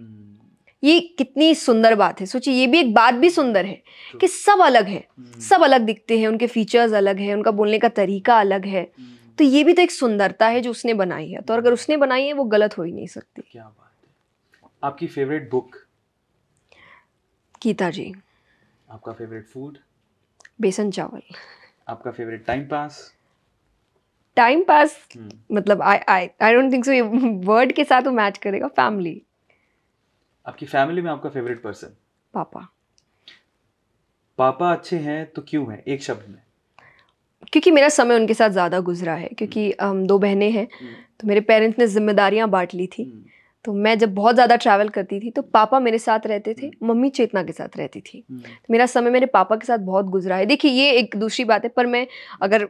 ये कितनी सुंदर बात है सोचिए ये भी एक बात भी सुंदर है कि सब अलग है hmm. सब अलग दिखते हैं उनके फीचर्स अलग है उनका बोलने का तरीका अलग है hmm. तो ये भी तो एक सुंदरता है जो उसने बनाई है तो अगर hmm. उसने बनाई है वो गलत हो ही नहीं सकती क्या बात है आपकी फेवरेट बुक गीता जी आपका फेवरेट फूड बेसन चावल आपका favourite time pass time pass मतलब I I I don't think so ये वर्ड के साथ वो मैच करेगा फैमिली आपकी फैमिली में आपका फेवरेट पर्सन पापा पापा अच्छे हैं तो क्यों हैं एक शब्द में क्योंकि मेरा समय उनके साथ ज़्यादा गुजरा है क्योंकि हम hmm. दो बहनें हैं hmm. तो मेरे पेरेंट्स ने जिम्मेदारियां बांट ली थी hmm. तो मैं जब बहुत ज़्यादा ट्रैवल करती थी तो पापा मेरे साथ रहते थे हम्म। मम्मी चेतना के साथ रहती थी हम्म। तो मेरा समय मेरे पापा के साथ बहुत गुजरा है देखिए ये एक दूसरी बात है पर मैं अगर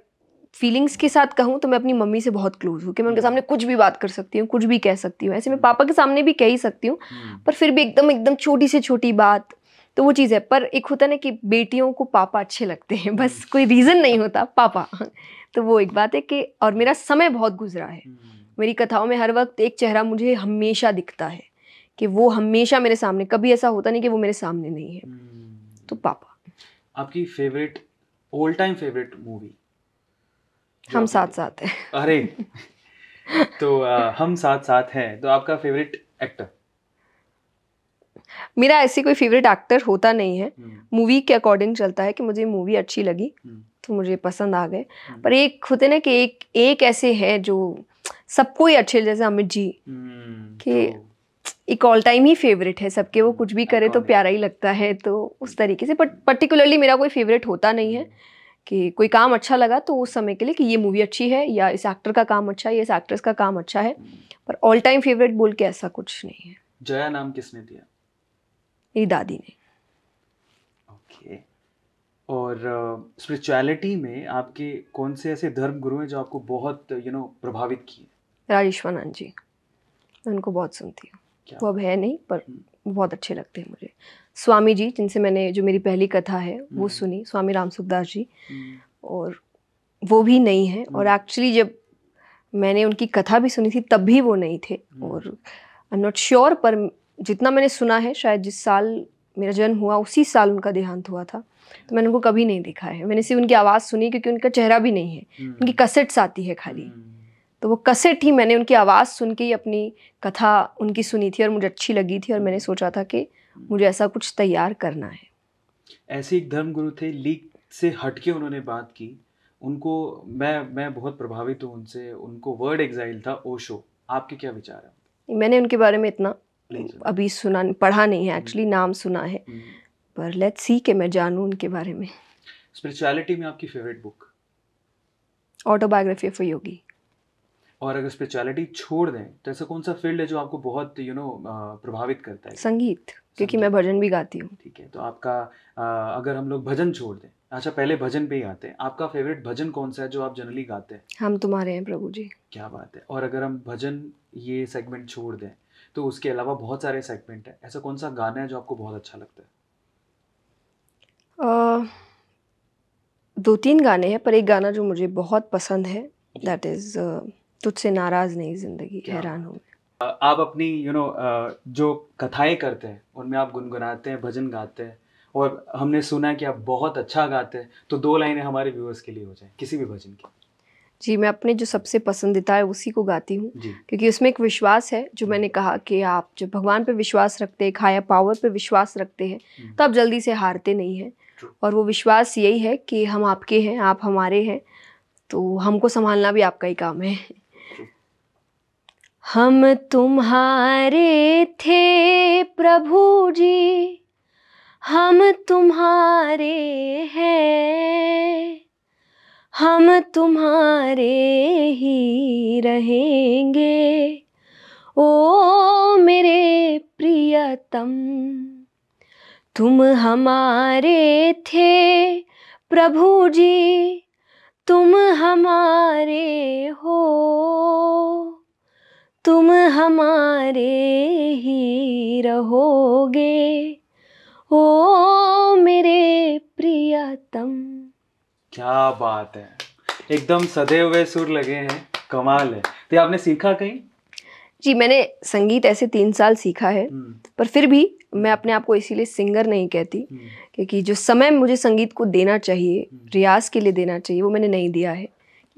फीलिंग्स के साथ कहूँ तो मैं अपनी मम्मी से बहुत क्लोज हूँ कि मैं उनके हम्म। सामने कुछ भी बात कर सकती हूँ कुछ भी कह सकती हूँ ऐसे मैं पापा के सामने भी कह ही सकती हूँ पर फिर भी एकदम एकदम छोटी से छोटी बात तो वो चीज़ है पर एक होता है ना कि बेटियों को पापा अच्छे लगते हैं बस कोई रीज़न नहीं होता पापा तो वो एक बात है कि और मेरा समय बहुत गुजरा है मेरी कथाओं में हर वक्त एक चेहरा मुझे हमेशा दिखता है कि वो हमेशा मेरे सामने कभी ऐसा होता नहीं कि वो मेरे सामने नहीं है हम्म। तो पापा आपकी favourite all time favourite movie हम साथ साथ हैं अरे तो आ, हम साथ साथ हैं तो आपका फेवरेट एक्टर मेरा ऐसी कोई फेवरेट एक्टर होता नहीं है मूवी हम्म। के अकॉर्डिंग चलता है कि मुझे मूवी अच्छी लगी हम्म। तो मुझे पसंद आ गए पर एक होते ना कि एक एक ऐसे है जो सबको ही अच्छे जैसे अमित जी हम्म, कि एक ऑल टाइम ही फेवरेट है सबके वो कुछ भी करे तो प्यारा ही लगता है तो उस तरीके से बट पर्टिकुलरली मेरा कोई फेवरेट होता नहीं है हम्म. कि कोई काम अच्छा लगा तो उस समय के लिए कि ये मूवी अच्छी है या इस एक्टर का काम अच्छा है या इस एक्ट्रेस का काम अच्छा है हम्म. पर ऑल टाइम फेवरेट बोल के ऐसा कुछ नहीं है जया नाम किसने दिया ये दादी ने और स्पिरिचुअलिटी uh, में आपके कौन से ऐसे धर्म गुरु हैं जो आपको बहुत यू you नो know, प्रभावित किए राजेश्वरानंद जी मैं उनको बहुत सुनती हूँ वो अब है नहीं पर हम्म। बहुत अच्छे लगते हैं मुझे स्वामी जी जिनसे मैंने जो मेरी पहली कथा है वो हम्म। सुनी स्वामी राम सुखदास जी हम्म। और वो भी नहीं है और एक्चुअली जब मैंने उनकी कथा भी सुनी थी तब भी वो नहीं थे और आई एम नॉट श्योर पर जितना मैंने सुना है शायद जिस साल मेरा जन्म हुआ उसी साल उनका देहांत हुआ था तो मैंने उनको कभी नहीं देखा है मैंने सिर्फ उनकी आवाज़ सुनी क्योंकि उनका चेहरा भी नहीं है हम्म। उनकी कसेट्स आती है खाली हम्म। तो वो कसेट ही मैंने उनकी आवाज़ सुन के ही अपनी कथा उनकी सुनी थी और मुझे अच्छी लगी थी और मैंने सोचा था कि मुझे ऐसा कुछ तैयार करना है ऐसे एक धर्म गुरु थे लीक से हटके उन्होंने बात की उनको मैं मैं बहुत प्रभावित हूँ उनसे उनको वर्ड एग्जाइल था ओशो आपके क्या विचार है मैंने उनके बारे में इतना अभी सुना पढ़ा नहीं है एक्चुअली हम्म। नाम सुना है पर लेट्स सी के मैं जानू उनके बारे में स्पिरिचुअलिटी में आपकी favourite book autobiography of Yogi और अगर स्पिरिचुअलिटी छोड़ दें तो ऐसा कौन सा फील्ड है जो आपको बहुत यू you नो know, प्रभावित करता है संगीत क्योंकि मैं भजन भी गाती हूँ ठीक है तो आपका आ, अगर हम लोग भजन छोड़ दें अच्छा पहले भजन पे ही आते हैं आपका फेवरेट भजन कौन सा है जो आप जनरली गाते हैं हम तुम्हारे हैं प्रभु जी क्या बात है और अगर हम भजन ये सेगमेंट छोड़ दें तो उसके अलावा बहुत सारे सेगमेंट हैं ऐसा कौन सा गाना है जो आपको बहुत अच्छा लगता है दो तीन गाने हैं पर एक गाना जो मुझे बहुत पसंद है दैट इज़ तुझसे नाराज़ नहीं ज़िंदगी हैरान हूँ आप अपनी यू you नो know, जो कथाएँ करते हैं उनमें आप गुनगुनाते हैं भजन गाते हैं और हमने सुना है कि आप बहुत अच्छा गाते हैं तो दो लाइनें हमारे व्यूअर्स के लिए हो जाए किसी भी भजन की जी मैं अपने जो सबसे पसंदीदा है उसी को गाती हूँ क्योंकि उसमें एक विश्वास है जो मैंने कहा कि आप जब भगवान पर विश्वास रखते हैं एक पावर पर विश्वास रखते हैं हम्म। तो आप जल्दी से हारते नहीं हैं और वो विश्वास यही है कि हम आपके हैं आप हमारे हैं तो हमको संभालना भी आपका ही काम है हम तुम्हारे थे प्रभु जी हम तुम्हारे हैं हम तुम्हारे ही रहेंगे ओ मेरे प्रियतम तुम हमारे थे प्रभु जी तुम हमारे हो तुम हमारे ही रहोगे ओ मेरे प्रियतम क्या बात है एकदम सदे हुए सुर लगे हैं कमाल है तो आपने सीखा कहीं जी मैंने संगीत ऐसे तीन साल सीखा है हम्म। पर फिर भी मैं अपने आप को इसीलिए सिंगर नहीं कहती हम्म। क्योंकि जो समय मुझे संगीत को देना चाहिए हम्म। रियाज के लिए देना चाहिए वो मैंने नहीं दिया है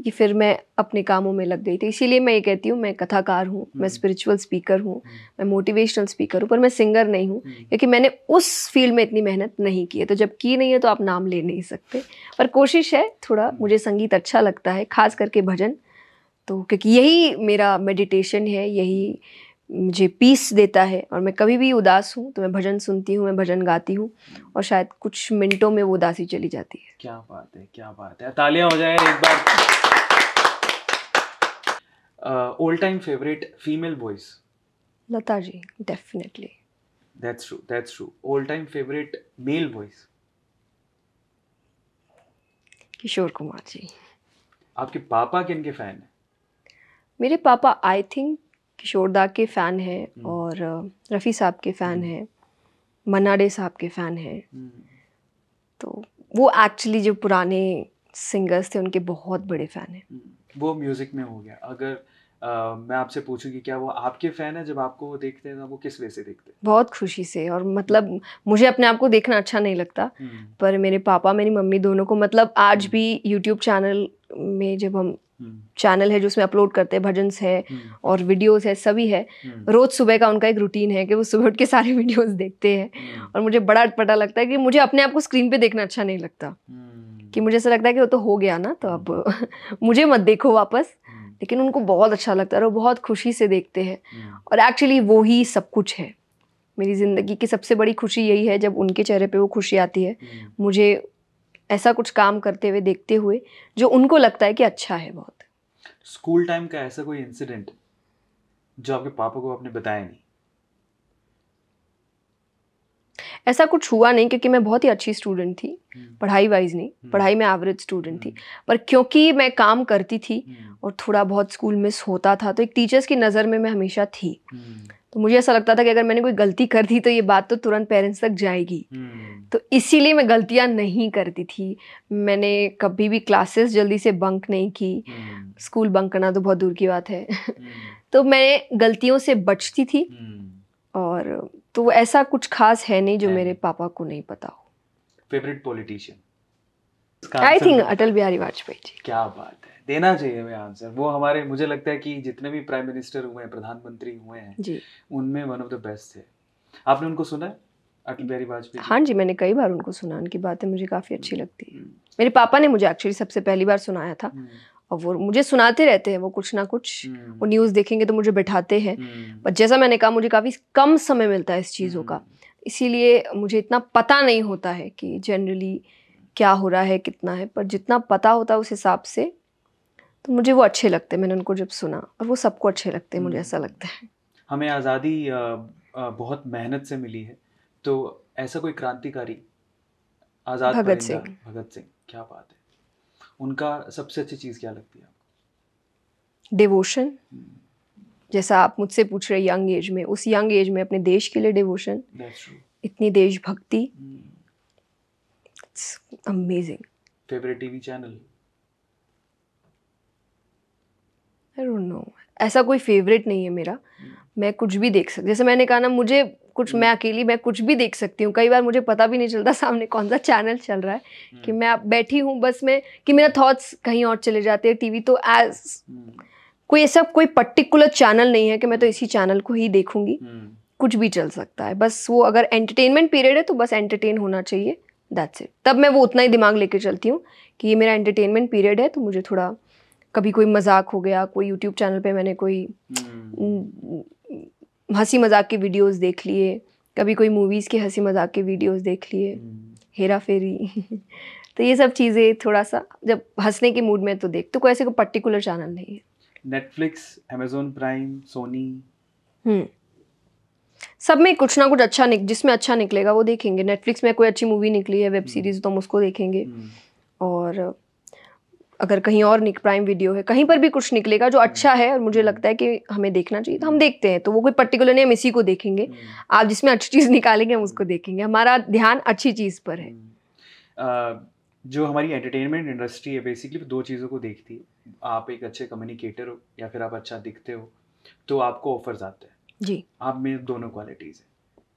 कि फिर मैं अपने कामों में लग गई थी इसीलिए मैं ये कहती हूँ मैं कथाकार हूँ मैं स्पिरिचुअल स्पीकर हूँ मैं मोटिवेशनल स्पीकर हूँ पर मैं सिंगर नहीं हूँ क्योंकि मैंने उस फील्ड में इतनी मेहनत नहीं की है तो जब की नहीं है तो आप नाम ले नहीं सकते पर कोशिश है थोड़ा मुझे संगीत अच्छा लगता है खास करके भजन तो क्योंकि यही मेरा मेडिटेशन है यही मुझे पीस देता है और मैं कभी भी उदास हूँ तो मैं भजन सुनती हूँ मैं भजन गाती हूँ और शायद कुछ मिनटों में वो उदासी चली जाती है क्या बात है क्या बात है तालियां हो जाए एक बार old time favourite female voice Lata ji definitely that's true that's true old time favourite male voice Kishore Kumar ji आपके पापा किन के फैन हैं मेरे पापा आई थिंक किशोर दा के फ़ैन हैं हम्म। और uh, रफ़ी साहब के फ़ैन हम्म। हैं मनाडे साहब के फ़ैन हैं हम्म। तो वो एक्चुअली जो पुराने सिंगर्स थे उनके बहुत बड़े फ़ैन हैं वो म्यूज़िक में हो गया अगर आ, uh, मैं आपसे पूछूंगी क्या वो आपके फैन है जब आपको वो देखते हैं तो वो किस वे से देखते हैं बहुत खुशी से और मतलब मुझे अपने आप को देखना अच्छा नहीं लगता पर मेरे पापा मेरी मम्मी दोनों को मतलब आज भी यूट्यूब चैनल में जब हम चैनल है जो उसमें अपलोड करते हैं भजन है हम्म। और वीडियोस है सभी है हम्म। रोज सुबह का उनका एक रूटीन है कि वो सुबह उठ के सारे वीडियोस देखते हैं हम्म। और मुझे बड़ा अटपटा लगता है कि मुझे अपने आप को स्क्रीन पे देखना अच्छा नहीं लगता कि मुझे ऐसा लगता है कि वो तो हो गया ना तो अब मुझे मत देखो वापस लेकिन उनको बहुत अच्छा लगता है और बहुत खुशी से देखते हैं और एक्चुअली वो ही सब कुछ है मेरी ज़िंदगी की सबसे बड़ी खुशी यही है जब उनके चेहरे पे वो खुशी आती है मुझे ऐसा कुछ काम करते हुए देखते हुए जो उनको लगता है कि अच्छा है बहुत स्कूल टाइम का ऐसा कोई इंसिडेंट जो आपके पापा को आपने बताया नहीं ऐसा कुछ हुआ नहीं क्योंकि मैं बहुत ही अच्छी स्टूडेंट थी हम्म। पढ़ाई वाइज नहीं हम्म। पढ़ाई में एवरेज स्टूडेंट थी हम्म। पर क्योंकि मैं काम करती थी और थोड़ा बहुत स्कूल मिस होता था तो एक टीचर्स की नज़र में मैं हमेशा थी तो मुझे ऐसा लगता था कि अगर मैंने कोई गलती कर दी तो ये बात तो तुरंत पेरेंट्स तक जाएगी हम्म। तो इसीलिए मैं गलतियाँ नहीं करती थी मैंने कभी भी क्लासेस जल्दी से बंक नहीं की स्कूल हम्म। बंक करना तो बहुत दूर की बात है हम्म। तो मैं गलतियों से बचती थी और तो ऐसा कुछ खास है नहीं जो मेरे पापा को नहीं पता हो favourite politician I think Atal Bihari Vajpayee ji क्या बात है देना चाहिए हमें आंसर वो हमारे मुझे लगता है कि जितने भी प्राइम मिनिस्टर हुए हैं प्रधानमंत्री हुए हैं उनमें वन ऑफ द बेस्ट थे आपने उनको सुना अटल बिहारी वाजपेयी हाँ जी मैंने कई बार उनको सुना उनकी बातें मुझे काफ़ी अच्छी हम्म। लगती है मेरे पापा ने मुझे एक्चुअली सबसे पहली बार सुनाया था हम्म। और वो मुझे सुनाते रहते हैं वो कुछ ना कुछ हम्म। वो न्यूज़ देखेंगे तो मुझे बैठाते हैं पर जैसा मैंने कहा मुझे काफ़ी कम समय मिलता है इस चीज़ों का इसीलिए मुझे इतना पता नहीं होता है कि जनरली क्या हो रहा है कितना है पर जितना पता होता है उस हिसाब से तो मुझे वो अच्छे लगते हैं मैंने उनको जब सुना और वो सबको अच्छे लगते हैं मुझे हम्म। ऐसा लगता है हमें आज़ादी बहुत मेहनत से मिली है तो ऐसा कोई क्रांतिकारी आज़ाद भगत सिंह भगत सिंह क्या बात है उनका सबसे अच्छी चीज़ क्या लगती है डिवोशन हम्म। जैसा आप मुझसे पूछ रहे यंग एज में उस यंग एज में अपने देश के लिए डिवोशन इतनी देशभक्ति amazing favourite TV channel no ऐसा कोई फेवरेट नहीं है मेरा मैं कुछ भी देख सकती जैसे मैंने कहा ना मुझे कुछ मैं अकेली मैं कुछ भी देख सकती हूँ कई बार मुझे पता भी नहीं चलता सामने कौन सा चैनल चल रहा है हम्म। कि मैं बैठी हूँ बस में कि मेरा थॉट्स कहीं और चले जाते हैं टीवी तो एज हम्म। कोई ऐसा कोई पर्टिकुलर चैनल नहीं है कि मैं तो इसी चैनल को ही देखूंगी हम्म। कुछ भी चल सकता है बस वो अगर एंटरटेनमेंट पीरियड है तो बस एंटरटेन होना चाहिए दैट्स इट तब मैं वो उतना ही दिमाग लेके चलती हूँ कि ये मेरा एंटरटेनमेंट पीरियड है तो मुझे थोड़ा कभी कोई मजाक हो गया कोई यूट्यूब चैनल पे मैंने कोई हम्म। हम्म, हंसी मजाक के वीडियोस देख लिए कभी कोई मूवीज़ के हंसी मजाक के वीडियोस देख लिए हम्म। हेरा फेरी तो ये सब चीज़ें थोड़ा सा जब हंसने के मूड में तो देख तो कोई ऐसे कोई पर्टिकुलर चैनल नहीं है नेटफ्लिक्स अमेजोन प्राइम सोनी सब में कुछ ना कुछ अच्छा निक जिसमें अच्छा निकलेगा वो देखेंगे नेटफ्लिक्स में कोई अच्छी मूवी निकली है वेब सीरीज तो हम उसको देखेंगे और अगर कहीं और निक प्राइम वीडियो है कहीं पर भी कुछ निकलेगा जो हम्म। अच्छा है और मुझे लगता है कि हमें देखना चाहिए तो हम देखते हैं तो वो कोई पर्टिकुलर नहीं हम इसी को देखेंगे हम्म। आप जिसमें अच्छी चीज़ निकालेंगे हम उसको देखेंगे हमारा ध्यान अच्छी चीज़ पर है हम्म। जो हमारी एंटरटेनमेंट इंडस्ट्री है बेसिकली दो चीज़ों को देखती है आप एक अच्छे कम्युनिकेटर हो या फिर आप अच्छा दिखते हो तो आपको ऑफर्स आते हैं जी आप में दोनों क्वालिटीज़ हैं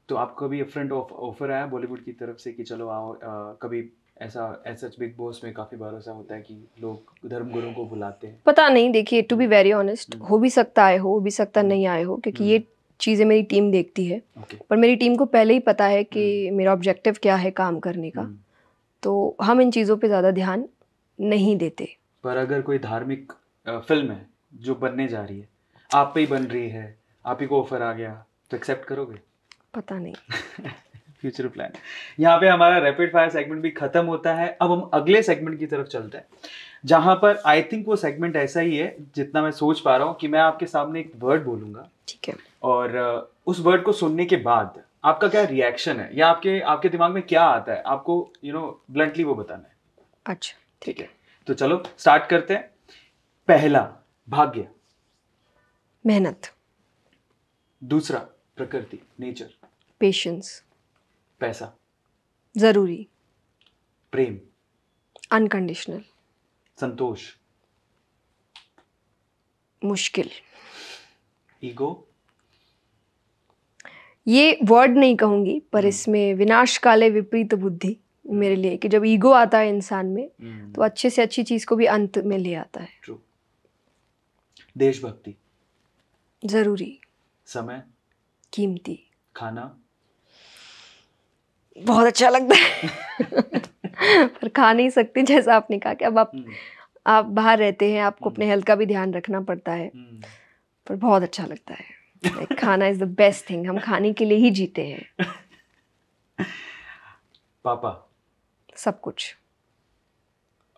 तो आपको भी फ्रंट ऑफर आया बॉलीवुड की तरफ से कि चलो आओ आ, कभी ऐसा ऐसा बिग बॉस में काफी बार ऐसा होता है कि लोग धर्म धर्मगुरु को बुलाते हैं पता नहीं देखिए टू बी वेरी ऑनेस्ट हो भी सकता आए हो, हो भी सकता हम्म। नहीं आए हो क्योंकि ये हम्म। चीज़ें मेरी टीम देखती है okay. पर मेरी टीम को पहले ही पता है कि हम्म। मेरा ऑब्जेक्टिव क्या है काम करने का तो हम इन चीज़ों पे ज़्यादा ध्यान नहीं देते पर अगर कोई धार्मिक फिल्म है जो बनने जा रही है आप पे ही बन रही है आप ही को ऑफर आ गया तो एक्सेप्ट करोगे पता नहीं फ्यूचर प्लान यहाँ पे हमारा रैपिड फायर सेगमेंट भी खत्म होता है अब हम अगले सेगमेंट की तरफ चलते हैं जहां पर आई थिंक वो सेगमेंट ऐसा ही है जितना मैं सोच पा रहा हूँ कि मैं आपके सामने एक वर्ड बोलूंगा ठीक है और उस वर्ड को सुनने के बाद आपका क्या रिएक्शन है या आपके आपके दिमाग में क्या आता है आपको यू नो ब्लंटली वो बताना है अच्छा ठीक है तो चलो स्टार्ट करते हैं पहला भाग्य मेहनत दूसरा प्रकृति नेचर पेशेंस पैसा जरूरी प्रेम अनकंडीशनल संतोष मुश्किल ईगो ये वर्ड नहीं कहूंगी पर हम्म। इसमें विनाश काले विपरीत बुद्धि मेरे लिए कि जब ईगो आता है इंसान में हम्म। तो अच्छे से अच्छी चीज़ को भी अंत में ले आता है देशभक्ति जरूरी समय कीमती खाना बहुत अच्छा लगता है पर खा नहीं सकती जैसा आपने कहा कि अब आप हम्म। आप बाहर रहते हैं आपको अपने हेल्थ हम्म। का भी ध्यान रखना पड़ता है हम्म। पर बहुत अच्छा लगता है खाना इज द बेस्ट थिंग हम खाने के लिए ही जीते हैं पापा सब कुछ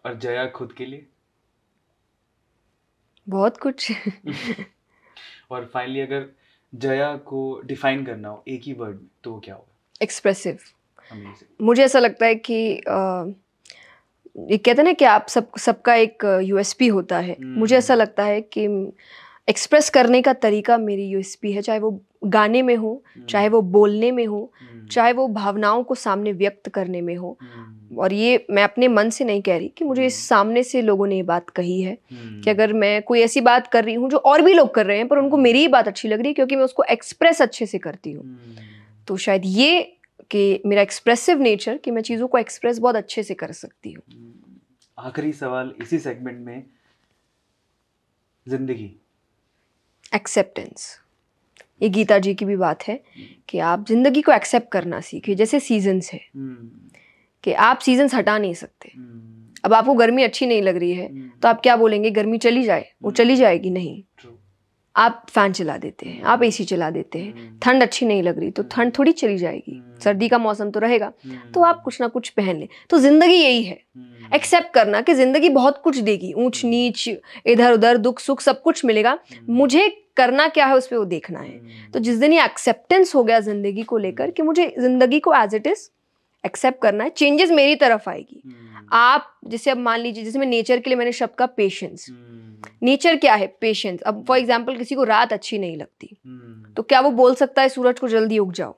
और जया खुद के लिए बहुत कुछ और फाइनली अगर जया को डिफाइन करना हो एक ही वर्ड में तो क्या होगा एक्सप्रेसिव मुझे ऐसा लगता है कि ये कहते हैं ना कि आप सब सबका एक यूएसपी होता है हम्म। मुझे ऐसा लगता है कि एक्सप्रेस करने का तरीका मेरी यूएसपी है चाहे वो गाने में हो हम्म। चाहे वो बोलने में हो हम्म। चाहे वो भावनाओं को सामने व्यक्त करने में हो और ये मैं अपने मन से नहीं कह रही कि मुझे इस सामने से लोगों ने ये बात कही है कि अगर मैं कोई ऐसी बात कर रही हूँ जो और भी लोग कर रहे हैं पर उनको मेरी ही बात अच्छी लग रही है क्योंकि मैं उसको एक्सप्रेस अच्छे से करती हूँ तो शायद ये कि मेरा एक्सप्रेसिव नेचर कि मैं चीज़ों को एक्सप्रेस बहुत अच्छे से कर सकती हूँ हम्म। आखिरी सवाल इसी सेगमेंट में जिंदगी एक्सेप्टेंस ये गीता जी की भी बात है कि आप जिंदगी को एक्सेप्ट करना सीखिए जैसे सीजन्स है हम्म। कि आप सीजन्स हटा नहीं सकते हम्म। अब आपको गर्मी अच्छी नहीं लग रही है तो आप क्या बोलेंगे गर्मी चली जाए वो चली जाएगी नहीं आप फैन चला देते हैं आप एसी चला देते हैं हम्म। ठंड अच्छी नहीं लग रही तो हम्म। ठंड थोड़ी चली जाएगी हम्म। सर्दी का मौसम तो रहेगा तो आप कुछ ना कुछ पहन लें तो ज़िंदगी यही है एक्सेप्ट करना कि ज़िंदगी बहुत कुछ देगी ऊंच नीच इधर उधर दुख सुख सब कुछ मिलेगा मुझे करना क्या है उस पर वो देखना है तो जिस दिन ये एक्सेप्टेंस हो गया ज़िंदगी को लेकर कि मुझे ज़िंदगी को एज इट इज़ एक्सेप्ट करना है चेंजेस मेरी तरफ आएगी hmm. आप जैसे अब मान लीजिए जैसे मैं नेचर के लिए मैंने शब्द का पेशेंस नेचर क्या है पेशेंस अब फॉर एग्जाम्पल किसी को रात अच्छी नहीं लगती hmm. तो क्या वो बोल सकता है सूरज को जल्दी उग जाओ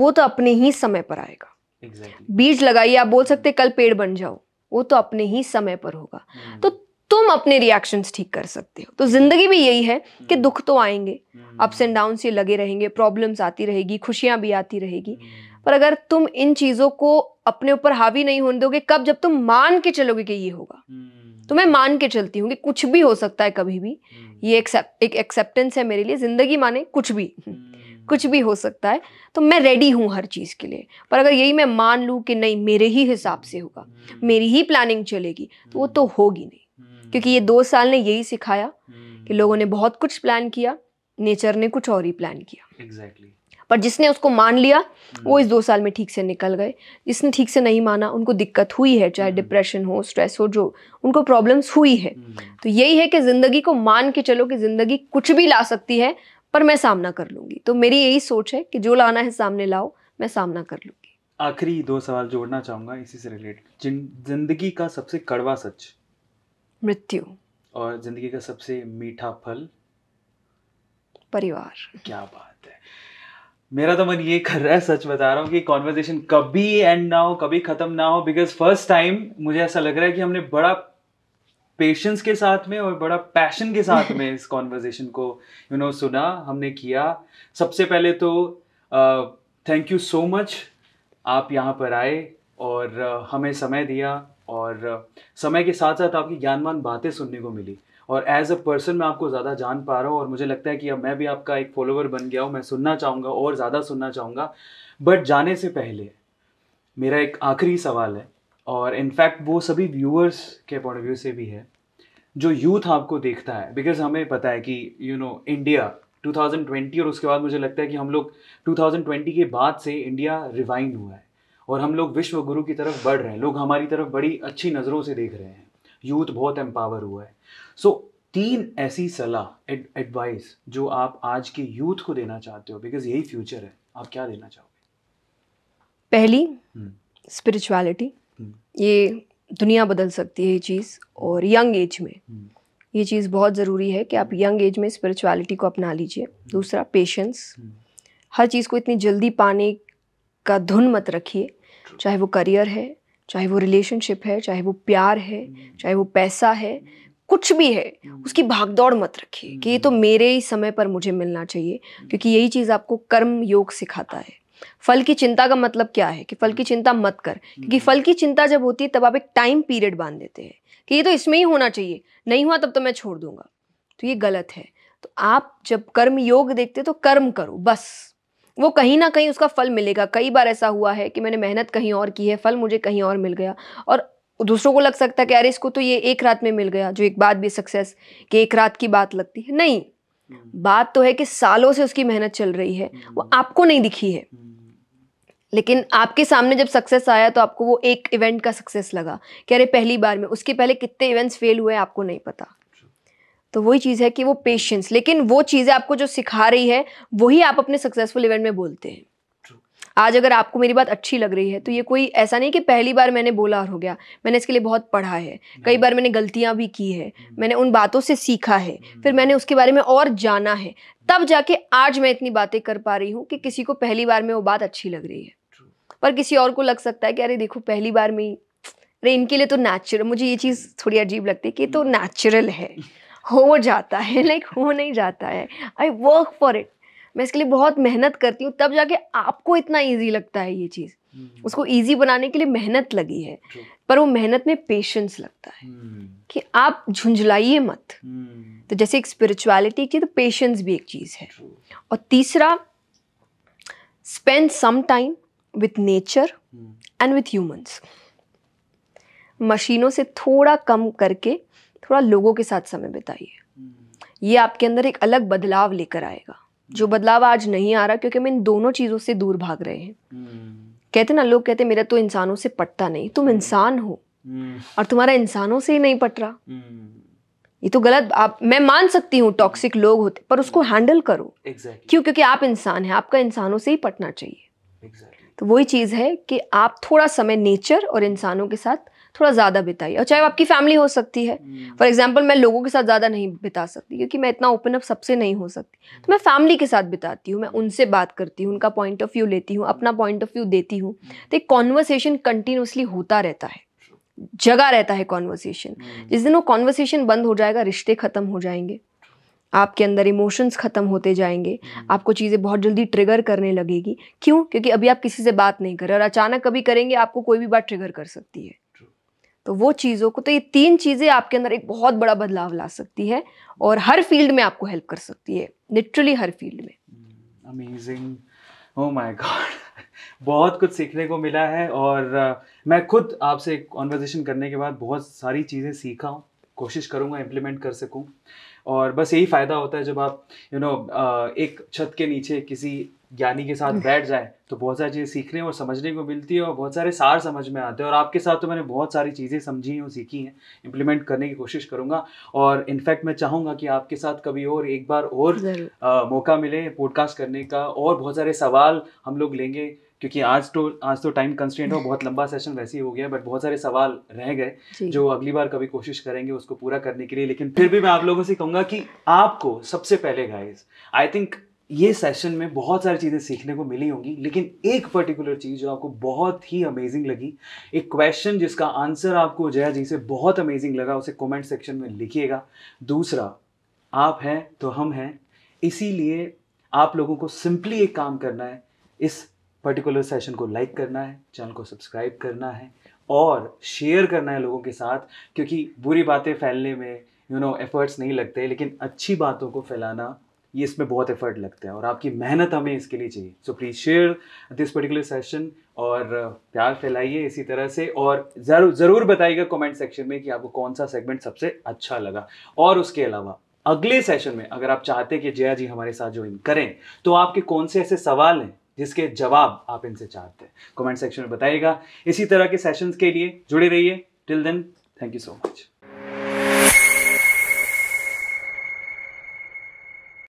वो तो अपने ही समय पर आएगा exactly. बीज लगाइए आप बोल सकते कल पेड़ बन जाओ वो तो अपने ही समय पर होगा hmm. तो तुम अपने रिएक्शंस ठीक कर सकते हो तो hmm. जिंदगी भी यही है कि hmm. दुख तो आएंगे अप्स एंड डाउन से लगे रहेंगे प्रॉब्लम्स आती रहेगी खुशियां भी आती रहेगी hmm. पर अगर तुम इन चीजों को अपने ऊपर हावी नहीं होने दोगे कब जब तुम मान के चलोगे कि ये होगा हम्म। तो मैं मान के चलती हूँ कि कुछ भी हो सकता है कभी भी हम्म। ये एक एक्सेप्टेंस है मेरे लिए जिंदगी माने कुछ भी हम्म। कुछ भी हो सकता है तो मैं रेडी हूँ हर चीज़ के लिए पर अगर यही मैं मान लूँ कि नहीं मेरे ही हिसाब से होगा मेरी ही प्लानिंग चलेगी तो वो तो होगी नहीं क्योंकि ये दो साल ने यही सिखाया कि लोगों ने बहुत कुछ प्लान किया नेचर ने कुछ और ही प्लान किया एग्जैक्टली exactly. पर जिसने उसको मान लिया वो हम्म। इस दो साल में ठीक से निकल गए जिसने ठीक से नहीं माना उनको दिक्कत हुई है चाहे डिप्रेशन हम्म। हो स्ट्रेस हो जो उनको प्रॉब्लम्स हुई है हम्म। तो यही है कि ज़िंदगी को मान के चलो कि ज़िंदगी कुछ भी ला सकती है पर मैं सामना कर लूँगी तो मेरी यही सोच है कि जो लाना है सामने लाओ मैं सामना कर लूँगी आखिरी दो सवाल जोड़ना चाहूंगा इसी से रिलेटेड जिंदगी का सबसे कड़वा सच मृत्यु और जिंदगी का सबसे मीठा फल परिवार क्या बात मेरा तो मन ये कर रहा है सच बता रहा हूँ कि कॉन्वर्जेशन कभी एंड ना हो कभी ख़त्म ना हो बिकॉज फर्स्ट टाइम मुझे ऐसा लग रहा है कि हमने बड़ा पेशेंस के साथ में और बड़ा पैशन के साथ में इस कॉन्वर्जेशन को यू you नो know, सुना हमने किया सबसे पहले तो थैंक यू सो मच आप यहाँ पर आए और uh, हमें समय दिया और uh, समय के साथ साथ आपकी ज्ञानवान बातें सुनने को मिली और एज अ पर्सन मैं आपको ज़्यादा जान पा रहा हूँ और मुझे लगता है कि अब मैं भी आपका एक फॉलोवर बन गया हूँ मैं सुनना चाहूँगा और ज़्यादा सुनना चाहूँगा बट जाने से पहले मेरा एक आखिरी सवाल है और इनफैक्ट वो सभी व्यूअर्स के पॉइंट ऑफ व्यू से भी है जो यूथ आपको देखता है बिकॉज हमें पता है कि यू नो इंडिया 2020 और उसके बाद मुझे लगता है कि हम लोग 2020 के बाद से इंडिया रिवाइन हुआ है और हम लोग विश्व गुरु की तरफ बढ़ रहे हैं लोग हमारी तरफ बड़ी अच्छी नज़रों से देख रहे हैं यूथ बहुत एम्पावर हुआ है सो so, तीन ऐसी सलाह एडवाइस जो आप आज के यूथ को देना चाहते हो बिकॉज यही फ्यूचर है आप क्या देना चाहोगे पहली स्पिरिचुअलिटी हम्म। हम्म। ये दुनिया बदल सकती है ये चीज़ और यंग एज में हम्म। ये चीज़ बहुत ज़रूरी है कि आप यंग एज में स्पिरिचुअलिटी को अपना लीजिए दूसरा पेशेंस हर चीज़ को इतनी जल्दी पाने का धुन मत रखिए चाहे वो करियर है चाहे वो रिलेशनशिप है चाहे वो प्यार है हम्म। चाहे वो पैसा है कुछ भी है हम्म। उसकी भागदौड़ मत रखिए कि ये तो हम्म। मेरे ही समय पर मुझे मिलना चाहिए क्योंकि यही चीज़ आपको कर्म योग सिखाता है फल की चिंता का मतलब क्या है कि फल की चिंता मत कर क्योंकि फल की चिंता जब होती है तब आप एक टाइम पीरियड बांध देते हैं कि ये तो इसमें ही होना चाहिए नहीं हुआ तब तो मैं छोड़ दूंगा तो ये गलत है तो आप जब कर्म योग देखते तो कर्म करो बस वो कहीं ना कहीं उसका फल मिलेगा कई बार ऐसा हुआ है कि मैंने मेहनत कहीं और की है फल मुझे कहीं और मिल गया और दूसरों को लग सकता है कि अरे इसको तो ये एक रात में मिल गया जो एक बात भी सक्सेस कि एक रात की बात लगती है नहीं हम्म। बात तो है कि सालों से उसकी मेहनत चल रही है हम्म। वो आपको नहीं दिखी है हम्म। लेकिन आपके सामने जब सक्सेस आया तो आपको वो एक इवेंट का सक्सेस लगा कि अरे पहली बार में उसके पहले कितने इवेंट्स फेल हुए आपको नहीं पता तो वही चीज़ है कि वो पेशेंस लेकिन वो चीज़ें आपको जो सिखा रही है वही आप अपने सक्सेसफुल इवेंट में बोलते हैं आज अगर आपको मेरी बात अच्छी लग रही है तो ये कोई ऐसा नहीं कि पहली बार मैंने बोला और हो गया मैंने इसके लिए बहुत पढ़ा है कई बार मैंने गलतियां भी की है हम्म। मैंने उन बातों से सीखा है हम्म। फिर मैंने उसके बारे में और जाना है तब जाके आज मैं इतनी बातें कर पा रही हूँ कि किसी को पहली बार में वो बात अच्छी लग रही है पर किसी और को लग सकता है कि अरे देखो पहली बार में ही अरे इनके लिए तो नेचुरल मुझे ये चीज़ थोड़ी अजीब लगती है कि तो नेचुरल हम्म। है हो जाता है लाइक हो नहीं जाता है आई वर्क फॉर इट मैं इसके लिए बहुत मेहनत करती हूँ तब जाके आपको इतना ईजी लगता है ये चीज़ hmm. उसको ईजी बनाने के लिए मेहनत लगी है True. पर वो मेहनत में पेशेंस लगता है hmm. कि आप झुंझलाइए मत hmm. तो जैसे एक स्पिरिचुअलिटी की तो पेशेंस भी एक चीज़ है True. और तीसरा spend some time with nature and with humans मशीनों से थोड़ा कम करके थोड़ा लोगों के साथ समय बिताइए ये आपके अंदर एक अलग बदलाव लेकर आएगा जो बदलाव आज नहीं आ रहा क्योंकि हम इन दोनों चीज़ों से दूर भाग रहे हैं कहते ना लोग कहते मेरा तो इंसानों से पटता नहीं तुम इंसान हो और तुम्हारा इंसानों से ही नहीं पट रहा ये तो गलत आप मैं मान सकती हूँ टॉक्सिक लोग होते पर उसको हैंडल करो exactly. क्यों क्योंकि आप इंसान हैं आपका इंसानों से ही पटना चाहिए exactly. तो वही चीज़ है कि आप थोड़ा समय नेचर और इंसानों के साथ थोड़ा ज़्यादा बिताइए और चाहे आपकी फैमिली हो सकती है फॉर एग्जाम्पल हम्म। मैं लोगों के साथ ज़्यादा नहीं बिता सकती क्योंकि मैं इतना ओपन अप सबसे नहीं हो सकती तो मैं फैमिली के साथ बिताती हूँ मैं हम्म। उनसे बात करती हूँ उनका पॉइंट ऑफ व्यू लेती हूँ अपना पॉइंट ऑफ व्यू देती हूँ हम्म। तो एक कॉन्वर्सेशन कंटिन्यूसली होता रहता है जगह रहता है कॉन्वर्सेशन जिस दिन वो कॉन्वर्सेशन बंद हो जाएगा रिश्ते ख़त्म हो जाएंगे आपके अंदर इमोशंस ख़त्म होते जाएंगे आपको चीज़ें बहुत जल्दी ट्रिगर करने लगेगी क्यों क्योंकि अभी आप किसी से बात नहीं कर रहे और अचानक कभी करेंगे आपको कोई भी बात ट्रिगर कर सकती है तो वो चीज़ों को तो ये तीन चीज़ें आपके अंदर एक बहुत बड़ा बदलाव ला सकती है और हर फील्ड में आपको हेल्प कर सकती है लिटरली हर फील्ड में अमेजिंग ओ माय गॉड बहुत कुछ सीखने को मिला है और uh, मैं खुद आपसे कॉन्वर्जेशन करने के बाद बहुत सारी चीज़ें सीखा हूँ कोशिश करूँगा इम्प्लीमेंट कर सकूँ और बस यही फ़ायदा होता है जब आप you you know know, uh, एक छत के नीचे किसी ज्ञानी के साथ बैठ जाए तो बहुत सारी चीज़ें सीखने और समझने को मिलती है और बहुत सारे सार समझ में आते हैं और आपके साथ तो मैंने बहुत सारी चीज़ें समझी हैं और सीखी हैं इम्प्लीमेंट करने की कोशिश करूंगा और इनफैक्ट मैं चाहूँगा कि आपके साथ कभी और एक बार और आ, मौका मिले पॉडकास्ट करने का और बहुत सारे सवाल हम लोग लेंगे क्योंकि आज तो आज तो टाइम कंस्टेंट हो बहुत लंबा सेशन वैसे ही हो गया बट बहुत सारे सवाल रह गए जो अगली बार कभी कोशिश करेंगे उसको पूरा करने के लिए लेकिन फिर भी मैं आप लोगों से कहूँगा कि आपको सबसे पहले गाइज आई थिंक ये सेशन में बहुत सारी चीज़ें सीखने को मिली होंगी लेकिन एक पर्टिकुलर चीज़ जो आपको बहुत ही अमेजिंग लगी एक क्वेश्चन जिसका आंसर आपको जया जी से बहुत अमेजिंग लगा उसे कमेंट सेक्शन में लिखिएगा दूसरा आप हैं तो हम हैं इसीलिए आप लोगों को सिंपली एक काम करना है इस पर्टिकुलर सेशन को लाइक करना है चैनल को सब्सक्राइब करना है और शेयर करना है लोगों के साथ क्योंकि बुरी बातें फैलने में यू नो एफर्ट्स नहीं लगते लेकिन अच्छी बातों को फैलाना ये इसमें बहुत एफर्ट लगता है और आपकी मेहनत हमें इसके लिए चाहिए so please share this particular session और uh, प्यार फैलाइए इसी तरह से और ज़रूर ज़रूर बताइएगा कमेंट सेक्शन में कि आपको कौन सा सेगमेंट सबसे अच्छा लगा और उसके अलावा अगले सेशन में अगर आप चाहते कि जया जी हमारे साथ ज्वाइन करें तो आपके कौन से ऐसे सवाल हैं जिसके जवाब आप इनसे चाहते हैं कमेंट सेक्शन में बताइएगा इसी तरह के सेशंस के लिए जुड़े रहिए till then thank you so much